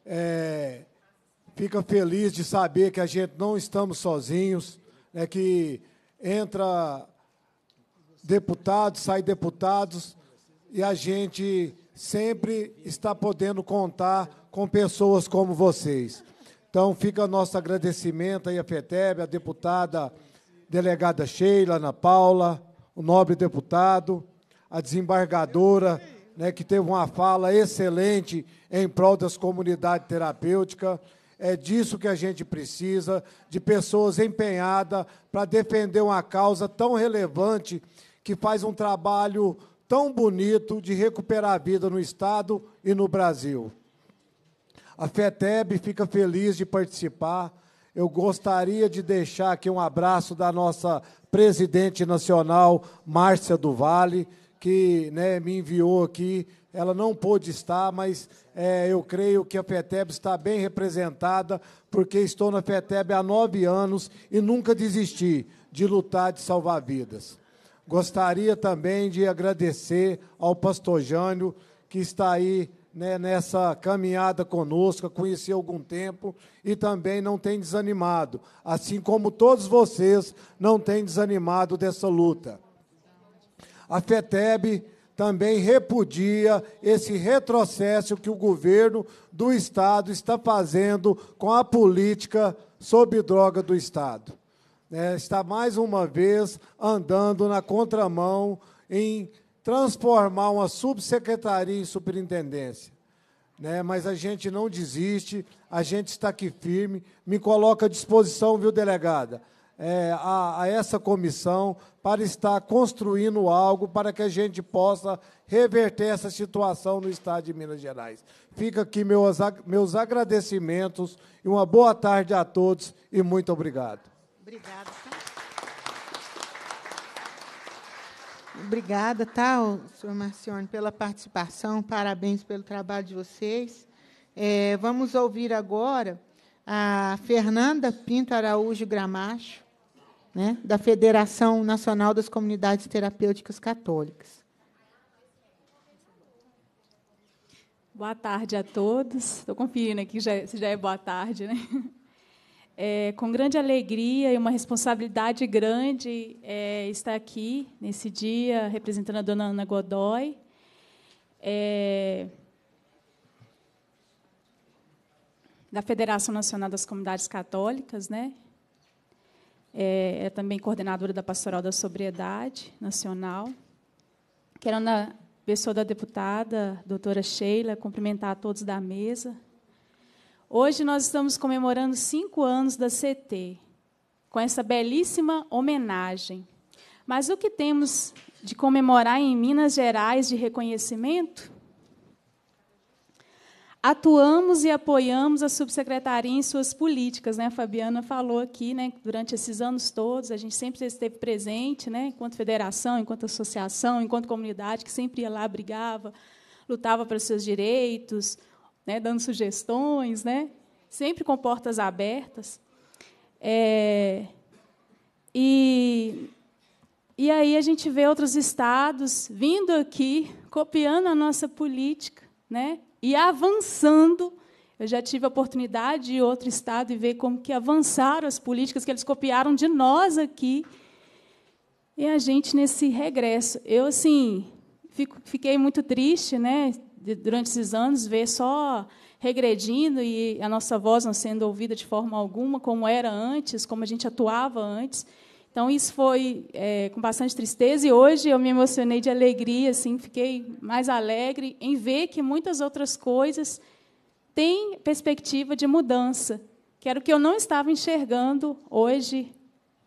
Speaker 15: é, fica feliz de saber que a gente não estamos sozinhos, é que entra deputados, sai deputados, e a gente sempre está podendo contar com pessoas como vocês. Então, fica nosso agradecimento aí à FETEB, à deputada delegada Sheila, Ana Paula, o nobre deputado, a desembargadora, né, que teve uma fala excelente em prol das comunidades terapêuticas. É disso que a gente precisa, de pessoas empenhadas para defender uma causa tão relevante que faz um trabalho tão bonito de recuperar a vida no Estado e no Brasil. A FETEB fica feliz de participar. Eu gostaria de deixar aqui um abraço da nossa presidente nacional, Márcia do Vale que né, me enviou aqui. Ela não pôde estar, mas é, eu creio que a PETEB está bem representada, porque estou na PETEB há nove anos e nunca desisti de lutar, de salvar vidas. Gostaria também de agradecer ao pastor Jânio, que está aí né, nessa caminhada conosco, conheci algum tempo e também não tem desanimado, assim como todos vocês não têm desanimado dessa luta. A FETEB também repudia esse retrocesso que o governo do Estado está fazendo com a política sobre droga do Estado. É, está mais uma vez andando na contramão em transformar uma subsecretaria em superintendência. Né? Mas a gente não desiste, a gente está aqui firme. Me coloca à disposição, viu, delegada? é, a, a essa comissão para estar construindo algo para que a gente possa reverter essa situação no Estado de Minas Gerais. Fica aqui meus, meus agradecimentos e uma boa tarde a todos e muito obrigado. Obrigada. Tá?
Speaker 1: Obrigada, tá, senhor Marcione, pela participação. Parabéns pelo trabalho de vocês. É, vamos ouvir agora a Fernanda Pinto Araújo Gramacho, né, da Federação Nacional das Comunidades Terapêuticas Católicas.
Speaker 16: Boa tarde a todos. Estou confiando aqui já, é, se já é boa tarde, né? É, com grande alegria e uma responsabilidade grande é, estar aqui nesse dia representando a dona Ana Godoy. É, da Federação Nacional das Comunidades Católicas, né? é, é também coordenadora da Pastoral da Sobriedade Nacional. Quero, na pessoa da deputada, doutora Sheila, cumprimentar a todos da mesa. Hoje nós estamos comemorando cinco anos da CT, com essa belíssima homenagem. Mas o que temos de comemorar em Minas Gerais de reconhecimento? atuamos e apoiamos a subsecretaria em suas políticas. Né? A Fabiana falou aqui, né, durante esses anos todos, a gente sempre esteve presente, né, enquanto federação, enquanto associação, enquanto comunidade, que sempre ia lá, brigava, lutava pelos seus direitos, né, dando sugestões, né, sempre com portas abertas. É, e, e aí a gente vê outros estados vindo aqui, copiando a nossa política, né, e avançando, eu já tive a oportunidade de ir outro estado e ver como que avançaram as políticas que eles copiaram de nós aqui. E a gente nesse regresso. Eu assim, fico, fiquei muito triste, né, durante esses anos ver só regredindo e a nossa voz não sendo ouvida de forma alguma como era antes, como a gente atuava antes. Então, isso foi é, com bastante tristeza, e hoje eu me emocionei de alegria, assim, fiquei mais alegre em ver que muitas outras coisas têm perspectiva de mudança, que era o que eu não estava enxergando hoje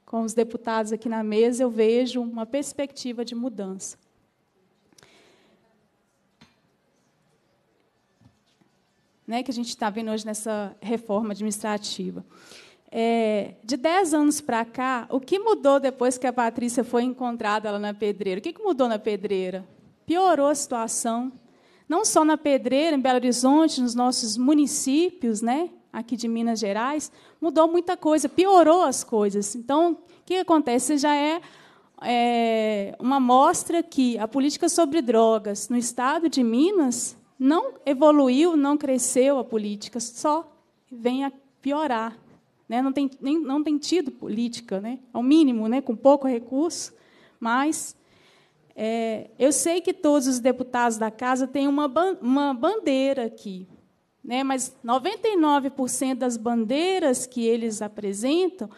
Speaker 16: com os deputados aqui na mesa, eu vejo uma perspectiva de mudança. Né, que a gente está vendo hoje nessa reforma administrativa. É, de 10 anos para cá, o que mudou depois que a Patrícia foi encontrada lá na pedreira? O que, que mudou na pedreira? Piorou a situação. Não só na pedreira, em Belo Horizonte, nos nossos municípios, né? aqui de Minas Gerais, mudou muita coisa, piorou as coisas. Então, o que acontece? Já é, é uma mostra que a política sobre drogas no estado de Minas não evoluiu, não cresceu a política, só vem a piorar, né? Não, tem, nem, não tem tido política, né? ao mínimo, né? com pouco recurso, mas é, eu sei que todos os deputados da casa têm uma, ban uma bandeira aqui, né? mas 99% das bandeiras que eles apresentam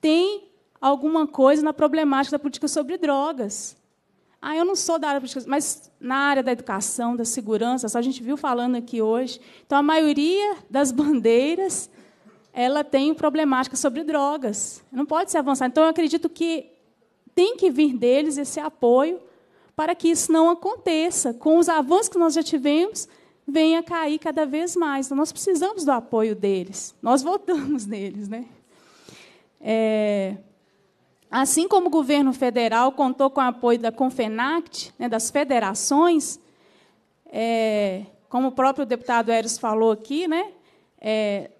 Speaker 16: têm alguma coisa na problemática da política sobre drogas. Ah, eu não sou da área política, mas na área da educação, da segurança, só a gente viu falando aqui hoje. Então, a maioria das bandeiras ela tem problemática sobre drogas. Não pode se avançar. Então, eu acredito que tem que vir deles esse apoio para que isso não aconteça. Com os avanços que nós já tivemos, venha cair cada vez mais. Então, nós precisamos do apoio deles. Nós voltamos neles. Né? É... Assim como o governo federal contou com o apoio da Confenact, né, das federações, é... como o próprio deputado Eros falou aqui, né, é,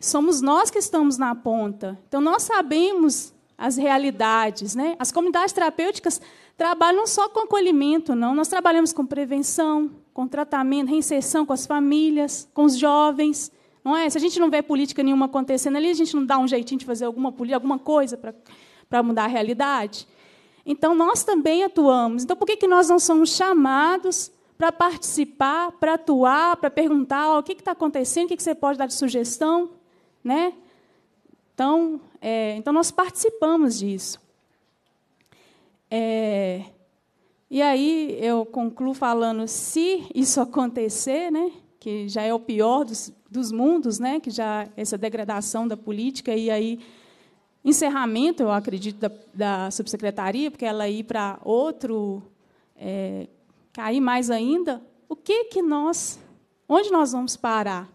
Speaker 16: somos nós que estamos na ponta. Então, nós sabemos as realidades. Né? As comunidades terapêuticas trabalham não só com acolhimento, não. Nós trabalhamos com prevenção, com tratamento, reinserção com as famílias, com os jovens. Não é? Se a gente não vê política nenhuma acontecendo ali, a gente não dá um jeitinho de fazer alguma, alguma coisa para mudar a realidade. Então, nós também atuamos. Então, por que, que nós não somos chamados para participar, para atuar, para perguntar oh, o que está acontecendo, o que, que você pode dar de sugestão? Né? Então, é, então, nós participamos disso. É, e aí eu concluo falando: se isso acontecer, né, que já é o pior dos, dos mundos, né, que já essa degradação da política, e aí encerramento, eu acredito, da, da subsecretaria, porque ela ir para outro, é, cair mais ainda, o que que nós, onde nós vamos parar?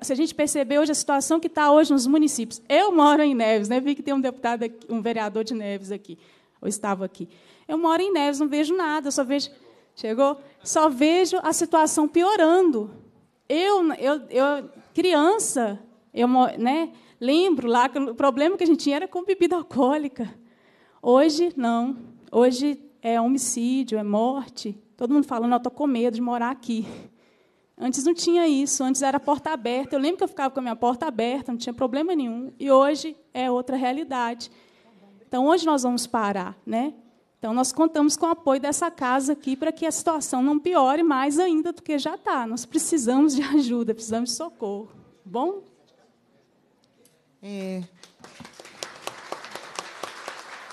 Speaker 16: Se a gente perceber hoje a situação que está hoje nos municípios. Eu moro em Neves, né? vi que tem um deputado, aqui, um vereador de Neves aqui, ou estava aqui. Eu moro em Neves, não vejo nada, só vejo. Chegou? Só vejo a situação piorando. Eu, eu, eu criança, eu né, lembro lá que o problema que a gente tinha era com bebida alcoólica. Hoje, não. Hoje é homicídio, é morte. Todo mundo falando, eu estou com medo de morar aqui. Antes não tinha isso, antes era porta aberta. Eu lembro que eu ficava com a minha porta aberta, não tinha problema nenhum. E hoje é outra realidade. Então, hoje nós vamos parar? Né? Então, nós contamos com o apoio dessa casa aqui para que a situação não piore mais ainda do que já está. Nós precisamos de ajuda, precisamos de socorro. Bom? É.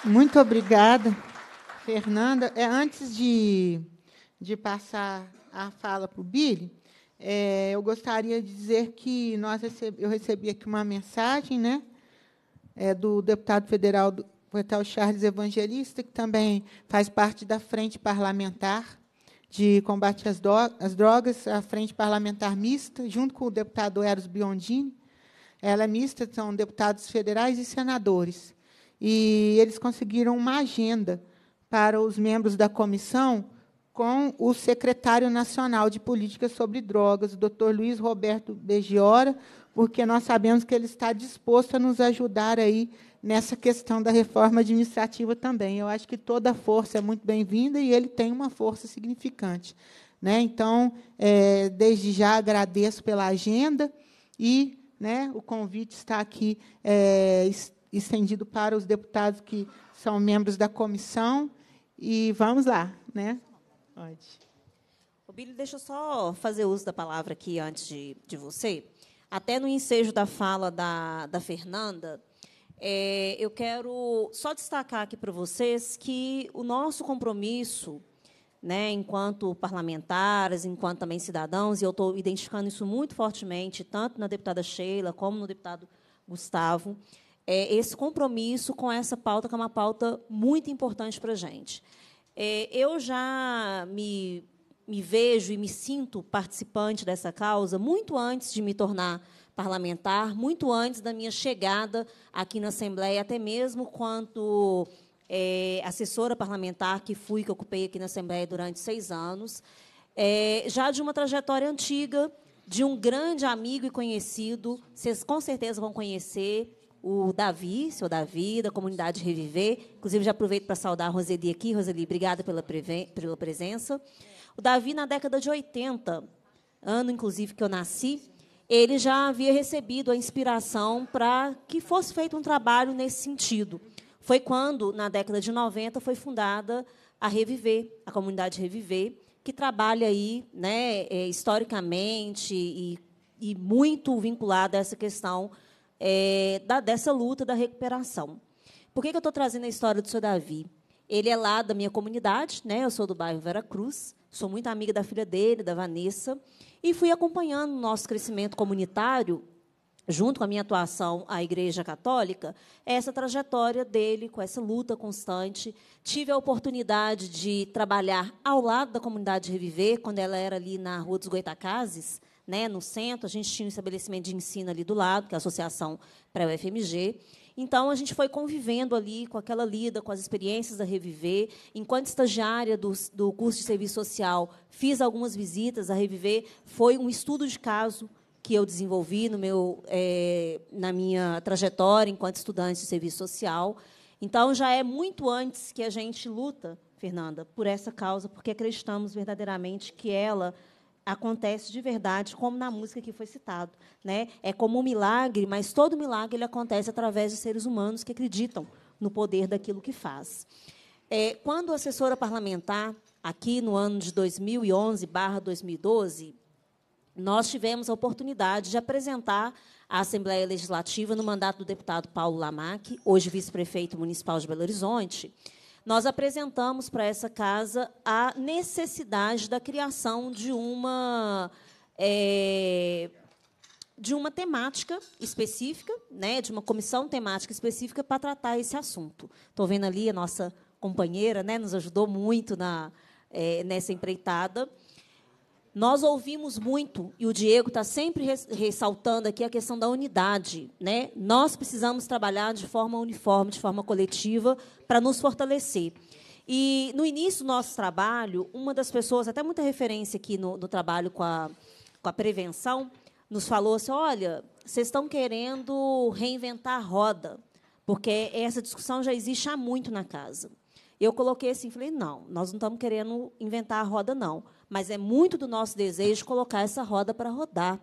Speaker 1: Muito obrigada, Fernanda. É, antes de, de passar a fala para o Billy, é, eu gostaria de dizer que nós recebi, eu recebi aqui uma mensagem né, é, do deputado federal do Portal Charles Evangelista, que também faz parte da Frente Parlamentar de Combate às, às Drogas, a Frente Parlamentar Mista, junto com o deputado Eros Biondini. Ela é mista, são deputados federais e senadores. E eles conseguiram uma agenda para os membros da comissão com o secretário nacional de políticas sobre drogas, o Dr. Luiz Roberto Begiora, porque nós sabemos que ele está disposto a nos ajudar aí nessa questão da reforma administrativa também. Eu acho que toda força é muito bem-vinda e ele tem uma força significante. Né? Então, é, desde já agradeço pela agenda e né, o convite está aqui é, estendido para os deputados que são membros da comissão. E vamos lá, né?
Speaker 2: Pode. O Bílio, deixa eu só fazer uso da palavra aqui antes de, de você. Até no ensejo da fala da, da Fernanda, é, eu quero só destacar aqui para vocês que o nosso compromisso né, enquanto parlamentares, enquanto também cidadãos, e eu estou identificando isso muito fortemente, tanto na deputada Sheila como no deputado Gustavo, é esse compromisso com essa pauta, que é uma pauta muito importante para a gente. É, eu já me, me vejo e me sinto participante dessa causa muito antes de me tornar parlamentar, muito antes da minha chegada aqui na Assembleia, até mesmo quanto é, assessora parlamentar que fui, que ocupei aqui na Assembleia durante seis anos, é, já de uma trajetória antiga, de um grande amigo e conhecido, vocês com certeza vão conhecer, o Davi, seu Davi, da comunidade Reviver. Inclusive, já aproveito para saudar a Roseli aqui. Roseli, obrigada pela, pela presença. O Davi, na década de 80, ano inclusive que eu nasci, ele já havia recebido a inspiração para que fosse feito um trabalho nesse sentido. Foi quando, na década de 90, foi fundada a Reviver, a comunidade Reviver, que trabalha aí, né, é, historicamente e, e muito vinculada a essa questão é, da, dessa luta da recuperação. Por que, que eu estou trazendo a história do seu Davi? Ele é lá da minha comunidade, né? eu sou do bairro Vera Cruz, sou muito amiga da filha dele, da Vanessa, e fui acompanhando o nosso crescimento comunitário, junto com a minha atuação à Igreja Católica, essa trajetória dele, com essa luta constante. Tive a oportunidade de trabalhar ao lado da comunidade Reviver, quando ela era ali na Rua dos Goitacazes, né, no centro, a gente tinha um estabelecimento de ensino ali do lado, que é a associação para a UFMG. Então, a gente foi convivendo ali com aquela lida, com as experiências da Reviver. Enquanto estagiária do, do curso de serviço social, fiz algumas visitas à Reviver. Foi um estudo de caso que eu desenvolvi no meu, é, na minha trajetória enquanto estudante de serviço social. Então, já é muito antes que a gente luta, Fernanda, por essa causa, porque acreditamos verdadeiramente que ela acontece de verdade, como na música que foi citado, né? É como um milagre, mas todo milagre ele acontece através de seres humanos que acreditam no poder daquilo que faz. É, quando assessora parlamentar aqui no ano de 2011/2012, nós tivemos a oportunidade de apresentar à Assembleia Legislativa no mandato do deputado Paulo Lamac, hoje vice-prefeito municipal de Belo Horizonte nós apresentamos para essa casa a necessidade da criação de uma. É, de uma temática específica, né, de uma comissão temática específica para tratar esse assunto. Estou vendo ali a nossa companheira, né, nos ajudou muito na, é, nessa empreitada. Nós ouvimos muito, e o Diego está sempre ressaltando aqui a questão da unidade. Né? Nós precisamos trabalhar de forma uniforme, de forma coletiva, para nos fortalecer. E, no início do nosso trabalho, uma das pessoas, até muita referência aqui no, no trabalho com a, com a prevenção, nos falou assim: olha, vocês estão querendo reinventar a roda, porque essa discussão já existe há muito na casa. Eu coloquei assim, falei: não, nós não estamos querendo inventar a roda, não mas é muito do nosso desejo colocar essa roda para rodar.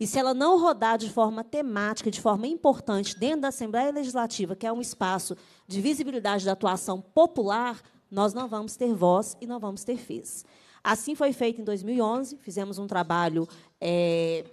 Speaker 2: E se ela não rodar de forma temática, de forma importante, dentro da Assembleia Legislativa, que é um espaço de visibilidade da atuação popular, nós não vamos ter voz e não vamos ter fez. Assim foi feito em 2011, fizemos um trabalho é,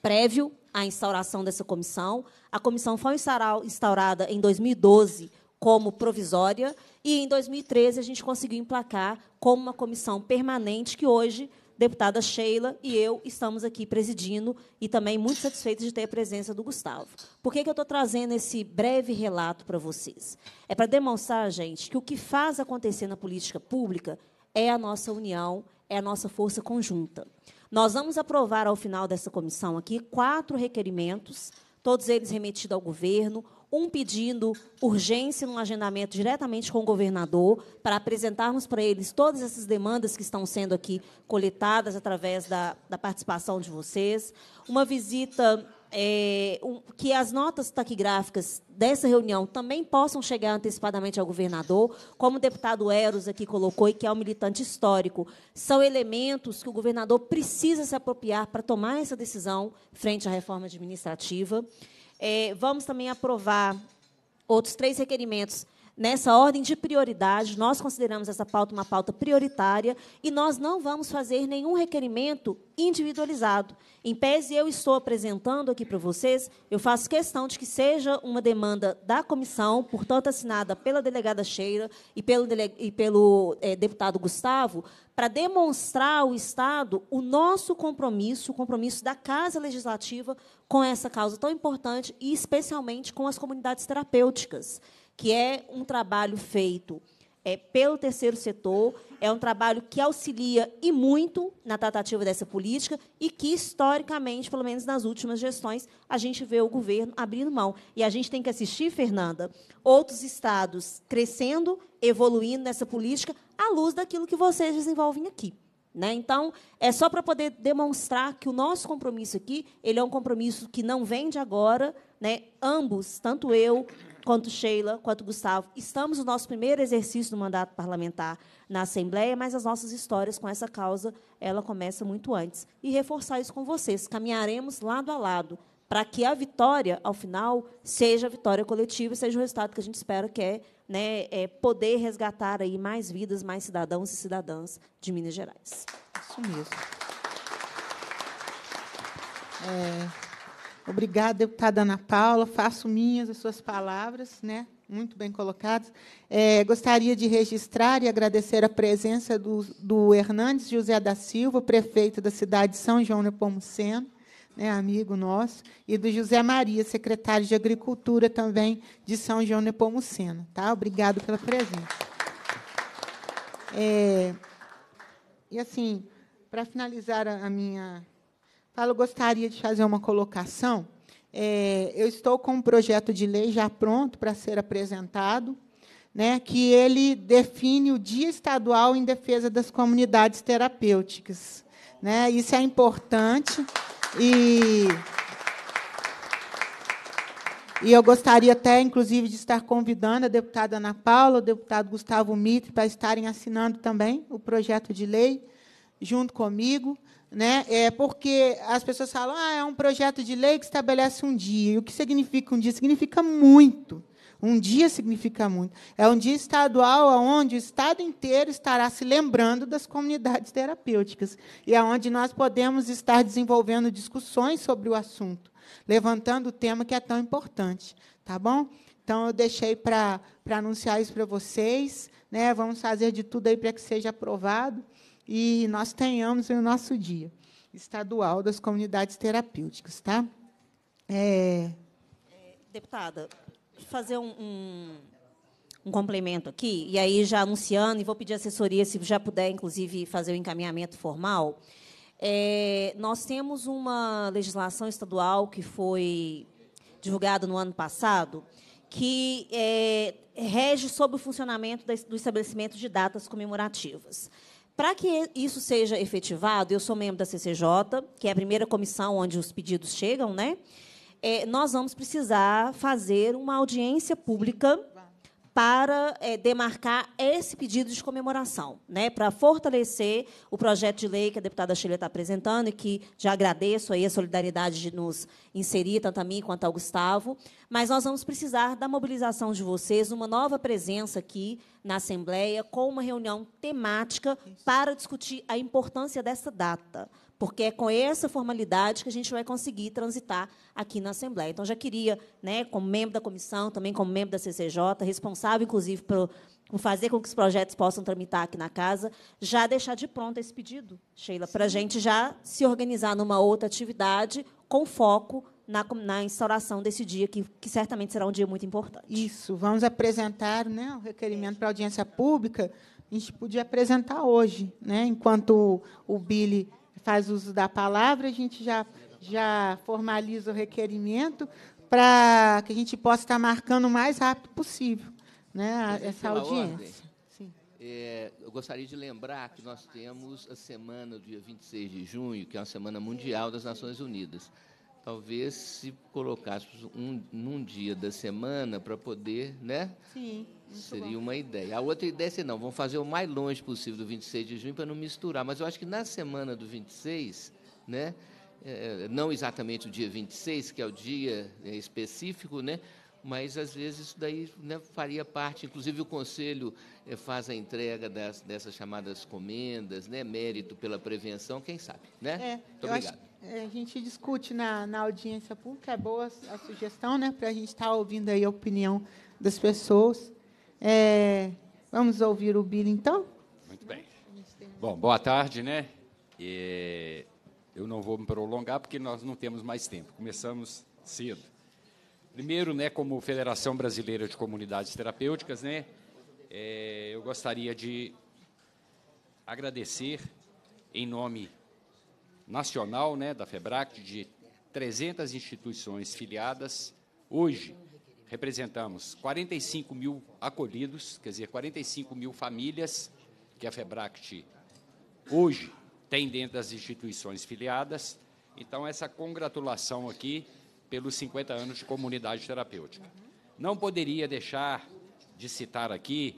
Speaker 2: prévio à instauração dessa comissão. A comissão foi instaurada em 2012 como provisória e em 2013 a gente conseguiu emplacar como uma comissão permanente que hoje deputada Sheila e eu estamos aqui presidindo e também muito satisfeitos de ter a presença do Gustavo. Por que, que eu estou trazendo esse breve relato para vocês? É para demonstrar, gente, que o que faz acontecer na política pública é a nossa união, é a nossa força conjunta. Nós vamos aprovar, ao final dessa comissão aqui, quatro requerimentos, todos eles remetidos ao governo, um pedindo urgência num agendamento diretamente com o governador para apresentarmos para eles todas essas demandas que estão sendo aqui coletadas através da, da participação de vocês. Uma visita é, um, que as notas taquigráficas dessa reunião também possam chegar antecipadamente ao governador, como o deputado Eros aqui colocou, e que é um militante histórico. São elementos que o governador precisa se apropriar para tomar essa decisão frente à reforma administrativa. É, vamos também aprovar outros três requerimentos nessa ordem de prioridade, nós consideramos essa pauta uma pauta prioritária e nós não vamos fazer nenhum requerimento individualizado. Em pese, eu estou apresentando aqui para vocês, eu faço questão de que seja uma demanda da comissão, portanto, assinada pela delegada Cheira e pelo, e pelo é, deputado Gustavo, para demonstrar ao Estado o nosso compromisso, o compromisso da Casa Legislativa com essa causa tão importante e, especialmente, com as comunidades terapêuticas que é um trabalho feito é, pelo terceiro setor, é um trabalho que auxilia e muito na tratativa dessa política e que, historicamente, pelo menos nas últimas gestões, a gente vê o governo abrindo mão. E a gente tem que assistir, Fernanda, outros estados crescendo, evoluindo nessa política, à luz daquilo que vocês desenvolvem aqui. Né? Então, é só para poder demonstrar que o nosso compromisso aqui ele é um compromisso que não vem de agora. Né? Ambos, tanto eu quanto Sheila, quanto Gustavo, estamos no nosso primeiro exercício do mandato parlamentar na Assembleia, mas as nossas histórias com essa causa, ela começa muito antes. E reforçar isso com vocês, caminharemos lado a lado para que a vitória, ao final, seja a vitória coletiva e seja o resultado que a gente espera, que é, né, é poder resgatar aí mais vidas, mais cidadãos e cidadãs de Minas Gerais.
Speaker 1: Isso mesmo. É, Obrigada, deputada Ana Paula. Faço minhas as suas palavras, né? muito bem colocadas. É, gostaria de registrar e agradecer a presença do, do Hernandes José da Silva, prefeito da cidade de São João Nepomuceno, né, amigo nosso, e do José Maria, secretário de Agricultura também de São João Nepomuceno. Tá? Obrigado pela presença. É, e, assim, para finalizar a minha Paulo, gostaria de fazer uma colocação. É, eu estou com um projeto de lei já pronto para ser apresentado, né, que ele define o Dia Estadual em Defesa das Comunidades Terapêuticas. Né? Isso é importante e e eu gostaria até, inclusive, de estar convidando a deputada Ana Paula, o deputado Gustavo Mitre, para estarem assinando também o projeto de lei junto comigo, né? É porque as pessoas falam, ah, é um projeto de lei que estabelece um dia. E o que significa um dia? Significa muito. Um dia significa muito. É um dia estadual onde o Estado inteiro estará se lembrando das comunidades terapêuticas e aonde é nós podemos estar desenvolvendo discussões sobre o assunto, levantando o tema que é tão importante, tá bom? Então eu deixei para anunciar isso para vocês, né? Vamos fazer de tudo aí para que seja aprovado e nós tenhamos no nosso dia estadual
Speaker 2: das comunidades terapêuticas, tá? É... Deputada, fazer um, um, um, complemento aqui, e aí já anunciando, e vou pedir assessoria, se já puder, inclusive, fazer o um encaminhamento formal. É, nós temos uma legislação estadual que foi divulgada no ano passado, que é, rege sobre o funcionamento do estabelecimento de datas comemorativas. Para que isso seja efetivado, eu sou membro da CCJ, que é a primeira comissão onde os pedidos chegam, né? É, nós vamos precisar fazer uma audiência pública para é, demarcar esse pedido de comemoração, né, para fortalecer o projeto de lei que a deputada Sheila está apresentando e que já agradeço aí a solidariedade de nos inserir, tanto a mim quanto ao Gustavo. Mas nós vamos precisar da mobilização de vocês, uma nova presença aqui na Assembleia, com uma reunião temática para discutir a importância dessa data porque é com essa formalidade que a gente vai conseguir transitar aqui na Assembleia. Então, já queria, né, como membro da comissão, também como membro da CCJ, responsável, inclusive, por fazer com que os projetos possam tramitar aqui na casa, já deixar de pronto esse pedido, Sheila, para a gente já se organizar numa outra atividade com foco na, na, instauração desse dia, que, que, certamente será um dia muito importante. Isso, vamos apresentar né, o requerimento para audiência pública. A
Speaker 1: gente podia apresentar hoje, né, enquanto o, o Billy faz uso da palavra, a gente já, já formaliza o requerimento para que a gente possa estar marcando o mais rápido possível né, essa audiência. É,
Speaker 7: eu gostaria de lembrar que nós temos a semana do dia 26 de junho, que é uma semana mundial das Nações Unidas. Talvez se colocássemos um, num dia da semana para poder, né?
Speaker 8: Sim muito Seria
Speaker 7: bom. uma ideia. A outra ideia é assim, não, vamos fazer o mais longe possível do 26 de junho para não misturar. Mas eu acho que na semana do 26, né, é, é, não exatamente o dia 26, que é o dia é, específico, né, mas às vezes isso daí né, faria parte, inclusive o Conselho é, faz a entrega das, dessas chamadas comendas, né, mérito pela prevenção, quem sabe. Né? É, Muito obrigado. Acho,
Speaker 1: é, a gente discute na, na audiência pública, é boa a sugestão, né, para a gente estar tá ouvindo aí a opinião das pessoas. É, vamos ouvir o Billy, então?
Speaker 13: Muito bem. Bom, boa tarde, né? E eu não vou me prolongar porque nós não temos mais tempo. Começamos cedo. Primeiro, né, como Federação Brasileira de Comunidades Terapêuticas, né, é, eu gostaria de agradecer em nome nacional, né, da Febrac, de 300 instituições filiadas hoje representamos 45 mil acolhidos, quer dizer, 45 mil famílias que a FEBRACT hoje tem dentro das instituições filiadas. Então, essa congratulação aqui pelos 50 anos de comunidade terapêutica. Não poderia deixar de citar aqui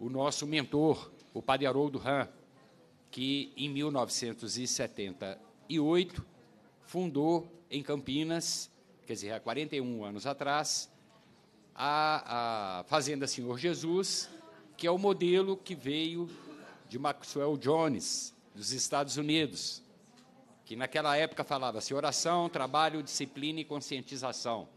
Speaker 13: o nosso mentor, o padre Haroldo Ram, que em 1978 fundou em Campinas, quer dizer, há 41 anos atrás, a, a Fazenda Senhor Jesus, que é o modelo que veio de Maxwell Jones, dos Estados Unidos, que naquela época falava-se assim, oração, trabalho, disciplina e conscientização,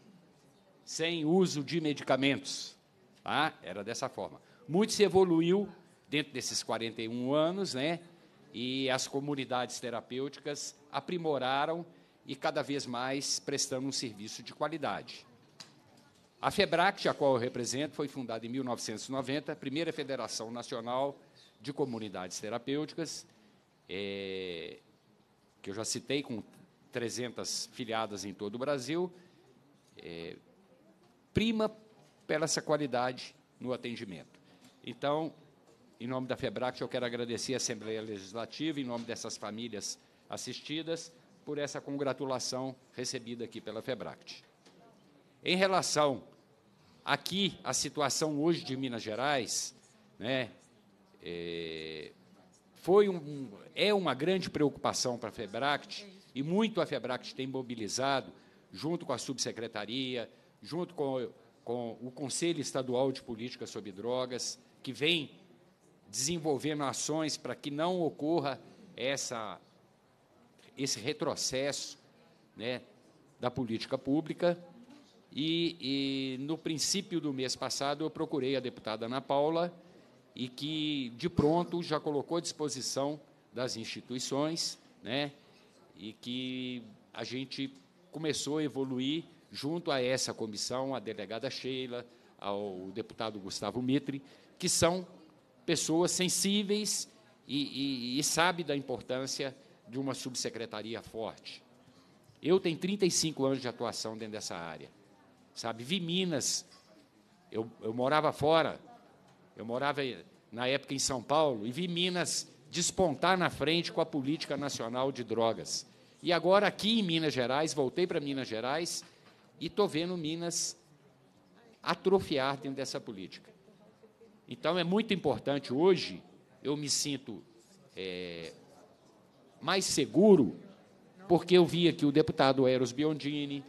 Speaker 13: sem uso de medicamentos. Tá? Era dessa forma. Muito se evoluiu dentro desses 41 anos, né? e as comunidades terapêuticas aprimoraram e cada vez mais prestando um serviço de qualidade. A FEBRACT, a qual eu represento, foi fundada em 1990, primeira Federação Nacional de Comunidades Terapêuticas, é, que eu já citei, com 300 filiadas em todo o Brasil, é, prima pela essa qualidade no atendimento. Então, em nome da FEBRACT, eu quero agradecer à Assembleia Legislativa, em nome dessas famílias assistidas, por essa congratulação recebida aqui pela FEBRACT. Em relação Aqui, a situação hoje de Minas Gerais né, é, foi um, é uma grande preocupação para a FEBRACT, e muito a FEBRACT tem mobilizado, junto com a subsecretaria, junto com, com o Conselho Estadual de Política sobre Drogas, que vem desenvolvendo ações para que não ocorra essa, esse retrocesso né, da política pública. E, e, no princípio do mês passado eu procurei a deputada Ana Paula e que de pronto já colocou à disposição das instituições, né? E que a gente começou a evoluir junto a essa comissão, a delegada Sheila, ao deputado Gustavo Mitre, que são pessoas sensíveis e, e, e sabe da importância de uma subsecretaria forte. Eu tenho 35 anos de atuação dentro dessa área sabe? Vi Minas. Eu, eu morava fora. Eu morava na época em São Paulo e vi Minas despontar na frente com a política nacional de drogas. E agora aqui em Minas Gerais, voltei para Minas Gerais e estou vendo Minas atrofiar dentro dessa política. Então é muito importante hoje, eu me sinto é, mais seguro, porque eu vi aqui o deputado Eros Biondini,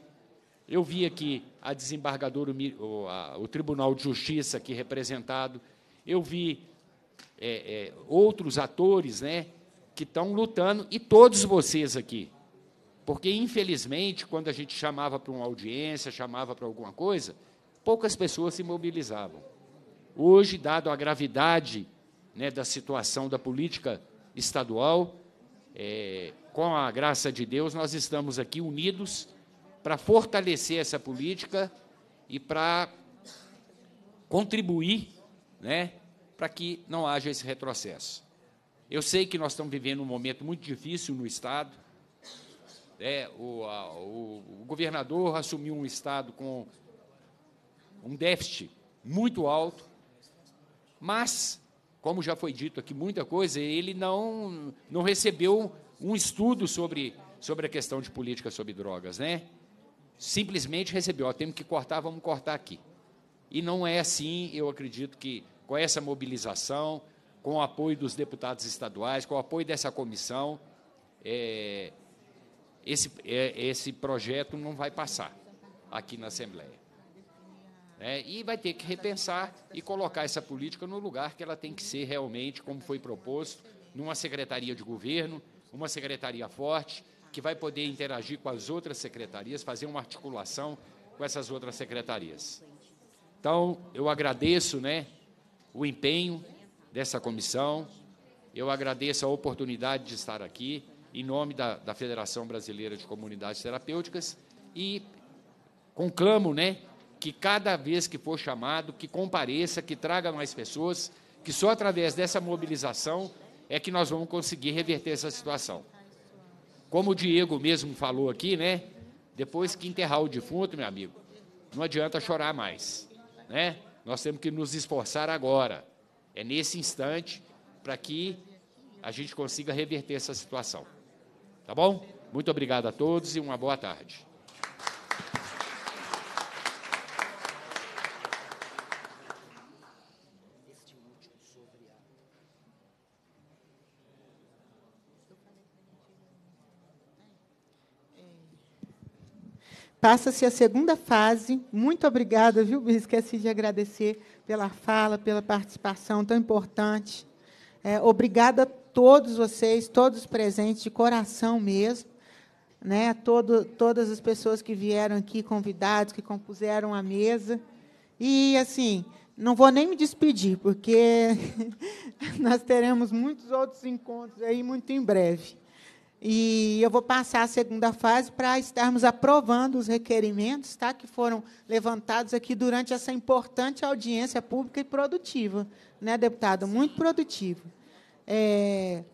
Speaker 13: eu vi aqui a desembargadora, o, a, o Tribunal de Justiça aqui representado, eu vi é, é, outros atores né, que estão lutando, e todos vocês aqui. Porque, infelizmente, quando a gente chamava para uma audiência, chamava para alguma coisa, poucas pessoas se mobilizavam. Hoje, dado a gravidade né, da situação da política estadual, é, com a graça de Deus, nós estamos aqui unidos para fortalecer essa política e para contribuir né, para que não haja esse retrocesso. Eu sei que nós estamos vivendo um momento muito difícil no Estado. É, o, a, o, o governador assumiu um Estado com um déficit muito alto, mas, como já foi dito aqui muita coisa, ele não, não recebeu um estudo sobre, sobre a questão de política sobre drogas. Né? simplesmente recebeu, temos que cortar, vamos cortar aqui. E não é assim, eu acredito que com essa mobilização, com o apoio dos deputados estaduais, com o apoio dessa comissão, é, esse, é, esse projeto não vai passar aqui na Assembleia. É, e vai ter que repensar e colocar essa política no lugar que ela tem que ser realmente, como foi proposto, numa secretaria de governo, uma secretaria forte, que vai poder interagir com as outras secretarias, fazer uma articulação com essas outras secretarias. Então, eu agradeço né, o empenho dessa comissão, eu agradeço a oportunidade de estar aqui, em nome da, da Federação Brasileira de Comunidades Terapêuticas, e conclamo né, que cada vez que for chamado, que compareça, que traga mais pessoas, que só através dessa mobilização é que nós vamos conseguir reverter essa situação. Como o Diego mesmo falou aqui, né? Depois que enterrar o defunto, meu amigo, não adianta chorar mais, né? Nós temos que nos esforçar agora, é nesse instante, para que a gente consiga reverter essa situação. Tá bom? Muito obrigado a todos e uma boa tarde.
Speaker 1: Passa-se a segunda fase. Muito obrigada, viu, Me Esqueci de agradecer pela fala, pela participação tão importante. É, obrigada a todos vocês, todos presentes, de coração mesmo. Né, todo, todas as pessoas que vieram aqui, convidados, que compuseram a mesa. E, assim, não vou nem me despedir, porque nós teremos muitos outros encontros aí muito em breve. E eu vou passar a segunda fase para estarmos aprovando os requerimentos tá, que foram levantados aqui durante essa importante audiência pública e produtiva, né, deputado? Muito produtivo. É,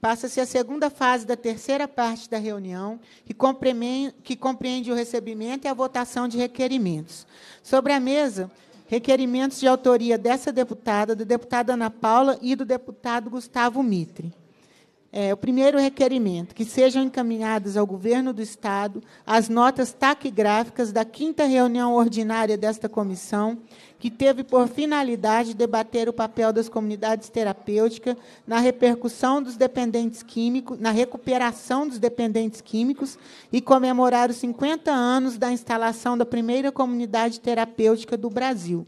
Speaker 1: Passa-se a segunda fase da terceira parte da reunião, que compreende, que compreende o recebimento e a votação de requerimentos. Sobre a mesa, requerimentos de autoria dessa deputada, do deputado Ana Paula e do deputado Gustavo Mitre. É, o primeiro requerimento, que sejam encaminhadas ao Governo do Estado as notas taquigráficas da quinta reunião ordinária desta comissão, que teve por finalidade debater o papel das comunidades terapêuticas na repercussão dos dependentes químicos, na recuperação dos dependentes químicos e comemorar os 50 anos da instalação da primeira comunidade terapêutica do Brasil.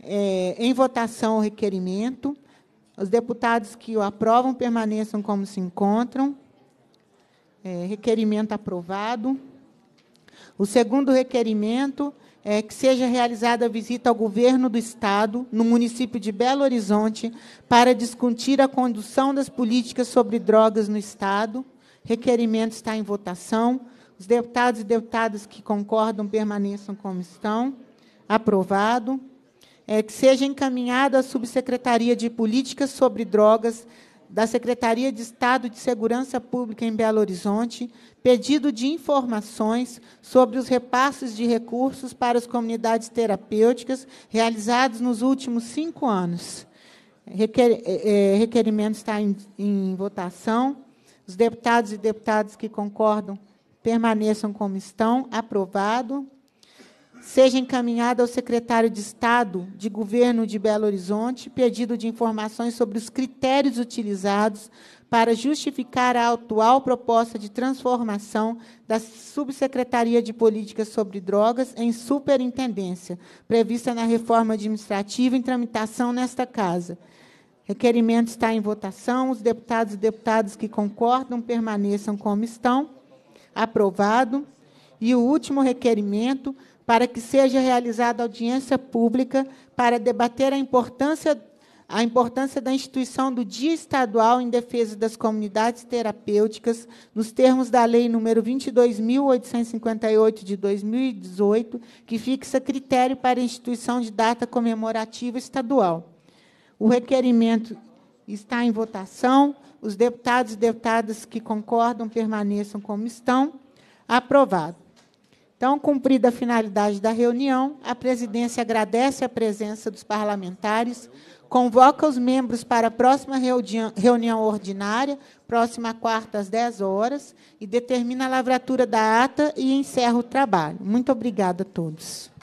Speaker 1: É, em votação o requerimento. Os deputados que o aprovam permaneçam como se encontram. É, requerimento aprovado. O segundo requerimento é que seja realizada a visita ao governo do Estado, no município de Belo Horizonte, para discutir a condução das políticas sobre drogas no Estado. Requerimento está em votação. Os deputados e deputadas que concordam permaneçam como estão. Aprovado é, que seja encaminhado à Subsecretaria de Políticas sobre Drogas da Secretaria de Estado de Segurança Pública em Belo Horizonte, pedido de informações sobre os repasses de recursos para as comunidades terapêuticas realizados nos últimos cinco anos. Requer, é, é requerimento está em, em votação. Os deputados e deputadas que concordam permaneçam como estão. Aprovado seja encaminhada ao secretário de Estado de Governo de Belo Horizonte pedido de informações sobre os critérios utilizados para justificar a atual proposta de transformação da Subsecretaria de Políticas sobre Drogas em superintendência, prevista na reforma administrativa em tramitação nesta Casa. Requerimento está em votação. Os deputados e deputadas que concordam permaneçam como estão. Aprovado. E o último requerimento para que seja realizada audiência pública para debater a importância, a importância da instituição do Dia Estadual em Defesa das Comunidades Terapêuticas, nos termos da Lei nº 22.858, de 2018, que fixa critério para a instituição de data comemorativa estadual. O requerimento está em votação. Os deputados e deputadas que concordam permaneçam como estão. Aprovado. Então, cumprida a finalidade da reunião, a presidência agradece a presença dos parlamentares, convoca os membros para a próxima reunião ordinária, próxima quarta às 10 horas, e determina a lavratura da ata e encerra o trabalho. Muito obrigada a todos.